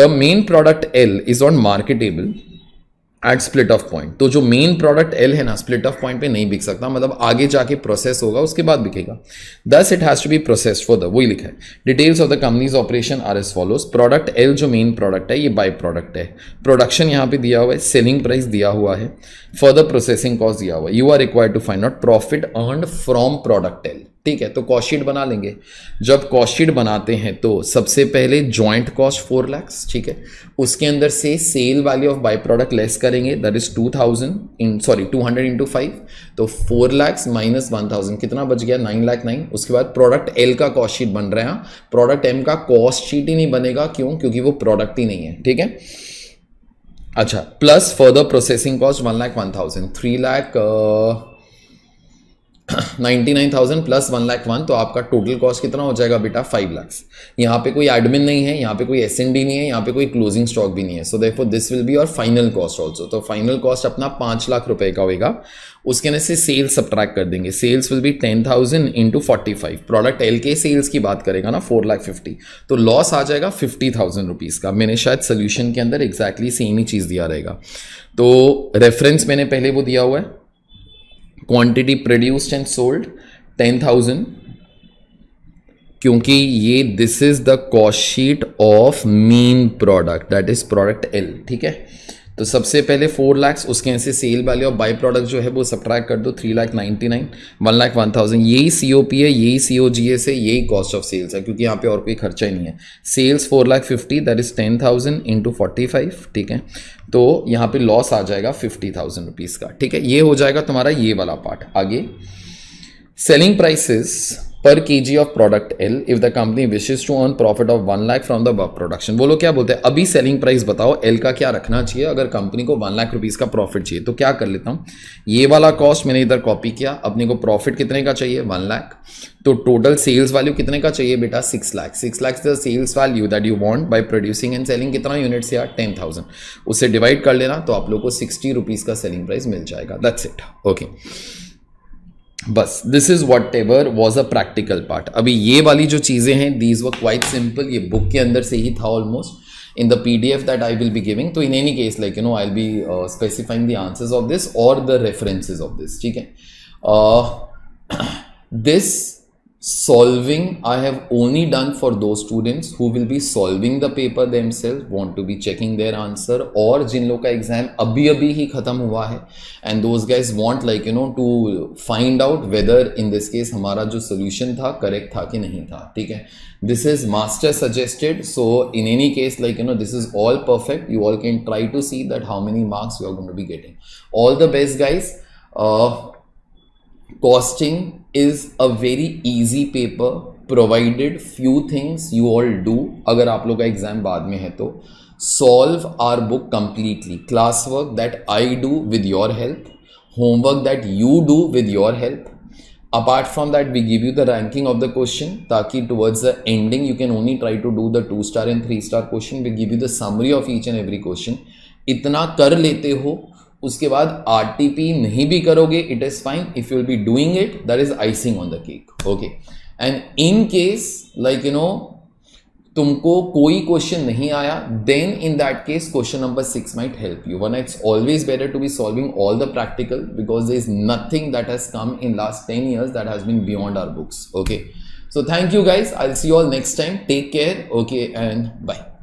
the main product L is on marketable at split off point तो जो मेन प्रोडक्ट एल है ना स्प्लिट ऑफ पॉइंट पे नहीं बिक सकता मतलब आगे जाके प्रोसेस होगा उसके बाद बिकेगा दस it has to be process for the वही लिखा है details of the company's operation are as follows product L जो मेन प्रोडक्ट है ये बाय प्रोडक्ट है प्रोडक्शन यहाँ पे दिया हुआ है सेलिंग प्राइस दिया हुआ है फर्दर प्रोसेसिंग कॉस्ट दिया हुआ you are required to find out profit earn from product L ठीक है तो कॉस्ट शीट बना लेंगे जब कॉस्टशीट बनाते हैं तो सबसे पहले जॉइंट कॉस्ट फोर लैक्स ठीक है उसके अंदर से sale value of by product less करेंगे that is two thousand in sorry two hundred into five तो four lakhs minus one thousand कितना बच गया नाइन लैख नाइन उसके बाद प्रोडक्ट एल का कॉस्ट शीट बन रहा है प्रोडक्ट एम का कॉस्टशीट ही नहीं बनेगा क्यों क्योंकि वो प्रोडक्ट ही नहीं है ठीक है अच्छा plus further processing cost one lakh one thousand three lakh ninety nine thousand plus one lakh one तो आपका टोटल कॉस्ट कितना हो जाएगा बेटा फाइव लाख्स यहाँ पे कोई एडमिन नहीं है यहाँ पे कोई एस एन डी नहीं है यहाँ पे कोई क्लोजिंग स्टॉक भी नहीं है सो देखो दिस विल बी और फाइनल कॉस्ट ऑल्सो तो फाइनल कॉस्ट अपना पाँच लाख रुपए का होगा उसके अंदर से सेल्स सब्ट्रैक्ट कर देंगे sales will be ten thousand into forty five product L के सेल्स की बात करेगा ना फोर लाख फिफ्टी तो लॉस आ जाएगा फिफ्टी थाउजेंड रुपीज़ का मैंने शायद सोल्यूशन के अंदर एक्जैक्टली exactly सेम ही चीज़ दिया रहेगा तो रेफरेंस मैंने पहले वो दिया हुआ है quantity produced and sold ten thousand क्योंकि ये this is the cost sheet of main product that is product L ठीक है तो सबसे पहले फोर लैक्स उसके यहाँ से सेल वैल्यू और बाई प्रोडक्ट जो है वो सब्ट्रैक्ट कर दो three lakh ninety nine one lakh one thousand यही सी ओ पी है यही सी ओ जी एस है यही कॉस्ट ऑफ सेल्स है क्योंकि यहाँ पे और कोई खर्चा ही नहीं है sales four lakh fifty that is ten thousand into forty five ठीक है तो यहाँ पे लॉस आ जाएगा फिफ्टी थाउजेंड रुपीज़ का ठीक है ये हो जाएगा तुम्हारा ये वाला पार्ट आगे सेलिंग प्राइसेस पर K G of product L if the company wishes to earn profit of one lakh from the work production वो लोग क्या बोलते हैं अभी सेलिंग प्राइस बताओ एल का क्या रखना चाहिए अगर कंपनी को वन लाख रुपीज़ का प्रॉफिट चाहिए तो क्या कर लेता हूँ ये वाला कॉस्ट मैंने इधर कॉपी किया अपने को प्रॉफिट कितने का चाहिए वन लाख तो टोटल सेल्स वैल्यू कितने का चाहिए बेटा six lakh six lakh the sales value that you want by producing and selling कितना यूनिट्स या टेन थाउजेंड उससे डिवाइड कर लेना तो आप लोग को सिक्सटी रुपीज़ का सेलिंग प्राइस मिल जाएगा दैट्स इट ओके बस this is whatever was a practical part अभी ये वाली जो चीज़ें हैं दीज व क्वाइट सिंपल ये बुक के अंदर से ही था almost in the P D F that I will be giving तो in any case like you know I be specifying the answers of this और द रेफरेंसेज ऑफ दिस ठीक है this uh, solving I have only done for those students who will be solving the paper themselves want to be checking their answer or जिन लोग का exam अभी अभी ही ख़त्म हुआ है and those guys want like you know to find out whether in this case हमारा जो solution था correct था कि नहीं था ठीक है this is master suggested so in any case like you know this is all perfect you all can try to see that how many marks you are going to be getting all the best guys uh, costing is a very easy paper provided few things you all do अगर आप लोग का exam बाद में है तो solve our book completely class work that I do with your help homework that you do with your help apart from that we give you the ranking of the question ताकि towards the ending you can only try to do the two star and three star question we give you the summary of each and every question इतना कर लेते हो उसके बाद are नहीं भी करोगे it is fine if you will be doing it that is icing on the cake okay and in case like you know तुमको कोई क्वेश्चन नहीं आया then in that case question number six might help you one it's always better to be solving all the practical because the is nothing that has come in last ten years that has been beyond our books okay so thank you guys I see all next time take care okay and bye